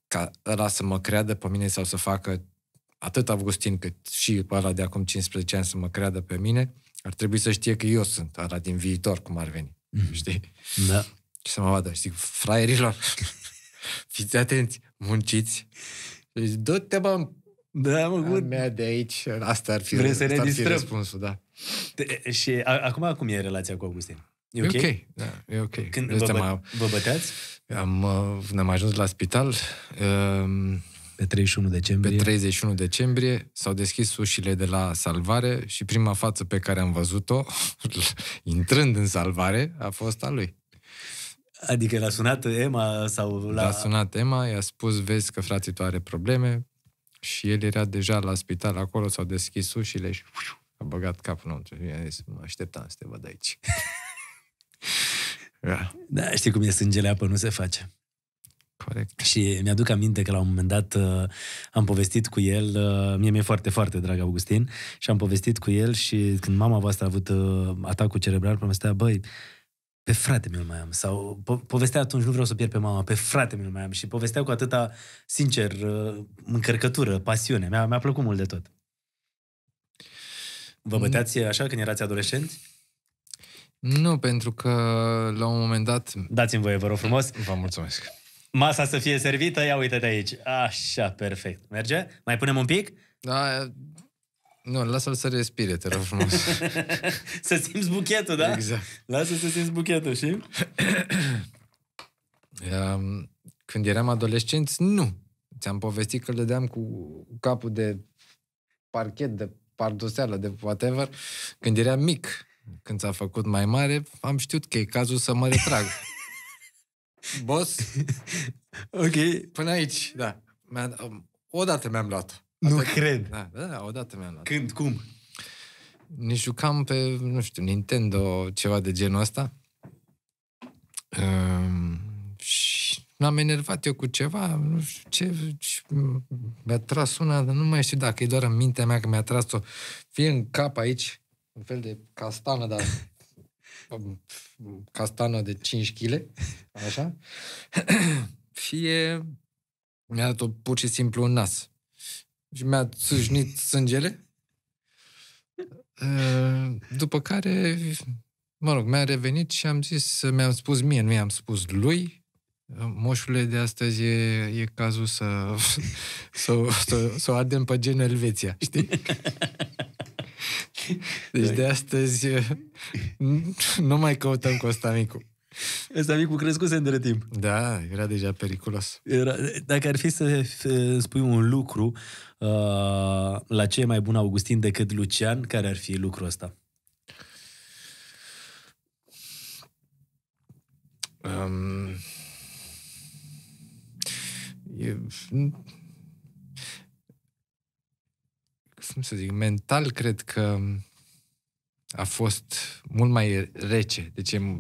ca ăla să mă creadă pe mine sau să facă atât Augustin cât și pe ăla de acum 15 ani să mă creadă pe mine, ar trebui să știe că eu sunt ăla din viitor, cum ar veni. Mm-hmm. Știi? Da. Și să mă vadă, zic, fraierilor, fiți atenți, munciți. Deci, du te bă, da, mă, bun. mea de aici, asta ar fi, Vrei să asta ar fi răspunsul, da. De, și a, acum cum e relația cu Augustin? E ok? E ok, da, e ok. Când vă, bă, vă băteați? Am, uh, ne-am ajuns la spital. Um, pe 31 decembrie. Pe 31 decembrie s-au deschis ușile de la salvare și prima față pe care am văzut-o, intrând în salvare, a fost a lui. Adică l-a sunat Emma sau l-a. L-a sunat Emma, i-a spus, vezi că frații tu are probleme și el era deja la spital acolo, s-au deschis ușile și a băgat capul înăuntru. I-a zis, mă așteptam să te văd aici. da. da, știi cum e sângele apă, nu se face. Corect. Și mi-aduc aminte că la un moment dat uh, am povestit cu el, uh, mie mi-e foarte, foarte drag Augustin, și am povestit cu el și când mama voastră a avut uh, atacul cerebral, stea, da, băi, pe frate mi-l mai am. Sau po- povestea atunci, nu vreau să pierd pe mama, pe frate mi-l mai am. Și povestea cu atâta, sincer, uh, încărcătură, pasiune. Mi-a, mi-a plăcut mult de tot. Vă mm. băteați așa când erați adolescenți? Nu, pentru că la un moment dat... Dați-mi voie, vă rog frumos. Vă mulțumesc masa să fie servită, ia uite de aici. Așa, perfect. Merge? Mai punem un pic? Da, nu, lasă-l să respire, te rog frumos. să simți buchetul, da? Exact. Lasă să simți buchetul, și? Ehm, când eram adolescenți, nu. Ți-am povestit că le deam cu capul de parchet, de pardoseală, de whatever. Când eram mic, când s-a făcut mai mare, am știut că e cazul să mă retrag. Boss? ok. Până aici, da. Um, dată mi-am luat. Nu Atât. cred. Da, da, da, dată mi-am luat. Când? Cum? Ne jucam pe, nu știu, Nintendo, ceva de genul ăsta. Um, și m-am enervat eu cu ceva, nu știu ce, mi-a tras una, dar nu mai știu dacă e doar în mintea mea că mi-a tras-o, fie în cap aici, un fel de castană, dar castană de 5 kg, așa, fie mi-a dat-o pur și simplu în nas. Și mi-a țâșnit sângele. Uh, după care, mă rog, mi-a revenit și am zis, mi-am spus mie, nu i-am spus lui, moșule, de astăzi e, e cazul să, să, să, să o ardem pe genul Elveția, știi? Deci de astăzi eh, nu mai căutăm Micu. Ăsta micu crescuse între timp. Da, era deja periculos. Era, dacă ar fi să spui un lucru, uh, la ce e mai bun Augustin decât Lucian, care ar fi lucrul ăsta? Um, e, cum să zic, mental cred că a fost mult mai rece. Deci e...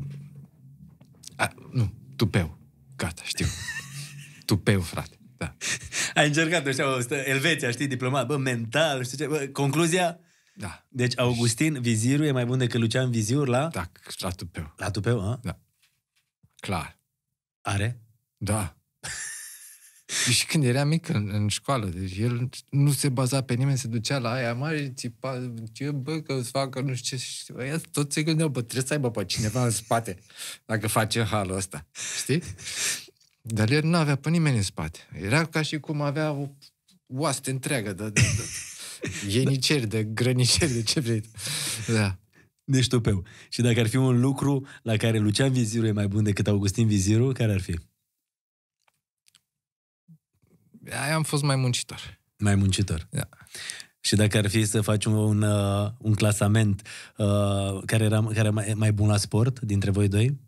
A, nu, tupeu. Gata, știu. tupeu, frate. Da. Ai încercat, așa, Elveția, știi, diplomat, bă, mental, știi ce. Bă, concluzia? Da. Deci Augustin Viziru e mai bun decât Lucian Viziur la? Da, la tupeu. La tupeu, a? Da. Clar. Are? Da. Și când era mic în, în școală, deci el nu se baza pe nimeni, se ducea la aia mare, țipa, ce bă, că îți facă nu știu ce. Și bă, tot se gândeau, bă, trebuie să aibă pe cineva în spate dacă face halul ăsta, știi? Dar el nu avea pe nimeni în spate. Era ca și cum avea o oaste întreagă de, de, de ieniceri, de grăniceri, de ce vrei. Da Deci tupeu. Și dacă ar fi un lucru la care Lucian Viziru e mai bun decât Augustin Viziru, care ar fi? Aia am fost mai muncitor. Mai muncitor. Da. Și dacă ar fi să faci un, un, uh, un clasament uh, care era care mai, mai bun la sport dintre voi doi?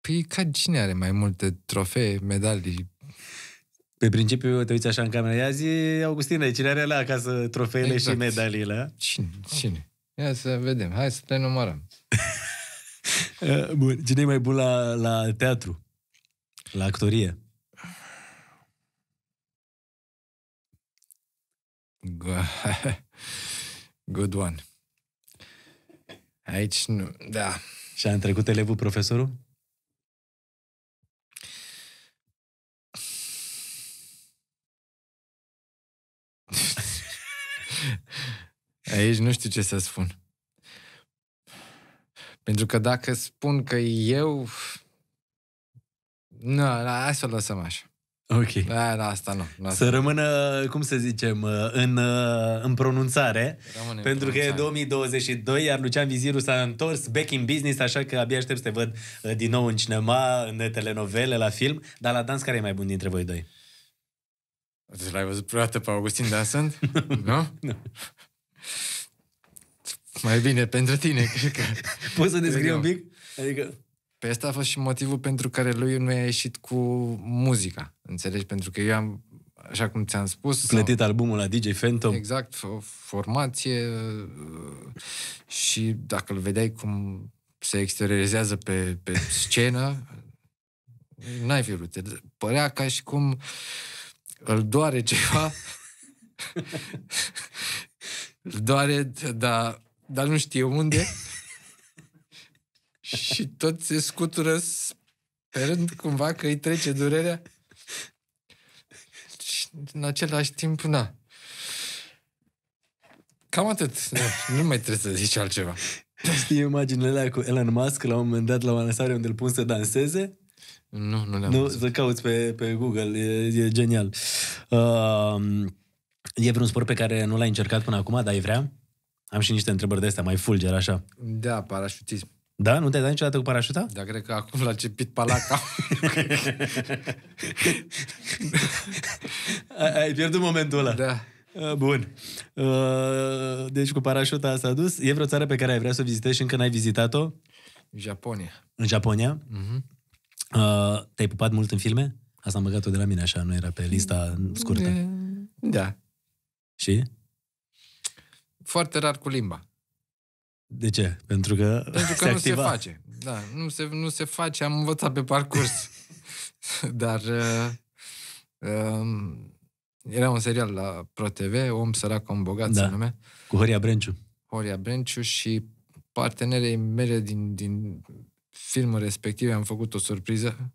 Păi ca cine are mai multe trofee, medalii? Pe principiu te uiți așa în cameră, ia zi, Augustine, cine are la acasă trofeele exact. și medaliile? Cine? Cine? Ia să vedem, hai să te numărăm. bun, cine e mai bun la, la teatru? La actorie? Good one. Aici nu, da. Și a întrecut elevul profesorul? Aici nu știu ce să spun. Pentru că dacă spun că eu... Nu, hai să o lăsăm așa. Ok. Da, da, asta nu. asta. Să rămână, cum să zicem, în, în pronunțare, Rămâne pentru în pronunțare. că e 2022, iar Lucian Viziru s-a întors back in business, așa că abia aștept să te văd uh, din nou în cinema, în telenovele, la film, dar la dans care e mai bun dintre voi doi? Deci l-ai văzut vreodată pe Augustin Dansant? nu? Nu. Mai bine pentru tine, cred că. Poți să descrii adică- un pic? Adică... Pe păi asta a fost și motivul pentru care lui nu a ieșit cu muzica, înțelegi? Pentru că eu am, așa cum ți-am spus... plătit sau... albumul la DJ Phantom. Exact, o formație uh, și dacă îl vedeai cum se exteriorizează pe, pe scenă, n-ai fi vrut. Părea ca și cum îl doare ceva. îl doare, dar, dar nu știu unde. și tot se scutură sperând cumva că îi trece durerea. Și în același timp, na. Cam atât. Da. Nu mai trebuie să zici altceva. Știi imaginele alea cu Elon Musk la un moment dat la o lansare unde îl pun să danseze? Nu, nu le-am Nu, să cauți pe, pe Google, e, e genial. Uh, e vreun sport pe care nu l-ai încercat până acum, dar ai vrea? Am și niște întrebări de astea, mai fulger, așa. Da, parașutism. Da? Nu te-ai dat niciodată cu parașuta? Da, cred că acum l-a cepit palaca. Ai pierdut momentul ăla. Da. Uh, bun. Uh, deci cu parașuta s-a dus. E vreo țară pe care ai vrea să o vizitezi și încă n-ai vizitat-o? Japonia. În Japonia? Mm-hmm. Te-ai pupat mult în filme? Asta am băgat-o de la mine așa, nu era pe lista scurtă. Da. Și? Foarte rar cu limba. De ce? Pentru că Pentru că se nu activa. se face. Da, nu se, nu se face, am învățat pe parcurs. Dar uh, uh, era un serial la ProTV, Om sărac, om bogat, da. se Cu Horia Brenciu. Horia Brenciu și partenerei mele din, din filmul respectiv am făcut o surpriză.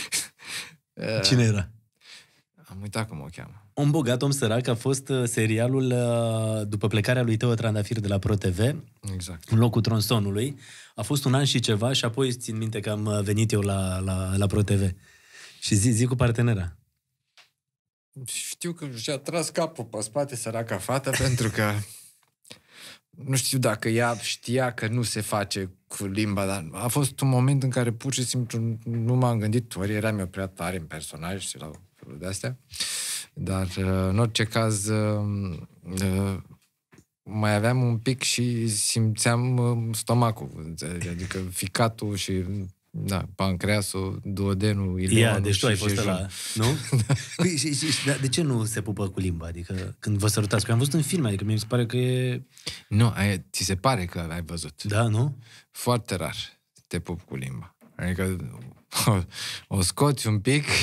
Cine era? Am uitat cum o cheamă. Om bogat, om sărac a fost uh, serialul uh, după plecarea lui Teo Trandafir de la ProTV, exact. în locul tronsonului. A fost un an și ceva și apoi țin minte că am uh, venit eu la, la, la ProTV. Și zi, zi cu partenera. Știu că și-a tras capul pe spate săraca fată pentru că nu știu dacă ea știa că nu se face cu limba, dar a fost un moment în care pur și simplu nu m-am gândit, ori eram eu prea tare în personaj și la de astea. Dar, uh, în orice caz, uh, uh, mai aveam un pic și simțeam stomacul, Adică ficatul și da, pancreasul, duodenul, ileanul. Ia, deci tu ai fost ăla, nu? da. Păi și, și, și, dar de ce nu se pupă cu limba? Adică când vă sărutați? Că am văzut în film, adică mi se pare că e... Nu, ai, ți se pare că ai văzut. Da, nu? Foarte rar te pup cu limba. Adică o, o scoți un pic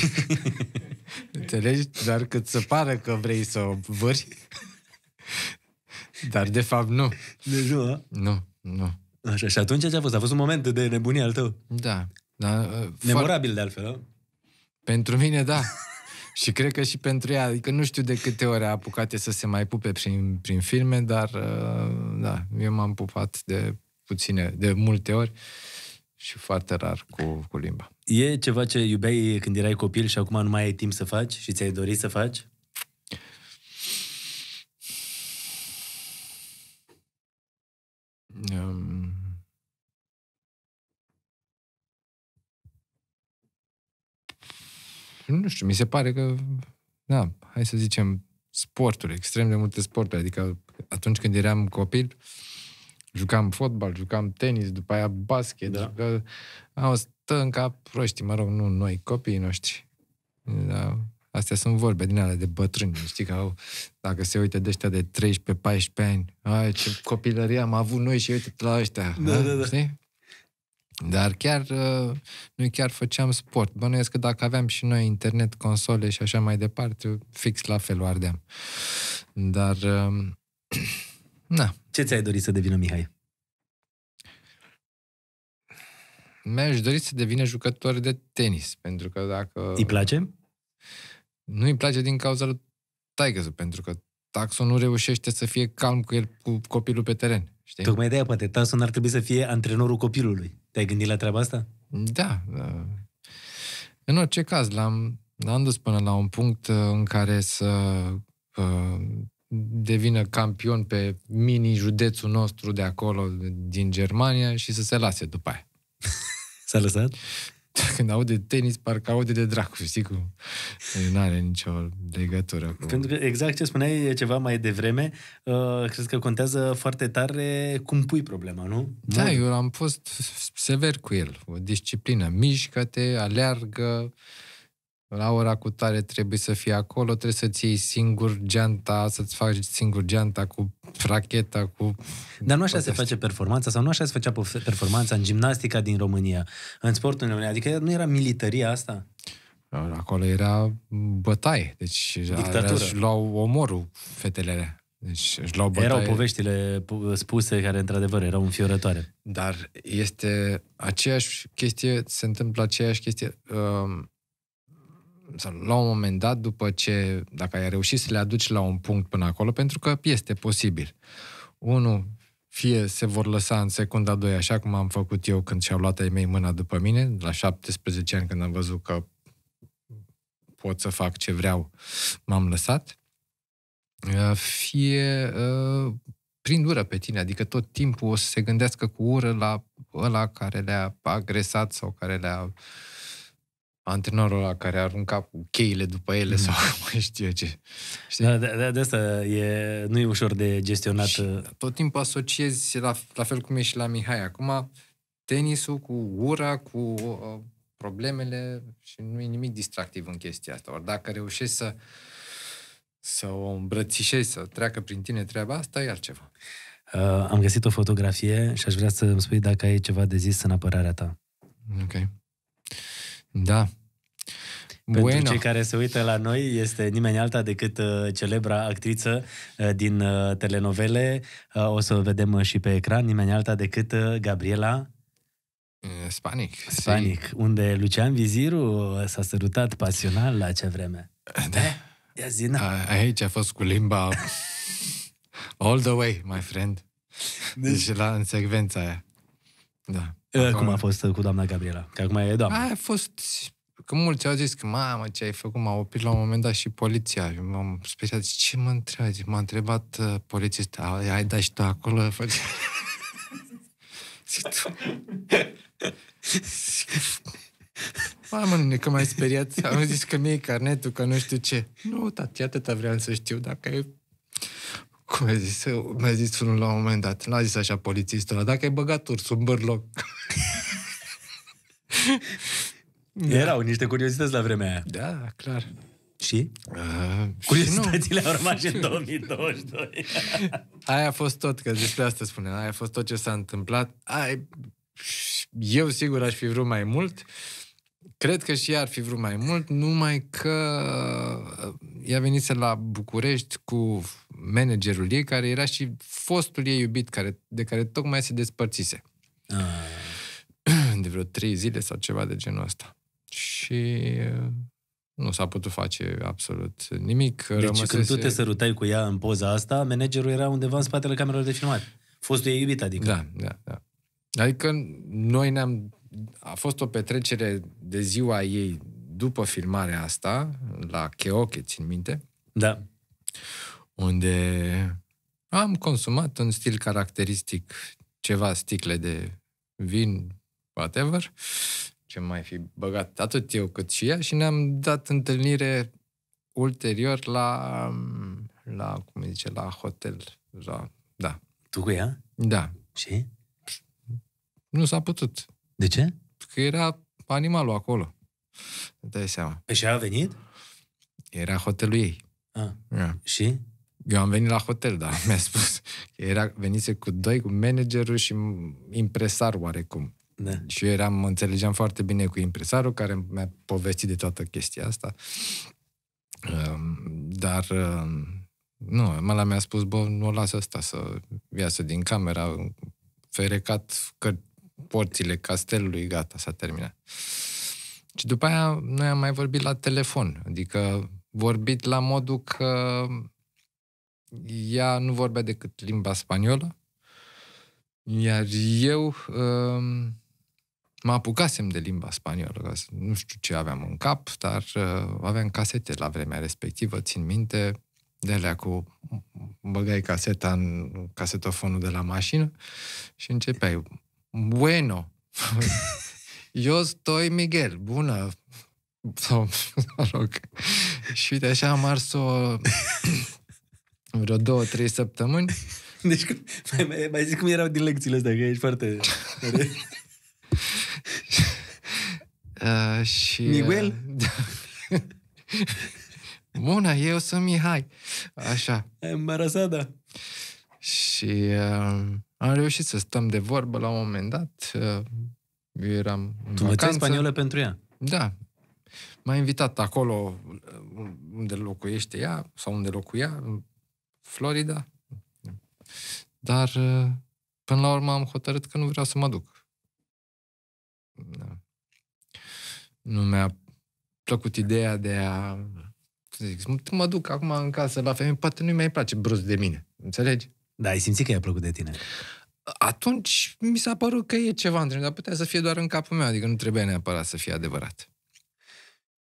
Înțelegi? Doar cât se pare că vrei să o vâri. Dar de fapt nu. De nu, a? Nu, nu. Așa, și atunci ce a fost? A fost un moment de nebunie al tău. Da. da Memorabil foar... de altfel, a? Pentru mine, da. și cred că și pentru ea, adică nu știu de câte ori a apucat să se mai pupe prin, prin filme, dar uh, da, eu m-am pupat de puține, de multe ori. Uh, și foarte rar cu, cu limba. E ceva ce iubeai când erai copil și acum nu mai ai timp să faci și ți-ai dorit să faci? Um... Nu știu, mi se pare că, da, hai să zicem, sporturi, extrem de multe sporturi. Adică atunci când eram copil, uh, jucam fotbal, jucam tenis, după aia basket, da. Am Au, stă în cap proștii, mă rog, nu noi, copiii noștri. Da. Astea sunt vorbe din alea de bătrâni, știi că au, dacă se uită de ăștia de 13-14 ani, ai, ce copilărie am avut noi și uite la ăștia, da, da, da, da. știi? Dar chiar, uh, noi chiar făceam sport. Bănuiesc că dacă aveam și noi internet, console și așa mai departe, fix la fel o ardeam. Dar uh, Da. Ce ți-ai dorit să devină Mihai? Mi-aș dori să devină jucător de tenis, pentru că dacă... Îi place? Nu îi place din cauza lui taică pentru că Taxon nu reușește să fie calm cu el, cu copilul pe teren. Știi? Tocmai de-aia, poate, Taxon ar trebui să fie antrenorul copilului. Te-ai gândit la treaba asta? Da. da. În orice caz, l-am, l-am dus până la un punct uh, în care să uh, devină campion pe mini-județul nostru de acolo, din Germania, și să se lase după aia. S-a lăsat? Când aude tenis, parcă aude de dracu, știi cum? Nu are nicio legătură cu... Pentru că exact ce spuneai ceva mai devreme, uh, cred că contează foarte tare cum pui problema, nu? Da, nu? eu am fost sever cu el. O disciplină. Mișcă-te, aleargă, la ora cu tare trebuie să fii acolo, trebuie să-ți iei singur geanta, să-ți faci singur geanta cu racheta, cu... Dar nu așa se face performanța sau nu așa se făcea performanța în gimnastica din România, în sportul România? Adică nu era militaria asta? Acolo era bătaie, deci Dictatură. își luau omorul fetele alea. Deci își luau bătaie. Erau poveștile spuse care, într-adevăr, erau înfiorătoare. Dar este aceeași chestie, se întâmplă aceeași chestie. Uh, sau la un moment dat, după ce, dacă ai reușit să le aduci la un punct până acolo, pentru că este posibil. Unu, fie se vor lăsa în secunda 2, așa cum am făcut eu când și-au luat ai mei mâna după mine, la 17 ani când am văzut că pot să fac ce vreau, m-am lăsat. Fie uh, prin ură pe tine, adică tot timpul o să se gândească cu ură la ăla care le-a agresat sau care le-a uh, antrenorul ăla care arunca cheile după ele mm. sau mai știu eu ce. Știi? Da, de, de asta e, nu e ușor de gestionat. Și uh, tot timpul asociezi, la, la fel cum e și la Mihai acum, tenisul cu ura, cu uh, problemele și nu e nimic distractiv în chestia asta. Ori dacă reușești să, să o îmbrățișezi, să treacă prin tine treaba asta, e altceva. Uh, am găsit o fotografie și aș vrea să îmi spui dacă ai ceva de zis în apărarea ta. Ok. Da. Pentru bueno. cei care se uită la noi, este nimeni alta decât uh, celebra actriță uh, din uh, telenovele. Uh, o să o vedem uh, și pe ecran, nimeni alta decât uh, Gabriela Spanic. Spanic, si. unde Lucian Viziru s-a sărutat pasional la acea vreme. Da. da? Ia zi, a, aici a fost cu limba all the way, my friend. Deci, deci la în secvența aia. Da. Uh, cum a fost cu doamna Gabriela? Că acum e doamna. a fost... Că mulți au zis că, mamă, ce ai făcut, m-a oprit la un moment dat și poliția. Și m-am speriat, ce mă întrebi? M-a întrebat uh, polițist, ai dat și tu acolo? tu... Mamă, nu că m-ai speriat. Am zis că mi-e carnetul, că nu știu ce. Nu, tati, atâta vreau să știu dacă ai cum ai zis, mi-a zis unul la un moment dat, n-a zis așa polițistul ăla, dacă ai băgat ursul în bărloc. da. Erau niște curiozități la vremea aia. Da, clar. Și? Uh, Curiozitățile au rămas în 2022. aia a fost tot, că despre asta spune, aia a fost tot ce s-a întâmplat. Ai, eu sigur aș fi vrut mai mult, Cred că și ea ar fi vrut mai mult, numai că uh, ea venise la București cu managerul ei, care era și fostul ei iubit, care, de care tocmai se despărțise. Ah. De vreo trei zile sau ceva de genul ăsta. Și uh, nu s-a putut face absolut nimic. Deci Rămăsese... când tu te sărutai cu ea în poza asta, managerul era undeva în spatele camerelor de filmat. Fostul ei iubit, adică. Da, da, da. Adică noi ne-am... A fost o petrecere de ziua ei după filmarea asta, la Cheoche, țin minte. Da unde am consumat un stil caracteristic ceva sticle de vin, whatever, ce mai fi băgat atât eu cât și ea și ne-am dat întâlnire ulterior la, la cum îi zice, la hotel. La, da. Tu cu ea? Da. Și? Nu s-a putut. De ce? Că era animalul acolo. Dai seama. Păi și a venit? Era hotelul ei. Ah. Da. Și? Eu am venit la hotel, dar mi-a spus că era, venise cu doi, cu managerul și impresar oarecum. Da. Și eu eram, mă înțelegeam foarte bine cu impresarul care mi-a povestit de toată chestia asta. Um, dar um, nu, mama mi-a spus, bă, nu o las asta să iasă din camera, ferecat că porțile castelului, gata, s-a terminat. Și după aia noi am mai vorbit la telefon, adică vorbit la modul că ea nu vorbea decât limba spaniolă, iar eu um, mă apucasem de limba spaniolă. Nu știu ce aveam în cap, dar uh, aveam casete la vremea respectivă, țin minte, de alea cu băgai caseta în casetofonul de la mașină și începeai Bueno, eu stoi Miguel, bună, sau, mă rog. Și uite, așa am ars o vreo două, trei săptămâni. Deci, mai, mai, mai zic cum erau din lecțiile astea, că ești foarte... uh, și, uh, Miguel? Uh, Bună, eu sunt Mihai. Așa. Embarasada. Și uh, am reușit să stăm de vorbă la un moment dat. Uh, eu eram în Tu vacanță. spaniolă pentru ea? Da. M-a invitat acolo unde locuiește ea sau unde locuia, Florida. Dar uh, până la urmă am hotărât că nu vreau să mă duc. Da. Nu mi-a plăcut ideea de a zic, mă duc acum în casă la femeie, poate nu-i mai place brusc de mine. Înțelegi? Da, ai simțit că i-a plăcut de tine. Atunci mi s-a părut că e ceva între dar putea să fie doar în capul meu, adică nu trebuie neapărat să fie adevărat.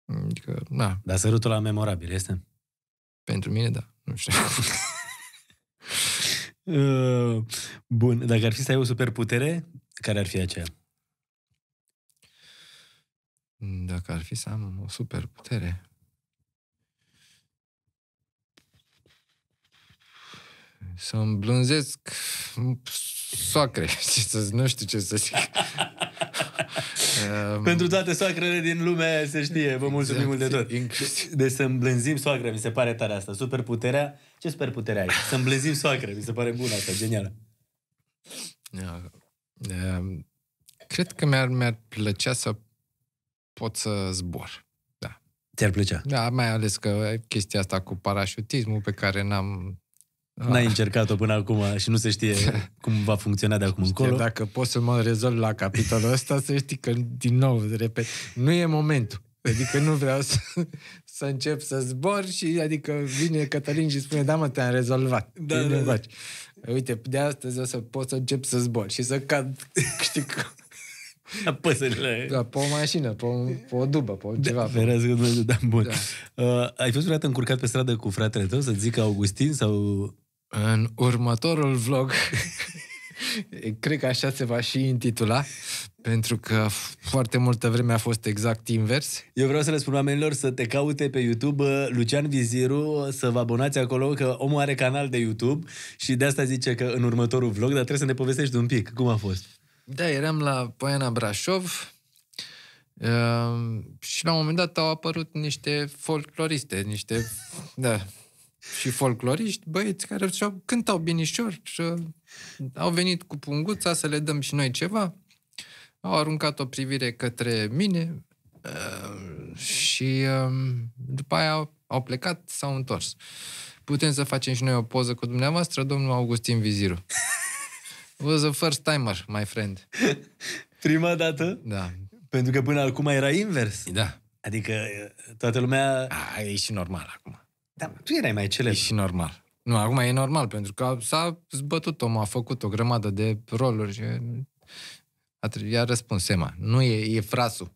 Adică, da. Dar sărutul la memorabil este? Pentru mine, da. Nu știu. Uh, bun, dacă ar fi să ai o superputere, care ar fi aceea? Dacă ar fi să am o superputere... Să îmblânzesc soacre. nu știu ce să zic. Um... Pentru toate soacrele din lume se știe. Vă exact, mulțumim exact, mult de tot. Inclusiv. Deci, deci să îmblânzim soacra, mi se pare tare asta. Super puterea. Ce super putere ai? Să îmblânzim soacra, mi se pare bună asta, genială. Yeah. Da. Um, cred că mi-ar, mi-ar plăcea să pot să zbor. Da. Ți-ar plăcea? Da, mai ales că chestia asta cu parașutismul pe care n-am N-ai ah. încercat-o până acum și nu se știe cum va funcționa de acum încolo. Dacă poți să mă rezolvi la capitolul ăsta, să știi că, din nou, repet, nu e momentul. Adică nu vreau să, să încep să zbor și adică vine Cătălin și spune, da mă, te-am rezolvat. Da, da, Da. Uite, de astăzi o să pot să încep să zbor și să cad, știi, că păsările. Da, pe o mașină, pe o, pe o dubă, pe o da, ceva. Ferească Dumnezeu, da, bun. Da. Uh, ai fost vreodată încurcat pe stradă cu fratele tău să zică Augustin sau în următorul vlog, cred că așa se va și intitula, pentru că foarte multă vreme a fost exact invers. Eu vreau să le spun oamenilor să te caute pe YouTube uh, Lucian Viziru, uh, să vă abonați acolo, că omul are canal de YouTube și de asta zice că în următorul vlog, dar trebuie să ne povestești un pic cum a fost. Da, eram la Poiana Brașov uh, și la un moment dat au apărut niște folcloriste, niște... Da, și folcloriști, băieți care cântau binișor și au venit cu punguța să le dăm și noi ceva. Au aruncat o privire către mine uh, și um, după aia au plecat, s-au întors. Putem să facem și noi o poză cu dumneavoastră, domnul Augustin Viziru. Was first timer, my friend. Prima dată? Da. Pentru că până acum era invers. Da. Adică uh, toată lumea... A, e și normal acum. Dar tu erai mai celebru. E și normal. Nu, acum e normal, pentru că s-a zbătut omul, a făcut o grămadă de roluri și a, a răspuns Sema. Nu e, e frasul.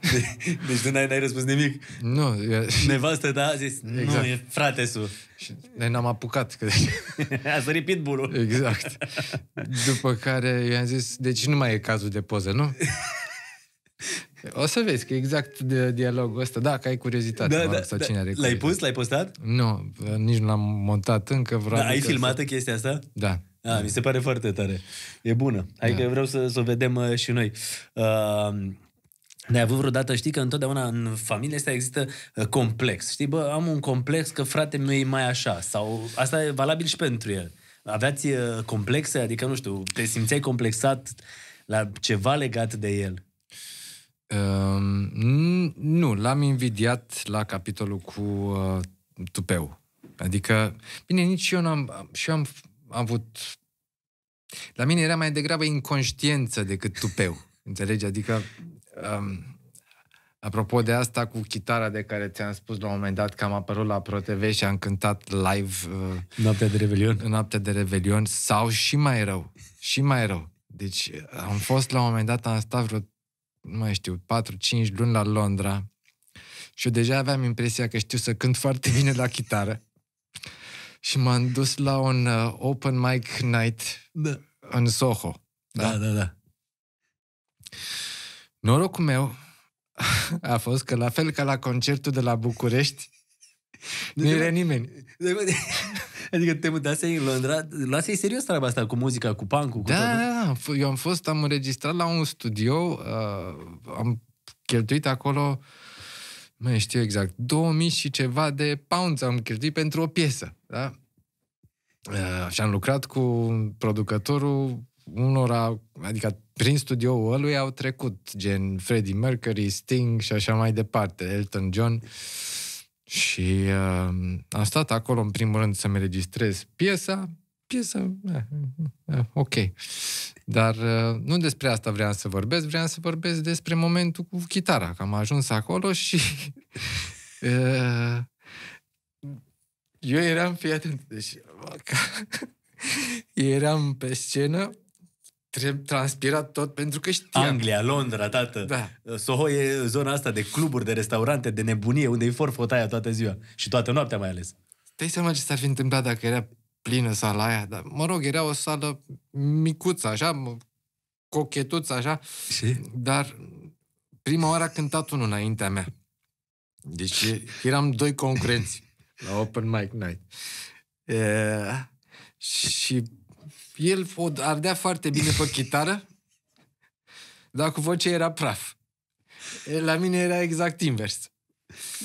De, deci tu n-ai, n-ai răspuns nimic? Nu. E... Nevastă ta da, a zis, exact. nu, e frate su. Și noi n-am apucat. Că... a sărit pitbull Exact. După care i-am zis, deci nu mai e cazul de poză, nu? O să vezi că exact de dialogul ăsta, dacă ai curiozitate, da, mă rog, da, da. cine are L-ai pus? L-ai postat? Nu, nici nu l-am montat încă. Vreau da, ai filmat să... chestia asta? Da. A, ah, mi se pare foarte tare. E bună. Hai adică da. că vreau să, să o vedem uh, și noi. Uh, ne-ai avut vreodată, știi că întotdeauna în familie asta există uh, complex. Știi, bă, am un complex că frate meu e mai așa. Sau asta e valabil și pentru el. Aveați uh, complexe? Adică, nu știu, te simțeai complexat la ceva legat de el? Ehm, nu, l-am invidiat la capitolul cu uh, tupeu. Adică, bine, nici eu n-am, și eu am, am avut... La mine era mai degrabă inconștiență decât tupeu. Înțelegi? Adică, um, apropo de asta cu chitara de care ți-am spus la un moment dat că am apărut la ProTV și am cântat live... Uh, noaptea de Revelion. în Noaptea de Revelion sau și mai rău. Și mai rău. Deci am fost la un moment dat, am stat vreo nu mai știu, 4-5 luni la Londra și eu deja aveam impresia că știu să cânt foarte bine la chitară. Și m-am dus la un uh, open mic night da. în Soho. Da, da, da. da. Norocul meu a fost că la fel ca la concertul de la București, nu era nimeni. De, de, Adică te mutase în Londra, lasă-i serios treaba asta cu muzica, cu punk cu da, tot. Da, da, eu am fost, am înregistrat la un studio, uh, am cheltuit acolo, mai știu exact, 2000 și ceva de pounds am cheltuit pentru o piesă, da? Uh, și am lucrat cu producătorul unora, adică prin studioul lui au trecut gen Freddie Mercury, Sting și așa mai departe, Elton John. Uh, și uh, am stat acolo, în primul rând, să-mi registrez piesa. Piesa, eh, eh, ok. Dar uh, nu despre asta vreau să vorbesc, vreau să vorbesc despre momentul cu chitara, că am ajuns acolo și... uh, eu eram, fii atent, deci, eram pe scenă transpirat tot pentru că știam. Anglia, Londra, tată. Da. Soho e zona asta de cluburi, de restaurante, de nebunie, unde e forfotaia toată ziua. Și toată noaptea mai ales. Stai seama ce s-ar fi întâmplat dacă era plină sala aia, dar mă rog, era o sală micuță, așa, cochetuță, așa. Și? Dar prima oară a cântat unul înaintea mea. Deci eram doi concurenți la Open Mic Night. E, și el o ardea foarte bine pe chitară, dar cu voce era praf. La mine era exact invers.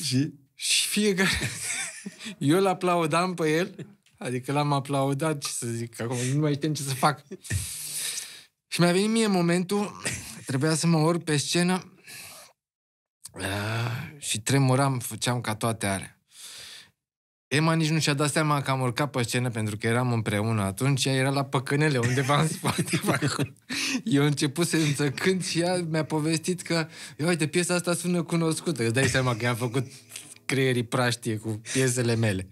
Și? Și fiecare... Eu îl aplaudam pe el, adică l-am aplaudat, ce să zic, acum nu mai știam ce să fac. Și mi-a venit mie momentul, trebuia să mă urc pe scenă ah, și tremuram, făceam ca toate are. Emma nici nu și-a dat seama că am urcat pe scenă pentru că eram împreună atunci, ea era la păcănele undeva în spate. Eu început să înțăcând și ea mi-a povestit că, uite, piesa asta sună cunoscută. Îți dai seama că i-am făcut creierii praștie cu piesele mele.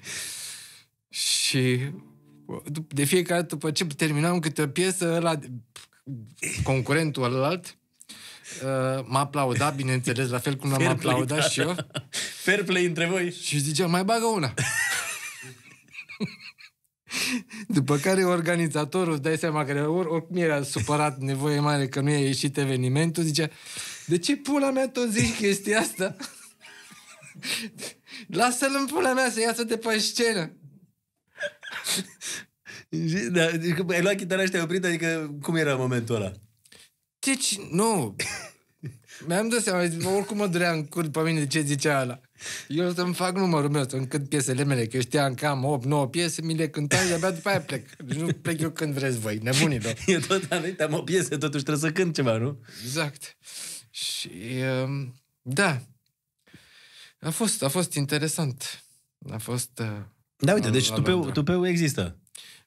Și de fiecare dată după ce terminam câte o piesă, ăla, concurentul ălalt, Uh, m-a aplaudat, bineînțeles, la fel cum l-am aplaudat da. și eu. Fair play între voi. Și zicea, mai bagă una. După care organizatorul, îți dai seama că or, oricum era supărat, nevoie mare că nu i-a ieșit evenimentul, zicea, de ce pula mea tot zici chestia asta? Lasă-l în pula mea să iasă de pe scenă. da, adică, ai luat chitara și te-ai oprit? Adică cum era momentul ăla? Deci, nu. Mi-am dat seama, oricum mă durea în cur pe mine de ce zicea ăla. Eu să-mi fac numărul meu, să-mi cânt piesele mele, că eu știam că am 8-9 piese, mi le cântam și abia după aia plec. Deci nu plec eu când vreți voi, nebunilor. Eu tot anit am o piesă, totuși trebuie să cânt ceva, nu? Exact. Și, um, da, a fost, a fost interesant. A fost... Uh, da, uite, deci tupeu, tupeu există.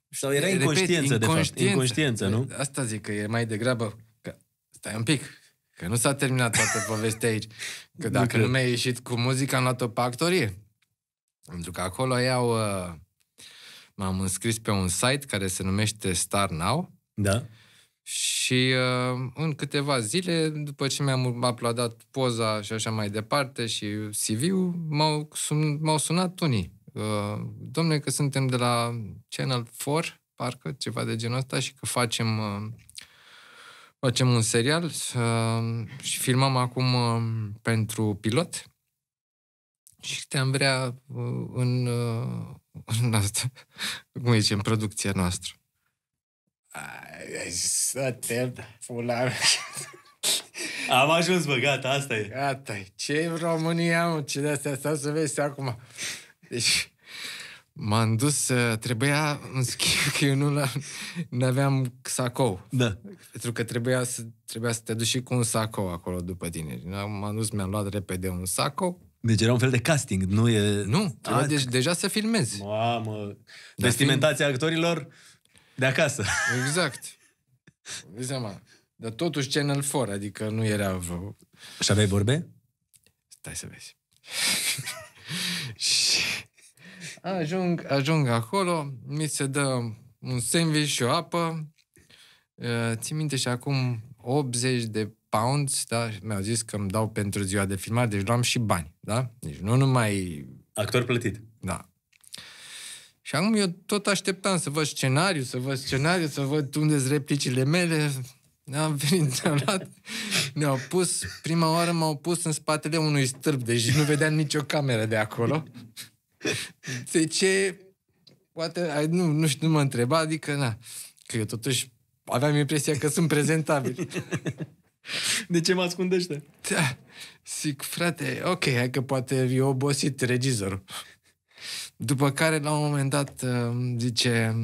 Sau era inconștiență, de fapt. Inconștiență, nu? Asta zic că e mai degrabă stai un pic, că nu s-a terminat toată povestea aici. Că dacă nu, nu mi-ai ieșit cu muzica, am luat-o pe actorie. Pentru că acolo iau... Uh, m-am înscris pe un site care se numește Star Now. Da. Și uh, în câteva zile, după ce mi-am aplaudat poza și așa mai departe și CV-ul, m-au, sun, m-au sunat unii. Uh, domne, că suntem de la Channel 4, parcă, ceva de genul ăsta, și că facem... Uh, Facem un serial uh, și filmăm acum uh, pentru pilot și te-am vrea uh, în, uh, în asta, cum zice, în producția noastră. Să te pula Am ajuns, bă, gata, asta e. Gata, ce România, mă, ce de-astea stau să vezi acum. Deci, M-am dus, uh, trebuia, în schimb, că eu nu aveam sacou. Da. Pentru că trebuia să, trebuia să te duci și cu un sacou acolo după tine. M-am dus, mi-am luat repede un sacou. Deci era un fel de casting, nu e... Nu, ah, A, deci, deja să filmezi. Mamă, vestimentația film... actorilor de acasă. Exact. Vezi seama. Dar totuși Channel 4, adică nu era vreo... Și aveai vorbe? Stai să vezi. și Ajung, ajung acolo, mi se dă un sandwich și o apă. țin minte și acum 80 de pounds, da? Mi-au zis că îmi dau pentru ziua de filmare, deci luam și bani, da? Deci nu numai... Actor plătit. Da. Și acum eu tot așteptam să văd scenariu, să văd scenariu, să văd unde sunt replicile mele. Am venit, am luat, ne-au pus, prima oară m-au pus în spatele unui stâlp, deci nu vedeam nicio cameră de acolo. De ce? Poate, nu, nu știu, nu mă întreba, adică, na, că eu totuși aveam impresia că sunt prezentabil. De ce mă ascundește? Da. Zic, frate, ok, hai că poate e obosit regizorul. După care, la un moment dat, zice,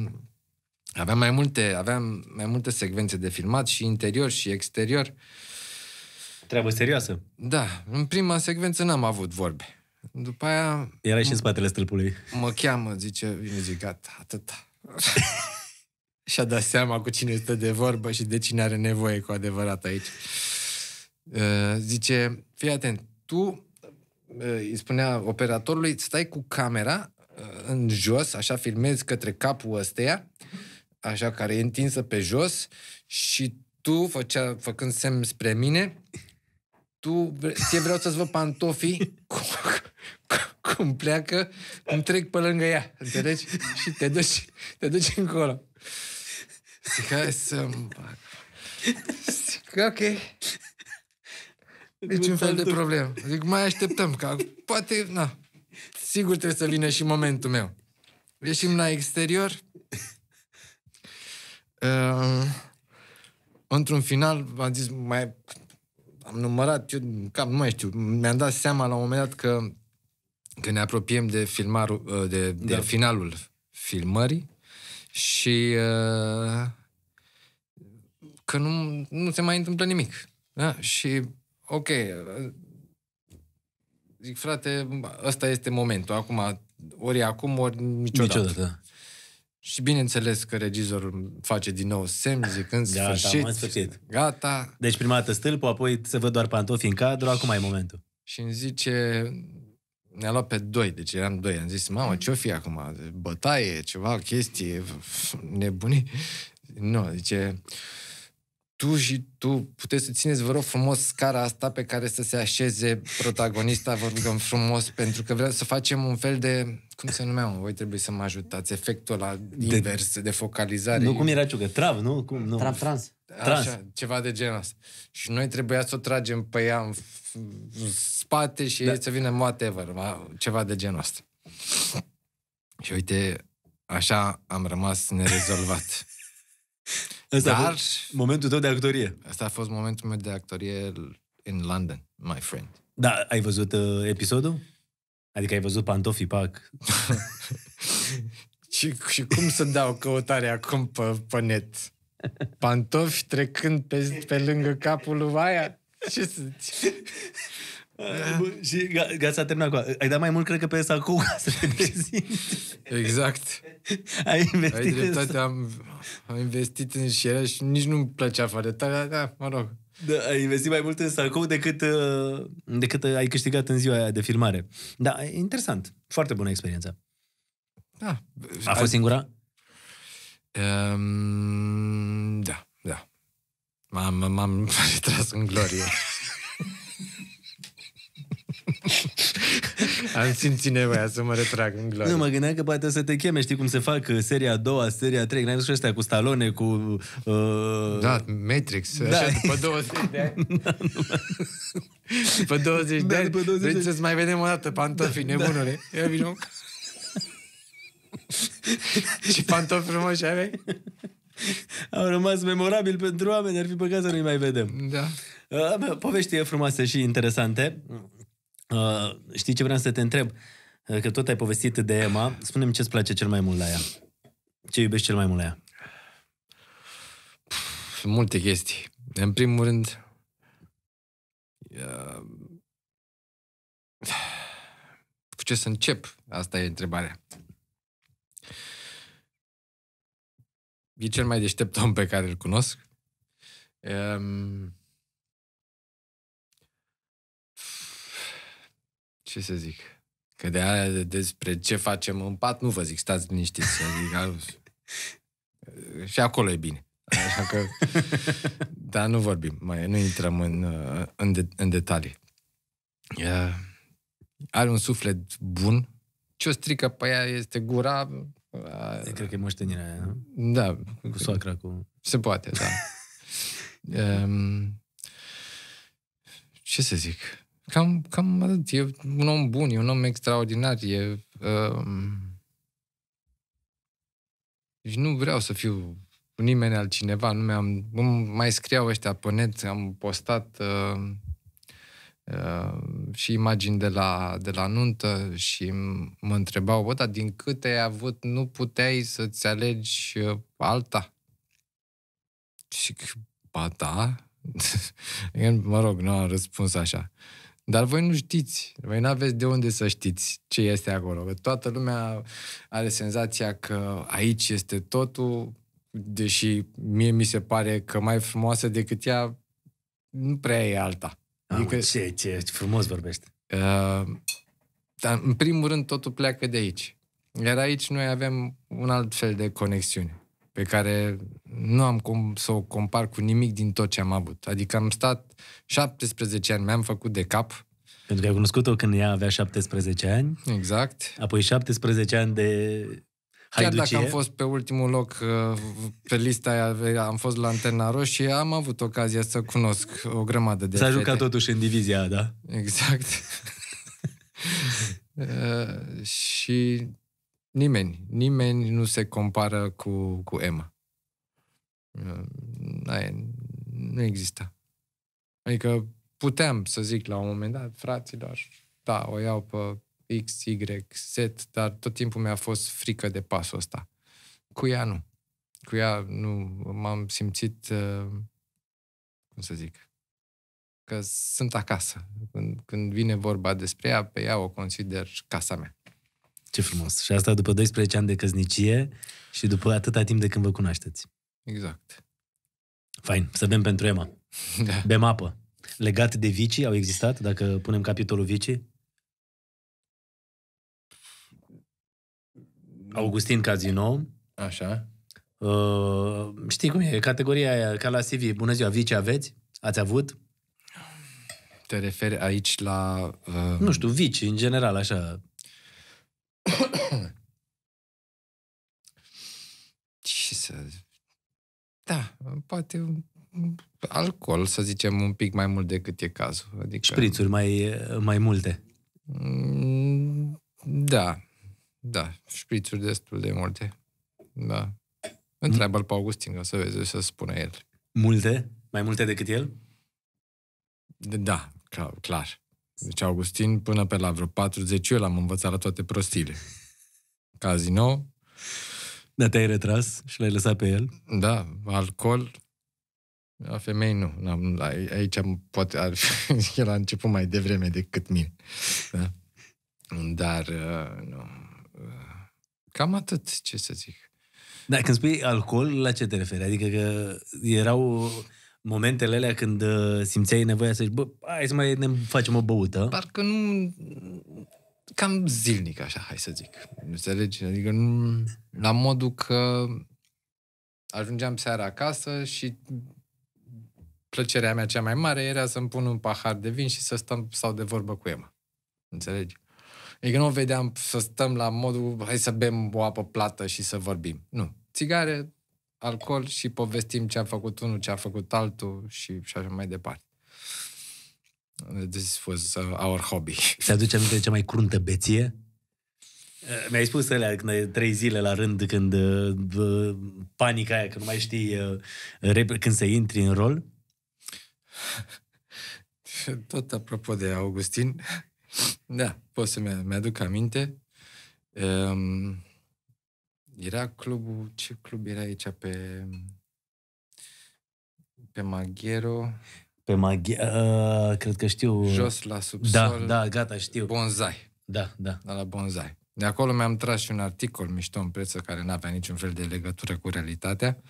aveam mai multe, aveam mai multe secvențe de filmat și interior și exterior. Treabă serioasă. Da, în prima secvență n-am avut vorbe. După aia... Era și în spatele stâlpului. Mă cheamă, zice, vine, zic, gata, atât. Și-a dat seama cu cine stă de vorbă și de cine are nevoie cu adevărat aici. Uh, zice, fii atent, tu, uh, îi spunea operatorului, stai cu camera uh, în jos, așa filmezi către capul ăsteia, așa, care e întinsă pe jos și tu, făcea, făcând semn spre mine, tu, ție vreau să-ți văd pantofii cum, cum pleacă, cum trec pe lângă ea, înțelegi? Și te duci, te duci încolo. Zic, hai să-mi bag. Zic, ok. Deci un fel de problemă. Zic, mai așteptăm, că poate, na, sigur trebuie să vină și momentul meu. Ieșim la exterior. Uh, într-un final, am zis, mai am numărat, eu cam nu mai știu, mi-am dat seama la un moment dat că când ne apropiem de, filmarul, ă, de, de da. finalul filmării și ă, că nu, nu se mai întâmplă nimic. Da? Și, ok, ă, zic, frate, ăsta este momentul. Acum, ori acum, ori niciodată. niciodată. Da. Și bineînțeles că regizorul face din nou semn, zicând gata, sfârșit, sfârșit. Gata. Deci prima dată stâlpul, apoi se văd doar pantofii în cadru, acum e momentul. Și îmi zice, ne-a luat pe doi, deci eram doi. Am zis, mamă, ce-o fi acum? Bătaie, ceva, chestie, nebunii? Nu, zice, tu și tu puteți să țineți, vă rog frumos, scara asta pe care să se așeze protagonista, vă rugăm frumos, pentru că vreau să facem un fel de, cum se numea, voi trebuie să mă ajutați, efectul la invers, de, de focalizare. Nu, cum era ciugă? trav, nu? Cum, nu. Trav trans. Trans. Așa, ceva de genul ăsta. Și noi trebuia să o tragem pe ea în, în spate și da. să vină whatever, ceva de genul ăsta. Și uite, așa am rămas nerezolvat. Asta Dar... a fost momentul tău de actorie. Asta a fost momentul meu de actorie în London, my friend. Da, ai văzut uh, episodul? Adică ai văzut pantofii, pac. și, și cum să dau căutare acum pe, pe net? Pantofi trecând pe, pe lângă capul lui aia? Ce să Ah. și gata, s-a terminat cu Ai dat mai mult, cred că, pe asta cu să te Exact. Ai investit. Ai dreptate, am, am investit în share și nici nu-mi plăcea foarte tare, dar da, da, mă rog. Da, ai investit mai mult în sacou decât, uh, decât uh, ai câștigat în ziua aia de filmare. Da, interesant. Foarte bună experiență. Da. A fost singura? Um, da, da. M-am, m-am retras în glorie. Am simțit nevoia să mă retrag în glorie. Nu, mă gândeam că poate să te cheme, știi cum se fac uh, seria a doua, seria a trei, n-ai văzut astea cu Stallone, cu... Uh... Da, Matrix, da. așa, după 20 de ani. Da, da, după 20 de da, ani, da, 20 vrei să-ți mai vedem o dată pantofii, da, nebunule. Da. Ia vino. Și pantofi frumoși aveai? Au rămas memorabil pentru oameni, ar fi păcat să nu-i mai vedem. Da. Uh, Povești frumoase și interesante. Uh, știi ce vreau să te întreb? Uh, că tot ai povestit de Emma. Spune-mi ce îți place cel mai mult la ea. Ce iubești cel mai mult la ea? Pff, multe chestii. În primul rând, uh, cu ce să încep? Asta e întrebarea. E cel mai deștept om pe care îl cunosc. Um, ce să zic, că de aia de despre ce facem în pat nu vă zic, stați liniștiți. Adică, și acolo e bine. Așa că, dar nu vorbim, mai, nu intrăm în, uh, în, de, în detalii. Yeah. are un suflet bun. Ce o strică pe ea este gura... Uh, cred că e moștenirea aia, nu? Da. Cu soacra, cu... Se poate, da. um, ce să zic? Cam, cam atât. E un om bun, e un om extraordinar, e... Uh, nu vreau să fiu nimeni altcineva, nu mi-am... Mai scriau ăștia pe net, am postat uh, uh, și imagini de la, de la nuntă și mă întrebau, bă, dar din câte ai avut, nu puteai să-ți alegi uh, alta? Și ba da, mă rog, nu am răspuns așa. Uh, dar voi nu știți, voi nu aveți de unde să știți ce este acolo. Toată lumea are senzația că aici este totul, deși mie mi se pare că mai frumoasă decât ea nu prea e alta. Am, adică, ce, ce frumos vorbește. Uh, dar în primul rând totul pleacă de aici. Iar aici noi avem un alt fel de conexiune pe care nu am cum să o compar cu nimic din tot ce am avut. Adică am stat 17 ani, mi-am făcut de cap. Pentru că ai cunoscut-o când ea avea 17 ani. Exact. Apoi 17 ani de Chiar dacă am fost pe ultimul loc uh, pe lista aia, uh, am fost la Antena Roșie, am avut ocazia să cunosc o grămadă de S-a fete. jucat totuși în divizia, da? Exact. uh, și Nimeni, nimeni nu se compară cu, cu Emma. Uh, aia, nu exista. Adică puteam să zic la un moment dat, fraților, da, o iau pe X, Y, Z, dar tot timpul mi-a fost frică de pasul ăsta. Cu ea nu. Cu ea nu m-am simțit, uh, cum să zic, că sunt acasă. Când, când vine vorba despre ea, pe ea o consider casa mea. Ce frumos. Și asta după 12 ani de căsnicie și după atâta timp de când vă cunoașteți. Exact. Fain. Să bem pentru Emma. Da. Bem apă. Legat de vicii au existat, dacă punem capitolul vicii? Augustin Cazino. Așa. Uh, știi cum e? Categoria aia, ca la CV. Bună ziua, vici aveți? Ați avut? Te referi aici la... Uh... Nu știu, vici, în general, așa. Ce să... Da, poate alcool, să zicem, un pic mai mult decât e cazul. Adică... Șprițuri mai, mai multe. Mm, da, da, șprițuri destul de multe. Da. Întreabă-l pe Augustin, o să vezi, să spună el. Multe? Mai multe decât el? Da, clar. Deci Augustin până pe la vreo 40 eu l-am învățat la toate prostiile. Casino. Dar te-ai retras și l-ai lăsat pe el? Da, alcool. La femei nu. N-am, aici poate ar fi, el a început mai devreme decât mine. Da? Dar, uh, nu. Uh, cam atât, ce să zic. Da, când spui alcool, la ce te referi? Adică că erau momentele alea când uh, simțeai nevoia să zici, bă, hai să mai ne facem o băută? Parcă nu... Cam zilnic, așa, hai să zic. Înțelegi? Adică nu... La modul că ajungeam seara acasă și plăcerea mea cea mai mare era să-mi pun un pahar de vin și să stăm sau de vorbă cu Emma. Înțelegi? Adică nu vedeam să stăm la modul hai să bem o apă plată și să vorbim. Nu. Țigare, alcool și povestim ce a făcut unul, ce a făcut altul și, și așa mai departe. This was uh, our hobby. Te aduce aminte de cea mai cruntă beție? Eh, mi-ai spus alea când ai trei zile la rând, când uh, panica aia, că nu mai știi uh, când se intri în rol? Tot apropo de Augustin, da, pot să mi-aduc aminte. Um, era clubul, ce club era aici pe, pe Maghero? Pe Maghero, uh, cred că știu. Jos la subsol. Da, da, gata, știu. Bonzai. Da, da. Da, la Bonzai. De acolo mi-am tras și un articol mișto în preță care nu avea niciun fel de legătură cu realitatea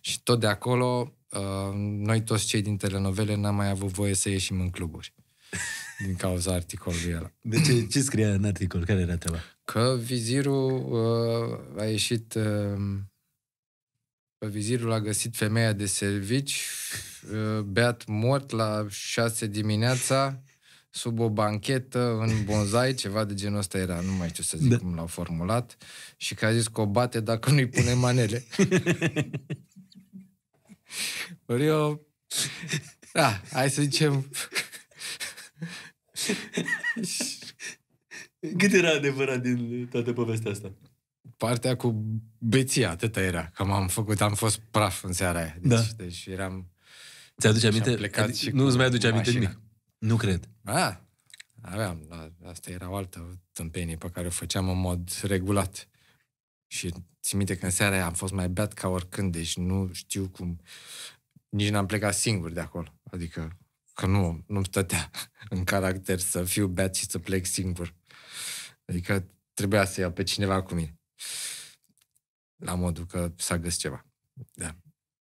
și tot de acolo uh, noi toți cei din telenovele n-am mai avut voie să ieșim în cluburi din cauza articolului ăla. De ce, ce scria în articol? Care era treaba? Că vizirul uh, a ieșit... Uh, că vizirul a găsit femeia de servici uh, beat mort la 6 dimineața sub o banchetă în bonzai, ceva de genul ăsta era, nu mai știu să zic da. cum l-au formulat, și că a zis că o bate dacă nu-i pune manele. Ori eu... Da, hai să zicem... Cât era adevărat din toată povestea asta? Partea cu beția, atâta era. Cam am făcut, am fost praf în seara aia. Deci, da. deci eram... Ți-aduce aminte? Plecat adic- și nu îți mai aduce aminte mașina. nimic. Nu cred. A, aveam. Da, asta era o altă tâmpenie pe care o făceam în mod regulat. Și țin minte că în seara aia am fost mai beat ca oricând, deci nu știu cum... Nici n-am plecat singur de acolo. Adică că nu, nu stătea în caracter să fiu beat și să plec singur. Adică trebuia să iau pe cineva cu mine. La modul că s-a găsit ceva. Da.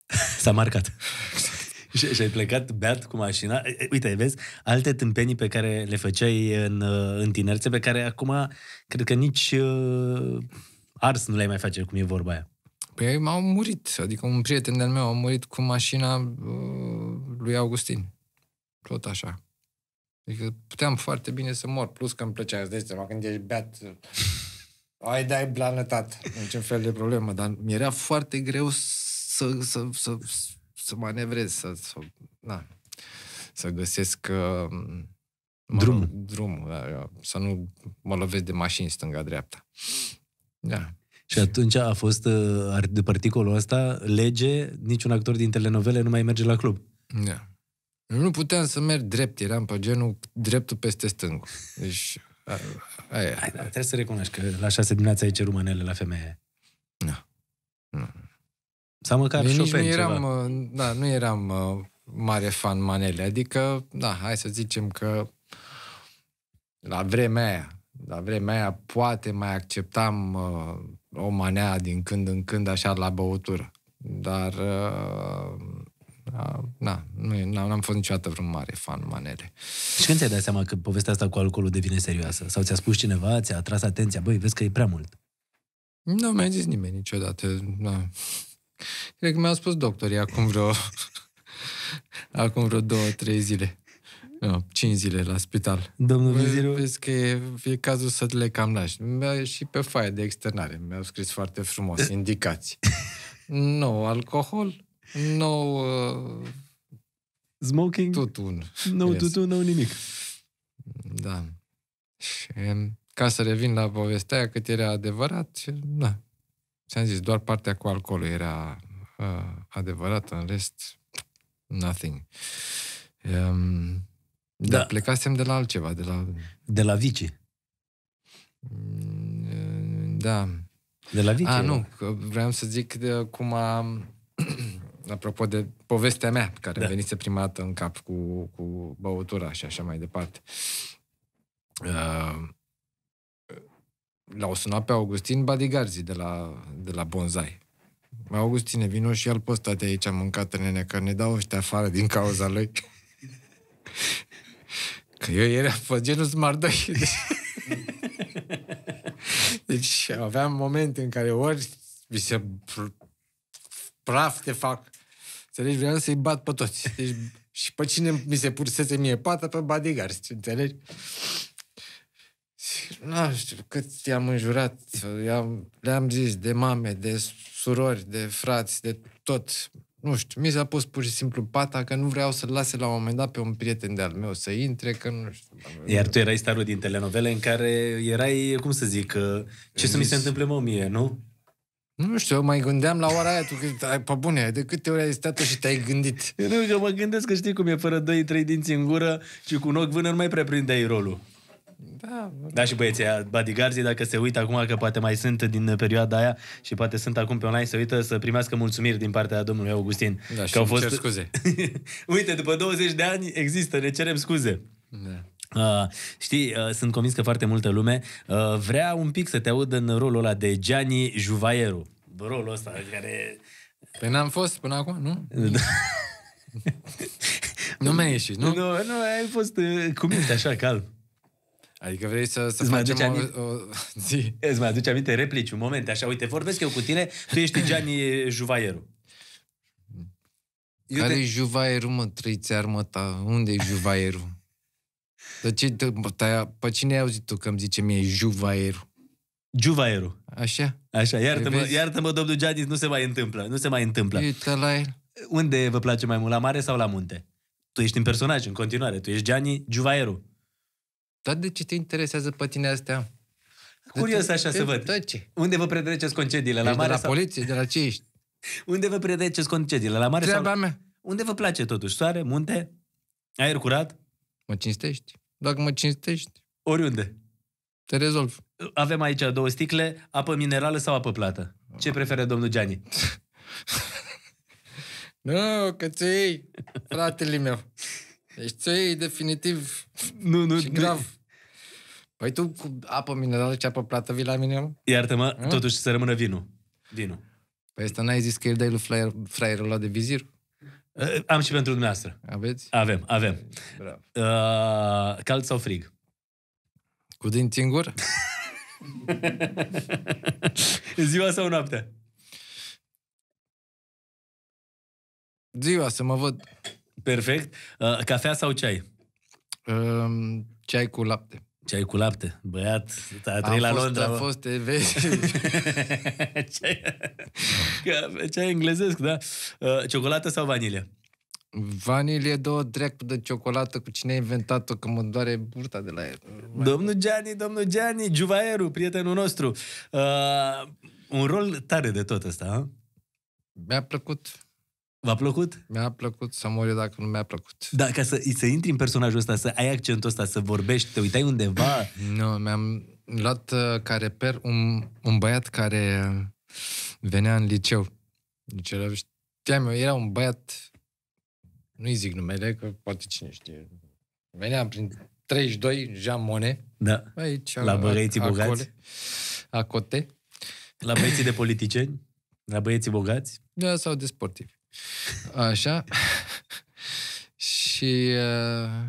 S-a marcat. și, și ai plecat beat cu mașina. Uite, vezi, alte tâmpenii pe care le făceai în, în tinerțe, pe care acum cred că nici uh, ars nu le-ai mai face, cum e vorba aia. Păi m-au murit. Adică un prieten de-al meu a murit cu mașina uh, lui Augustin. Tot așa. Adică puteam foarte bine să mor, plus că îmi plăcea, îți dai seama, când ești beat, ai dai în niciun fel de problemă, dar mi era foarte greu să, să, să, să manevrez, să, să, na, să găsesc uh, drum. drum da, să nu mă lovesc de mașini stânga-dreapta. Da. Și atunci a fost uh, de particolul ăsta lege, niciun actor din telenovele nu mai merge la club. Da. Nu puteam să merg drept, eram pe genul dreptul peste stângul. Deci, a, aia. Hai, da, trebuie să recunoști că la șase dimineața ai cerut manele la femeie. Da. nu. No. Sau măcar Nici șopen, nu eram, ceva. Uh, da, nu eram uh, mare fan manele. Adică, da, hai să zicem că la vremea aia, la vremea aia poate mai acceptam uh, o manea din când în când așa la băutură. Dar uh, da nu, n-am fost niciodată vreun mare fan manele. Și când ți-ai dat seama că povestea asta cu alcoolul devine serioasă? Sau ți-a spus cineva, ți-a atras atenția, băi, vezi că e prea mult? Nu mi-a zis nimeni niciodată. Da. Cred că mi-au spus doctorii acum vreo, acum vreo două, trei zile. Nu, cinci zile la spital. Domnul Viziru? Vezi că e, e cazul să le cam lași. Și pe faie de externare mi-au scris foarte frumos, indicații. nu, alcohol, No... Uh, Smoking? Tutun. No yes. tutun, no nimic. Da. Și ca să revin la povestea aia, cât era adevărat, și, da. ți-am zis, doar partea cu alcoolul era uh, adevărată, în rest, nothing. Um, da. Dar plecasem de la altceva, de la... De la vici. Mm, da. De la vici. A, nu, vreau să zic de cum am apropo de povestea mea, care da. venise prima dată în cap cu, cu băutura și așa mai departe. Uh, l-au sunat pe Augustin Badigarzi de la, de la Bonzai. Augustine, vino și el postă de aici, am mâncat nenea, că ne dau ăștia afară din cauza lui. Că eu era pe genul smardoi. deci aveam momente în care ori mi se praf te fac, Înțelegi? Vreau să-i bat pe toți. Deci, și pe cine mi se pursese mie pata? Pe bodyguards, înțelegi? Nu știu cât i-am înjurat, i-am, le-am zis de mame, de surori, de frați, de tot. Nu știu, mi s-a pus pur și simplu pata că nu vreau să-l lase la un moment dat pe un prieten de-al meu să intre, că nu știu. Iar tu erai starul din telenovele în care erai, cum să zic, ce să mi se întâmple mă mie, nu? Nu știu, eu mai gândeam la ora aia, tu ai, pe bune, de câte ori ai stat și te-ai gândit? Eu nu, eu mă gândesc că știi cum e, fără 2-3 dinți în gură și cu un ochi vână nu mai prea prindeai rolul. Da, da și băieții bodyguardii, dacă se uită acum, că poate mai sunt din perioada aia și poate sunt acum pe online, se uită să primească mulțumiri din partea domnului Augustin. Da, că și au fost... cer scuze. Uite, după 20 de ani există, ne cerem scuze. Da. Uh, știi, uh, sunt convins că foarte multă lume uh, vrea un pic să te audă în rolul ăla de Gianni Juvaieru. Rolul ăsta care... Păi n-am fost până acum, nu? Da. nu mai ieși, nu? Nu, nu, ai fost uh, cu minte așa, calm. Adică vrei să, să îți facem mai o, o zi. Îți mai aduce aminte replici, un moment, așa, uite, vorbesc eu cu tine, tu ești Gianni Juvaieru. Care-i te... Juvaieru, mă, trăiți armă ta? Unde-i Juvaieru? Dar ce, tăia, pe cine ai auzit tu că îmi zice mie Juvaeru? Juvaeru. Așa. Așa, iartă-mă, iartă-mă domnul Giannis, nu se mai întâmplă, nu se mai întâmplă. Uite la el. Unde vă place mai mult, la mare sau la munte? Tu ești în personaj în continuare, tu ești Gianni Juvaeru. Dar de ce te interesează pe tine astea? Curios de așa să văd. ce? Unde vă predreceți concediile? La mare de la sau... poliție? De la ce ești? Unde vă predreceți concediile? La mare Treaba sau... mea. Unde vă place totuși? Soare, munte, aer curat? Mă cinstești. Dacă mă cinstești, oriunde. Te rezolv. Avem aici două sticle, apă minerală sau apă plată. Ce preferă domnul Gianni? nu, că ți fratele meu. Deci ți iei definitiv nu, nu, și grav. Păi tu cu apă minerală și apă plată vii la mine? Iartă-mă, totuși să rămână vinul. Vinul. Păi asta n-ai zis că el dai lui fraierul ăla de vizir? Uh, am și pentru dumneavoastră. Aveți? Avem, avem. Bravo. Uh, cald sau frig? Cu din singur? Ziua sau noaptea? Ziua, să mă văd. Perfect. Uh, cafea sau ceai? Uh, ceai cu lapte. Ceai cu lapte, băiat, a trăit la Londra. Fost, a fost, te vezi. ceai, ceai englezesc, da? Uh, ciocolată sau vanilie? Vanilie, două dreacu de ciocolată cu cine a inventat-o, că mă doare burta de la el. Domnul Gianni, domnul Gianni, Juvaeru, prietenul nostru. Uh, un rol tare de tot ăsta, ha? Mi-a plăcut V-a plăcut? Mi-a plăcut să eu dacă nu mi-a plăcut. Da, ca să, să intri în personajul ăsta, să ai accentul ăsta, să vorbești, te uitai undeva? nu, mi-am luat uh, ca reper un, un băiat care venea în liceu. Deci era, știam eu, era un băiat, nu-i zic numele, că poate cine știe. Venea prin 32, Jean Monnet. Da, aici, la băieții bogați. Acote. La băieții de politicieni? La băieții bogați? Da, sau de sportivi. Așa. și uh,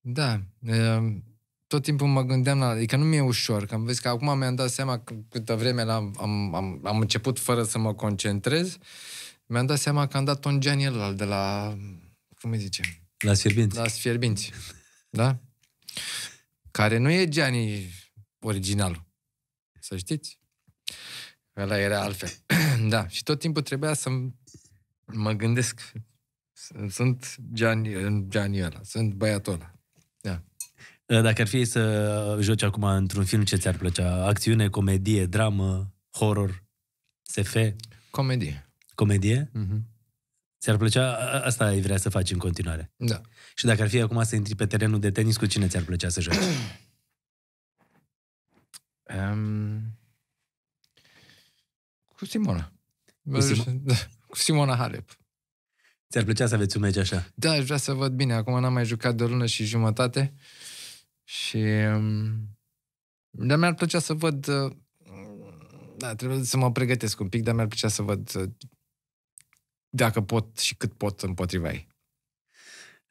da, uh, tot timpul mă gândeam la... Adică nu mi-e ușor, că am văzut că acum mi-am dat seama că câtă vreme am, am, am, am început fără să mă concentrez, mi-am dat seama că am dat un gean el de la... Cum îi zice? La sfierbinți. La sfierbinți. Da? Care nu e Gianni originalul. Să știți. Ăla era altfel. da. Și tot timpul trebuia să-mi mă gândesc, sunt Gianni, ăla, sunt băiatul ăla. Da. Eh, dacă ar fi să joci acum într-un film, ce ți-ar plăcea? Acțiune, comedie, dramă, horror, SF? Comedie. Comedie? Mm-hmm. Ți-ar plăcea? Asta ai vrea să faci în continuare. Da. Și dacă ar fi acum să intri pe terenul de tenis, cu cine ți-ar plăcea să joci? um, cu Simona. Cu Simona? Da cu Simona Halep. Ți-ar plăcea să aveți un meci așa? Da, aș vrea să văd bine. Acum n-am mai jucat de o lună și jumătate și... Mm, dar mi-ar plăcea să văd... Uh, da, trebuie să mă pregătesc un pic, dar mi-ar plăcea să văd uh, dacă pot și cât pot împotriva ei.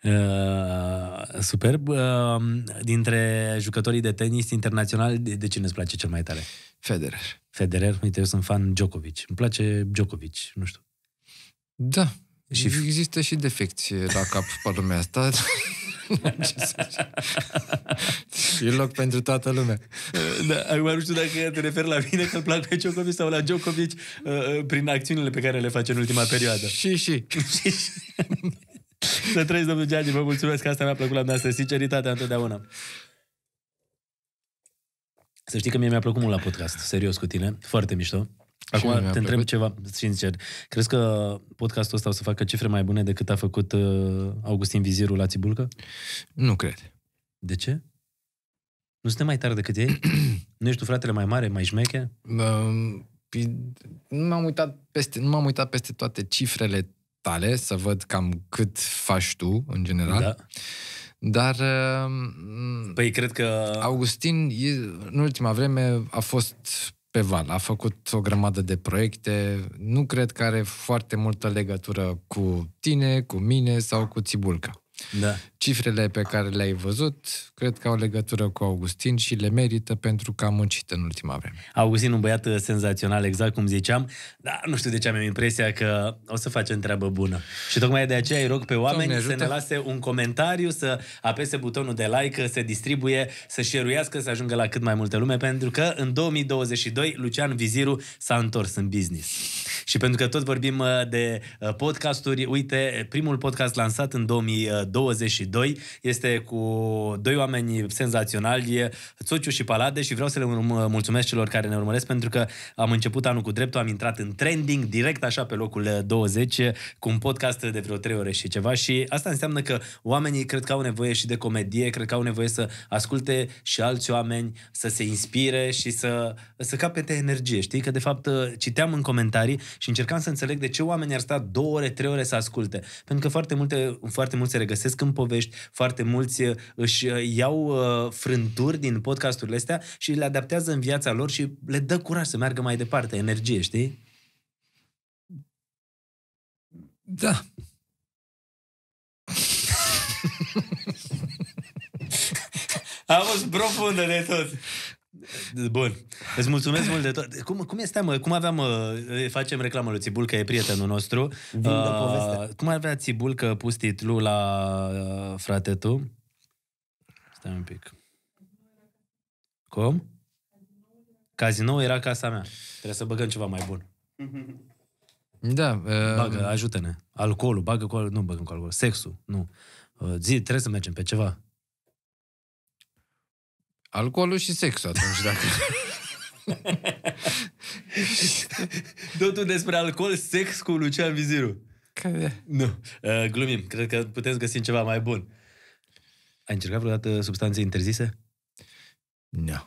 Uh, superb. Uh, dintre jucătorii de tenis internațional, de, de cine îți place cel mai tare? Federer. Federer? Uite, eu sunt fan Djokovic. Îmi place Djokovic, nu știu. Da. Și există și defecți la cap pe lumea asta. e loc pentru toată lumea. Da, acum nu știu dacă te referi la mine că îmi plac pe Djokovic sau la Djokovic uh, uh, prin acțiunile pe care le face în ultima perioadă. Și, și. Să trăiți, domnul Gianni, vă mulțumesc că asta mi-a plăcut la dumneavoastră. Sinceritatea întotdeauna. Să știi că mie mi-a plăcut mult la podcast, serios cu tine, foarte mișto. Acum te plăcut. întreb ceva sincer. Crezi că podcastul ăsta o să facă cifre mai bune decât a făcut uh, Augustin Vizirul la Țibulcă? Nu cred. De ce? Nu suntem mai tare decât ei? nu ești tu fratele mai mare, mai șmeche? Um, nu m-am uitat peste, nu m-am uitat peste toate cifrele tale, să văd cam cât faci tu, în general. Da. Dar... Um, păi cred că... Augustin, în ultima vreme, a fost pe val. A făcut o grămadă de proiecte, nu cred că are foarte multă legătură cu tine, cu mine sau cu Țibulca. Da. Cifrele pe care le-ai văzut, cred că au legătură cu Augustin și le merită pentru că a muncit în ultima vreme. Augustin, un băiat uh, senzațional, exact cum ziceam, dar nu știu de ce am impresia că o să facem treabă bună. Și tocmai de aceea îi rog pe oameni să ne lase un comentariu, să apese butonul de like, să distribuie, să șeruiască, să ajungă la cât mai multe lume, pentru că în 2022 Lucian Viziru s-a întors în business. Și pentru că tot vorbim uh, de uh, podcasturi, uite, primul podcast lansat în 2022 2. Este cu doi oameni senzaționali, Sociu și Palade și vreau să le mulțumesc celor care ne urmăresc pentru că am început anul cu dreptul, am intrat în trending direct așa pe locul 20 uh, cu un podcast de vreo 3 ore și ceva și asta înseamnă că oamenii cred că au nevoie și de comedie, cred că au nevoie să asculte și alți oameni, să se inspire și să, să capete energie. Știi că de fapt uh, citeam în comentarii și încercam să înțeleg de ce oamenii ar sta două ore, trei ore să asculte. Pentru că foarte multe, foarte mulți se regăsesc în povești povești, foarte mulți uh, își uh, iau uh, frânturi din podcasturile astea și le adaptează în viața lor și le dă curaj să meargă mai departe, energie, știi? Da. A fost profundă de tot. Bun. Îți mulțumesc mult de tot. Cum, cum este, mă? Cum aveam, uh, facem reclamă lui Țibul, că e prietenul nostru. uh, Cum avea Țibul că pus titlu la uh, frate tu? Stai un pic. Cum? Cazinou era casa mea. Trebuie să băgăm ceva mai bun. Da. Uh... Bagă, ajută-ne. Alcoolul, bagă cu alcool. Nu băgăm cu alcool. Sexul, nu. Uh, zi, trebuie să mergem pe ceva. Alcoolul și sexul atunci, dacă... Totul despre alcool, sex cu Lucian Viziru. Care? Nu, uh, glumim. Cred că puteți găsi ceva mai bun. Ai încercat vreodată substanțe interzise? Nu. No.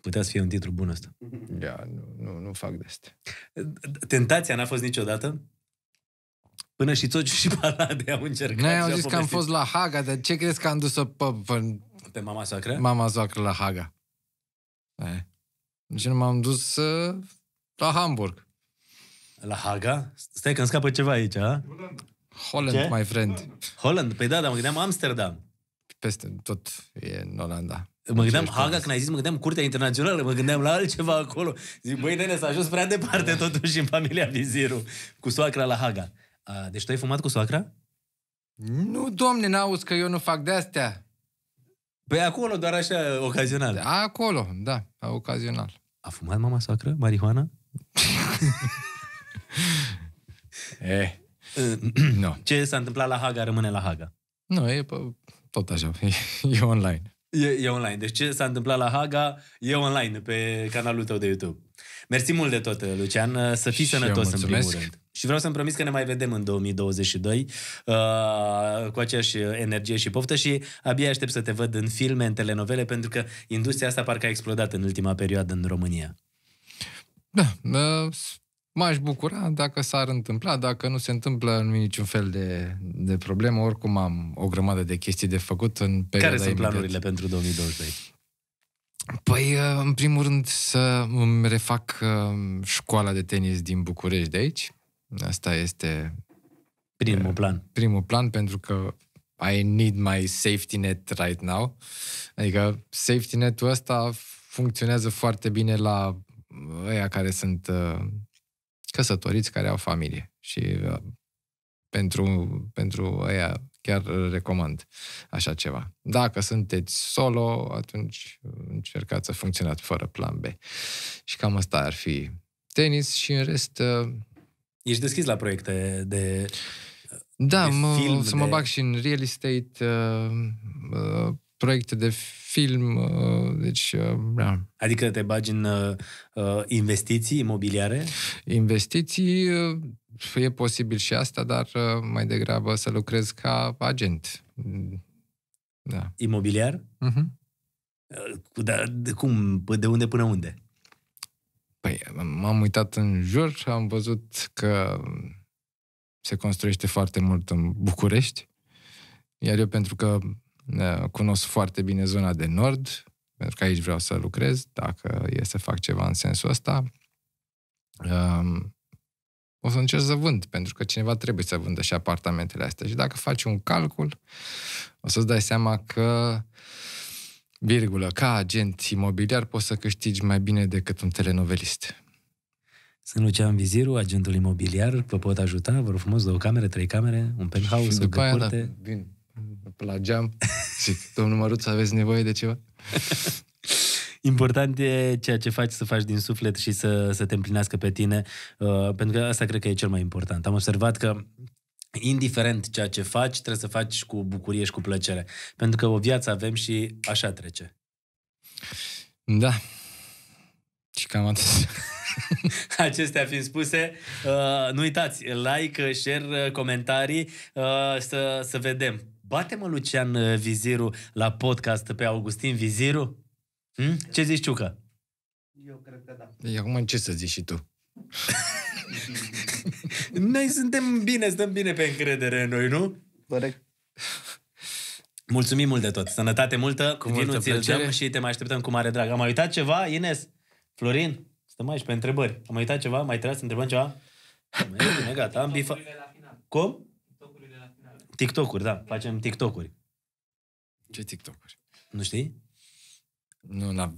Putea să fie un titlu bun ăsta. Da, nu, nu, nu fac de asta. Tentația n-a fost niciodată? Până și Țociu și parade au încercat. Noi am zis că am fost la Haga, dar ce crezi că am dus-o pe, pe pe mama sacră? Mama sacră la Haga. E. Deci m-am dus uh, la Hamburg. La Haga? Stai că îmi scapă ceva aici, a? Holland, Ce? my friend. Holland? Păi da, dar mă gândeam Amsterdam. Peste tot e în Olanda. Mă gândeam, deci, Haga, da. când ai zis, mă gândeam Curtea Internațională, mă gândeam la altceva acolo. Zic, băi, nene, s-a ajuns prea departe da. totuși în familia Viziru, cu soacra la Haga. A, deci tu ai fumat cu soacra? Nu, domne, n-auzi că eu nu fac de-astea. Păi acolo, doar așa, ocazional. Acolo, da, ocazional. A fumat mama soacră marihuana? eh. no. Ce s-a întâmplat la Haga rămâne la Haga. Nu, e tot așa, e, e online. E, e online. Deci ce s-a întâmplat la Haga e online pe canalul tău de YouTube. Mersi mult de tot, Lucian. Să fii și sănătos în primul rând. Și vreau să-mi promis că ne mai vedem în 2022 uh, cu aceeași energie și poftă și abia aștept să te văd în filme, în telenovele, pentru că industria asta parcă a explodat în ultima perioadă în România. Da, uh, m-aș bucura dacă s-ar întâmpla, dacă nu se întâmplă nu niciun fel de, de problemă, oricum am o grămadă de chestii de făcut în perioada Care sunt imediat. planurile pentru 2022? Păi, uh, în primul rând, să îmi refac uh, școala de tenis din București de aici, Asta este primul eh, plan. Primul plan pentru că I need my safety net right now. Adică safety net-ul ăsta funcționează foarte bine la ăia care sunt eh, căsătoriți, care au familie. Și eh, pentru, pentru ăia chiar recomand așa ceva. Dacă sunteți solo, atunci încercați să funcționați fără plan B. Și cam asta ar fi tenis și în rest uh, Ești deschis la proiecte de Da, de mă, film, să de... mă bag și în real estate, uh, uh, proiecte de film, uh, deci, uh, da. Adică te bagi în uh, uh investiții imobiliare? Investiții, uh, e posibil și asta, dar uh, mai degrabă să lucrez ca agent. Da. Imobiliar? Uh-huh. Mhm. Dar de cum? De unde până unde? Păi, m-am uitat în jur și am văzut că se construiește foarte mult în București, iar eu pentru că cunosc foarte bine zona de nord, pentru că aici vreau să lucrez, dacă e să fac ceva în sensul ăsta, um, o să încerc să vând, pentru că cineva trebuie să vândă și apartamentele astea. Și dacă faci un calcul, o să-ți dai seama că uh, virgulă, ca agent imobiliar poți să câștigi mai bine decât un telenovelist. Sunt Lucian Viziru, agentul imobiliar, vă pot ajuta, vă rog frumos, două camere, trei camere, un penthouse, și după o găcurte. Aia, da, vin la geam, zic, domnul Măruț, aveți nevoie de ceva? Important e ceea ce faci să faci din suflet și să, să te împlinească pe tine, uh, pentru că asta cred că e cel mai important. Am observat că indiferent ceea ce faci, trebuie să faci cu bucurie și cu plăcere. Pentru că o viață avem și așa trece. Da. Și cam atât. Acestea fiind spuse, uh, nu uitați, like, share, uh, comentarii, uh, să, să vedem. Bate-mă Lucian uh, Viziru la podcast pe Augustin Viziru? Hm? Ce zici, Ciucă? Eu cred că da. acum ce să zici și tu? noi suntem bine, stăm bine pe încredere în noi, nu? Corect. Mulțumim mult de tot. Sănătate multă. Cu multă ți dăm și te mai așteptăm cu mare drag. Am uitat ceva, Ines? Florin? Stăm aici pe întrebări. Am uitat ceva? Mai trebuie să întrebăm ceva? Bine, gata. Am bifa... Cum? TikTok-uri, da. Facem TikTok-uri. Ce TikTok-uri? Nu știi? Nu, na,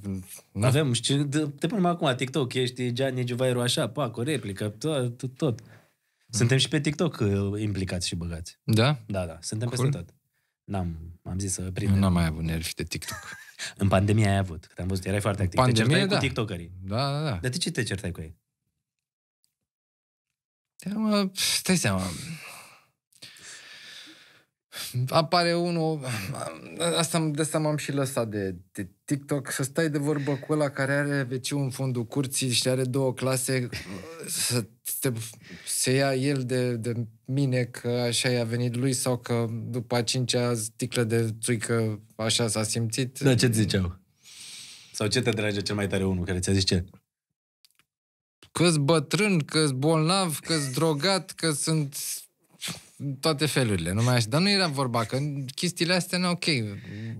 na. Avem, știi, te punem acum TikTok, ești Gianni Giuvairu așa, pac, o replică, tot, tot. tot. Suntem mm. și pe TikTok uh, implicați și băgați. Da? Da, da, suntem cool. peste tot. N-am, am zis să prindem. Nu am mai avut nervi de TikTok. în pandemie ai avut, că am văzut, erai foarte activ. Pandemie, te certai da. cu TikTokerii. Da, da, da. Dar de ce te certai cu ei? Te-am, stai seama, apare unul, asta, de asta m-am și lăsat de, de TikTok, să stai de vorbă cu ăla care are wc în fundul curții și are două clase, să te, se ia el de, de mine că așa i-a venit lui sau că după a cincea sticlă de țuică așa s-a simțit. Da, ce ziceau? Sau ce te drage cel mai tare unul care ți-a zis ce? Că-s bătrân, că-s bolnav, că-s drogat, că sunt toate felurile, numai așa. Dar nu era vorba că chestiile astea, nu, ok,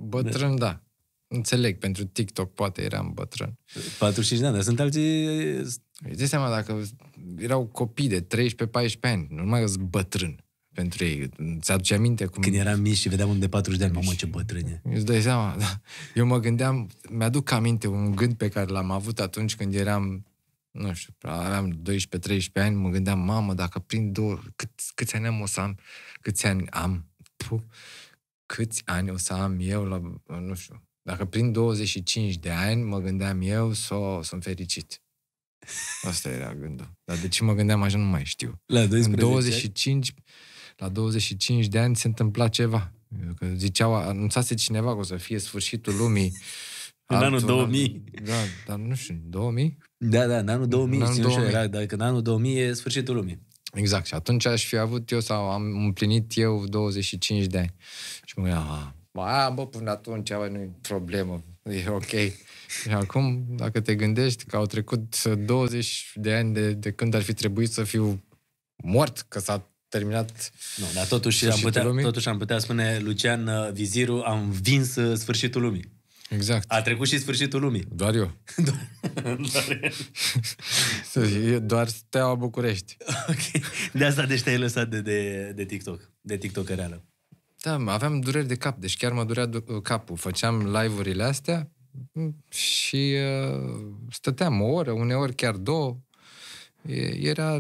bătrân, da. da. Înțeleg, pentru TikTok poate eram bătrân. 45 de ani, dar sunt alții... Îți dai seama dacă erau copii de 13-14 ani, nu numai că sunt bătrân pentru ei. Ți-aduce aminte cum... Când eram mici și vedeam unde de 40 de ani, mamă, ce bătrâne. Îți dai seama, da. Eu mă gândeam, mi-aduc aminte un gând pe care l-am avut atunci când eram nu știu, aveam 12-13 ani, mă gândeam, mamă, dacă prind două, cât, câți ani am o să am, câți ani am, pu, câți ani o să am eu la, nu știu, dacă prind 25 de ani, mă gândeam eu, so, sunt fericit. Asta era gândul. Dar de ce mă gândeam așa, nu mai știu. La 12 25, la 25 de ani se întâmpla ceva. Că ziceau, anunțase cineva că o să fie sfârșitul lumii. În anul 2000. Da, dar nu știu, 2000? Da, da, în anul 2000, în anul 2000. Era, dacă în anul 2000 e sfârșitul lumii. Exact, și atunci aș fi avut eu sau am împlinit eu 25 de ani. Și mă gândeam, ah, a, bă, până atunci bă, nu-i problemă, e ok. Și acum, dacă te gândești că au trecut 20 de ani de, de când ar fi trebuit să fiu mort, că s-a terminat. Nu, dar totuși am, putea, lumii. totuși am putea spune, Lucian uh, Viziru, am vins uh, sfârșitul lumii. Exact. A trecut și sfârșitul lumii. Doar eu. doar, doar eu. doar steaua București. Ok. De asta deci te-ai lăsat de, de, de TikTok, de TikTok reală. Da, aveam dureri de cap, deci chiar mă durea du- capul. Făceam live-urile astea și uh, stăteam o oră, uneori chiar două. E, era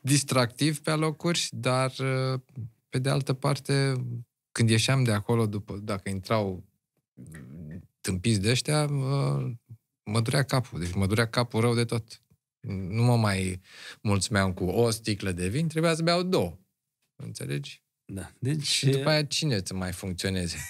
distractiv pe alocuri, dar uh, pe de altă parte, când ieșeam de acolo, după, dacă intrau tâmpiți de ăștia, mă durea capul. Deci mă durea capul rău de tot. Nu mă mai mulțumeam cu o sticlă de vin, trebuia să beau două. Înțelegi? Da. Deci... Și după aia cine să mai funcționeze?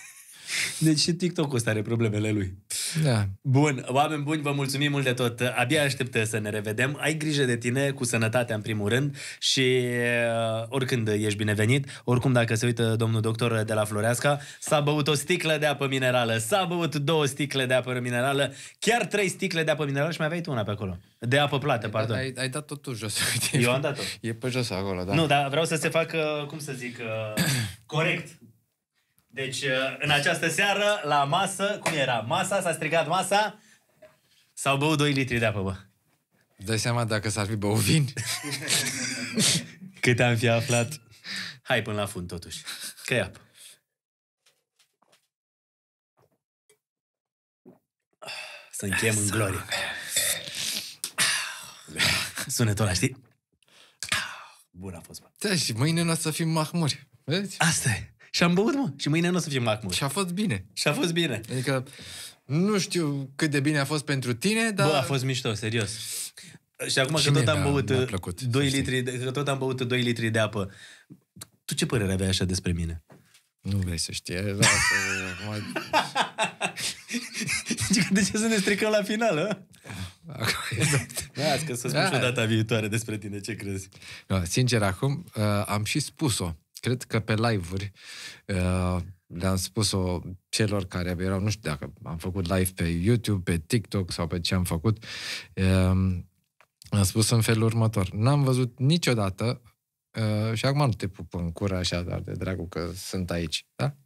Deci și TikTok-ul ăsta are problemele lui. Da. Bun, oameni buni, vă mulțumim mult de tot. Abia aștept să ne revedem. Ai grijă de tine, cu sănătatea în primul rând și uh, oricând ești binevenit. Oricum, dacă se uită domnul doctor de la Floreasca, s-a băut o sticlă de apă minerală, s-a băut două sticle de apă minerală, chiar trei sticle de apă minerală și mai aveai tu una pe acolo. De apă plată, ai, pardon. Ai, ai dat tot tu jos. Eu am dat-o. E pe jos acolo, da. Nu, dar vreau să se facă, cum să zic, uh, corect deci, uh, în această seară, la masă, cum era? Masa? S-a strigat masa? S-au băut 2 litri de apă, bă. Dai seama dacă s-ar fi băut vin? Cât am fi aflat? Hai până la fund, totuși. Că e apă. Să închem în glorie. Sunetul ăla, știi? Bun a fost, bă. Da, și mâine nu o să fim mahmuri. Vezi? Asta e. Și am băut, mă. Și mâine nu o să fim lacmuri. Și a fost bine. Și a fost bine. Adică nu știu cât de bine a fost pentru tine, dar... Bă, a fost mișto, serios. Și acum și că tot am băut plăcut, 2 litri, de, că tot am băut 2 litri de apă. Tu ce părere aveai așa despre mine? Nu vrei să știi. Da, să... Adică de ce să ne stricăm la final, finală? Exact. Da, că să spun da. și o data viitoare despre tine, ce crezi? No, sincer, acum uh, am și spus-o cred că pe live-uri uh, le-am spus-o celor care erau, nu știu dacă am făcut live pe YouTube, pe TikTok sau pe ce am făcut, um, am spus în felul următor. N-am văzut niciodată, uh, și acum nu te pup în cură așa, dar de dragul că sunt aici, da?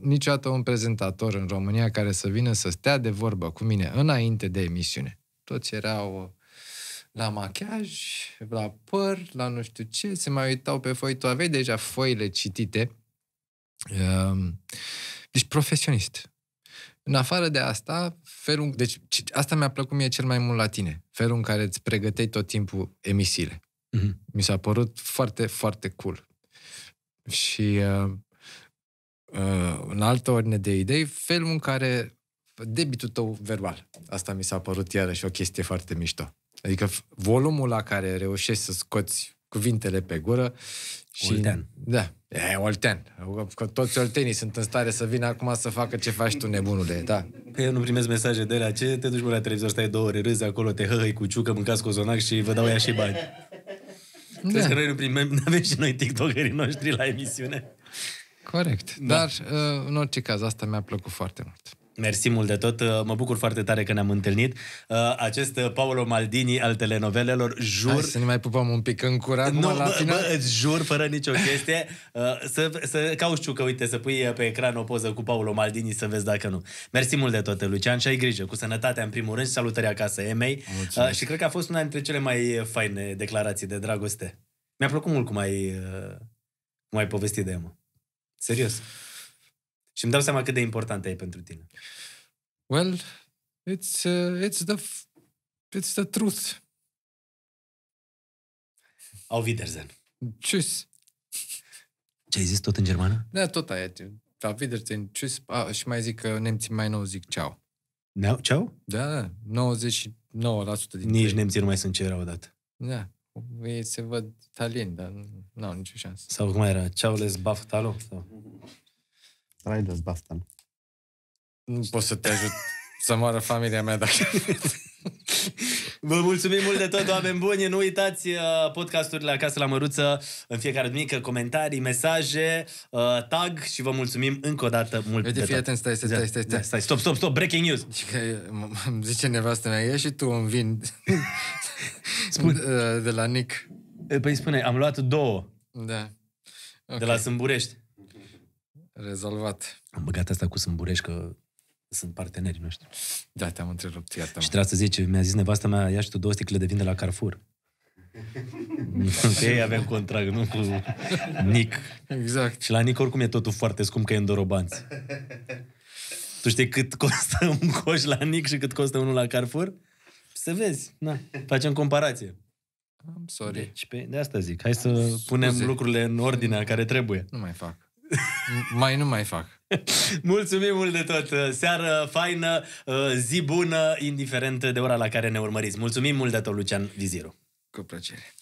niciodată un prezentator în România care să vină să stea de vorbă cu mine înainte de emisiune. Toți erau la machiaj, la păr, la nu știu ce, se mai uitau pe foi, tu aveai deja foile citite. Ehm, deci profesionist. În afară de asta, felul, deci asta mi-a plăcut mie cel mai mult la tine, felul în care îți pregăteai tot timpul emisiile. Mm-hmm. Mi s-a părut foarte, foarte cool. Și uh, uh, în altă ordine de idei, felul în care debitul tău verbal. Asta mi s-a părut iarăși o chestie foarte mișto. Adică volumul la care reușești să scoți cuvintele pe gură. Și, Olten. Da, e, Olten. Că toți oltenii sunt în stare să vină acum să facă ce faci tu, nebunule, da. Că eu nu primesc mesaje de la ce te duci la televizor, stai două ore, râzi acolo, te hăhăi cu ciucă, mâncați cozonac și vă dau ea și bani. Da. Crezi că noi nu primim, nu avem și noi tiktokerii noștri la emisiune. Corect. Da. Dar, uh, în orice caz, asta mi-a plăcut foarte mult. Mersi mult de tot. Uh, mă bucur foarte tare că ne-am întâlnit. Uh, acest uh, Paolo Maldini al telenovelelor, jur... Hai să ne mai pupăm un pic în curat, nu, mă, la bă, Bă, îți jur, fără nicio chestie, să, să cauți că uite, să pui pe ecran o poză cu Paolo Maldini să vezi dacă nu. Mersi mult de tot, Lucian, și ai grijă. Cu sănătatea, în primul rând, și salutări acasă Emei. Mulțumesc. Și cred că a fost una dintre cele mai faine declarații de dragoste. Mi-a plăcut mult cum ai, cum ai povestit de Emma. Serios. Și îmi dau seama cât de important e pentru tine. Well, it's, uh, it's, the, it's the truth. Au Wiedersehen. Tschüss. Ce ai zis tot în germană? Da, tot aia. Auf Wiedersehen, tschüss. Ah și mai zic că nemții mai nou zic ceau. No, ceau? Da, 99% da, din Nici nemții nu mai sunt ce erau odată. Da. Ei se văd italieni, dar nu au nicio șansă. Sau cum era? Ceau les baftalo? Sau... Raideți Baftan. Nu pot să te ajut să moară familia mea dacă... Vă mulțumim mult de tot, oameni buni. Nu uitați uh, podcasturile Acasă la Măruță în fiecare duminică, comentarii, mesaje, uh, tag și vă mulțumim încă o dată mult Uite, de fii tot. atent, stai, stai, stai, stai, da, stai. stai. Stop, stop, stop, breaking news. Îmi zice nevastă mea, ieși și tu un vin Spun. de la Nick. Păi spune, am luat două. Da. Okay. De la Sâmburești. Rezolvat. Am băgat asta cu Sâmburești că sunt partenerii noștri. Da, te-am întrerupt, iată. Și trebuie să zice, mi-a zis nevasta mea, ia și tu două sticle de vin de la Carrefour. Pe ei avem contract, nu cu Nic. Exact. Și la Nic oricum e totul foarte scump că e în dorobanți. Tu știi cât costă un coș la Nic și cât costă unul la Carrefour? Să vezi, na, facem comparație. I'm sorry. Deci, pe, de asta zic, hai să Scuze. punem lucrurile în ordinea care trebuie. Nu mai fac. Mai nu mai fac. Mulțumim mult de tot. Seară faină, uh, zi bună, indiferent de ora la care ne urmăriți. Mulțumim mult de tot, Lucian Viziru. Cu plăcere.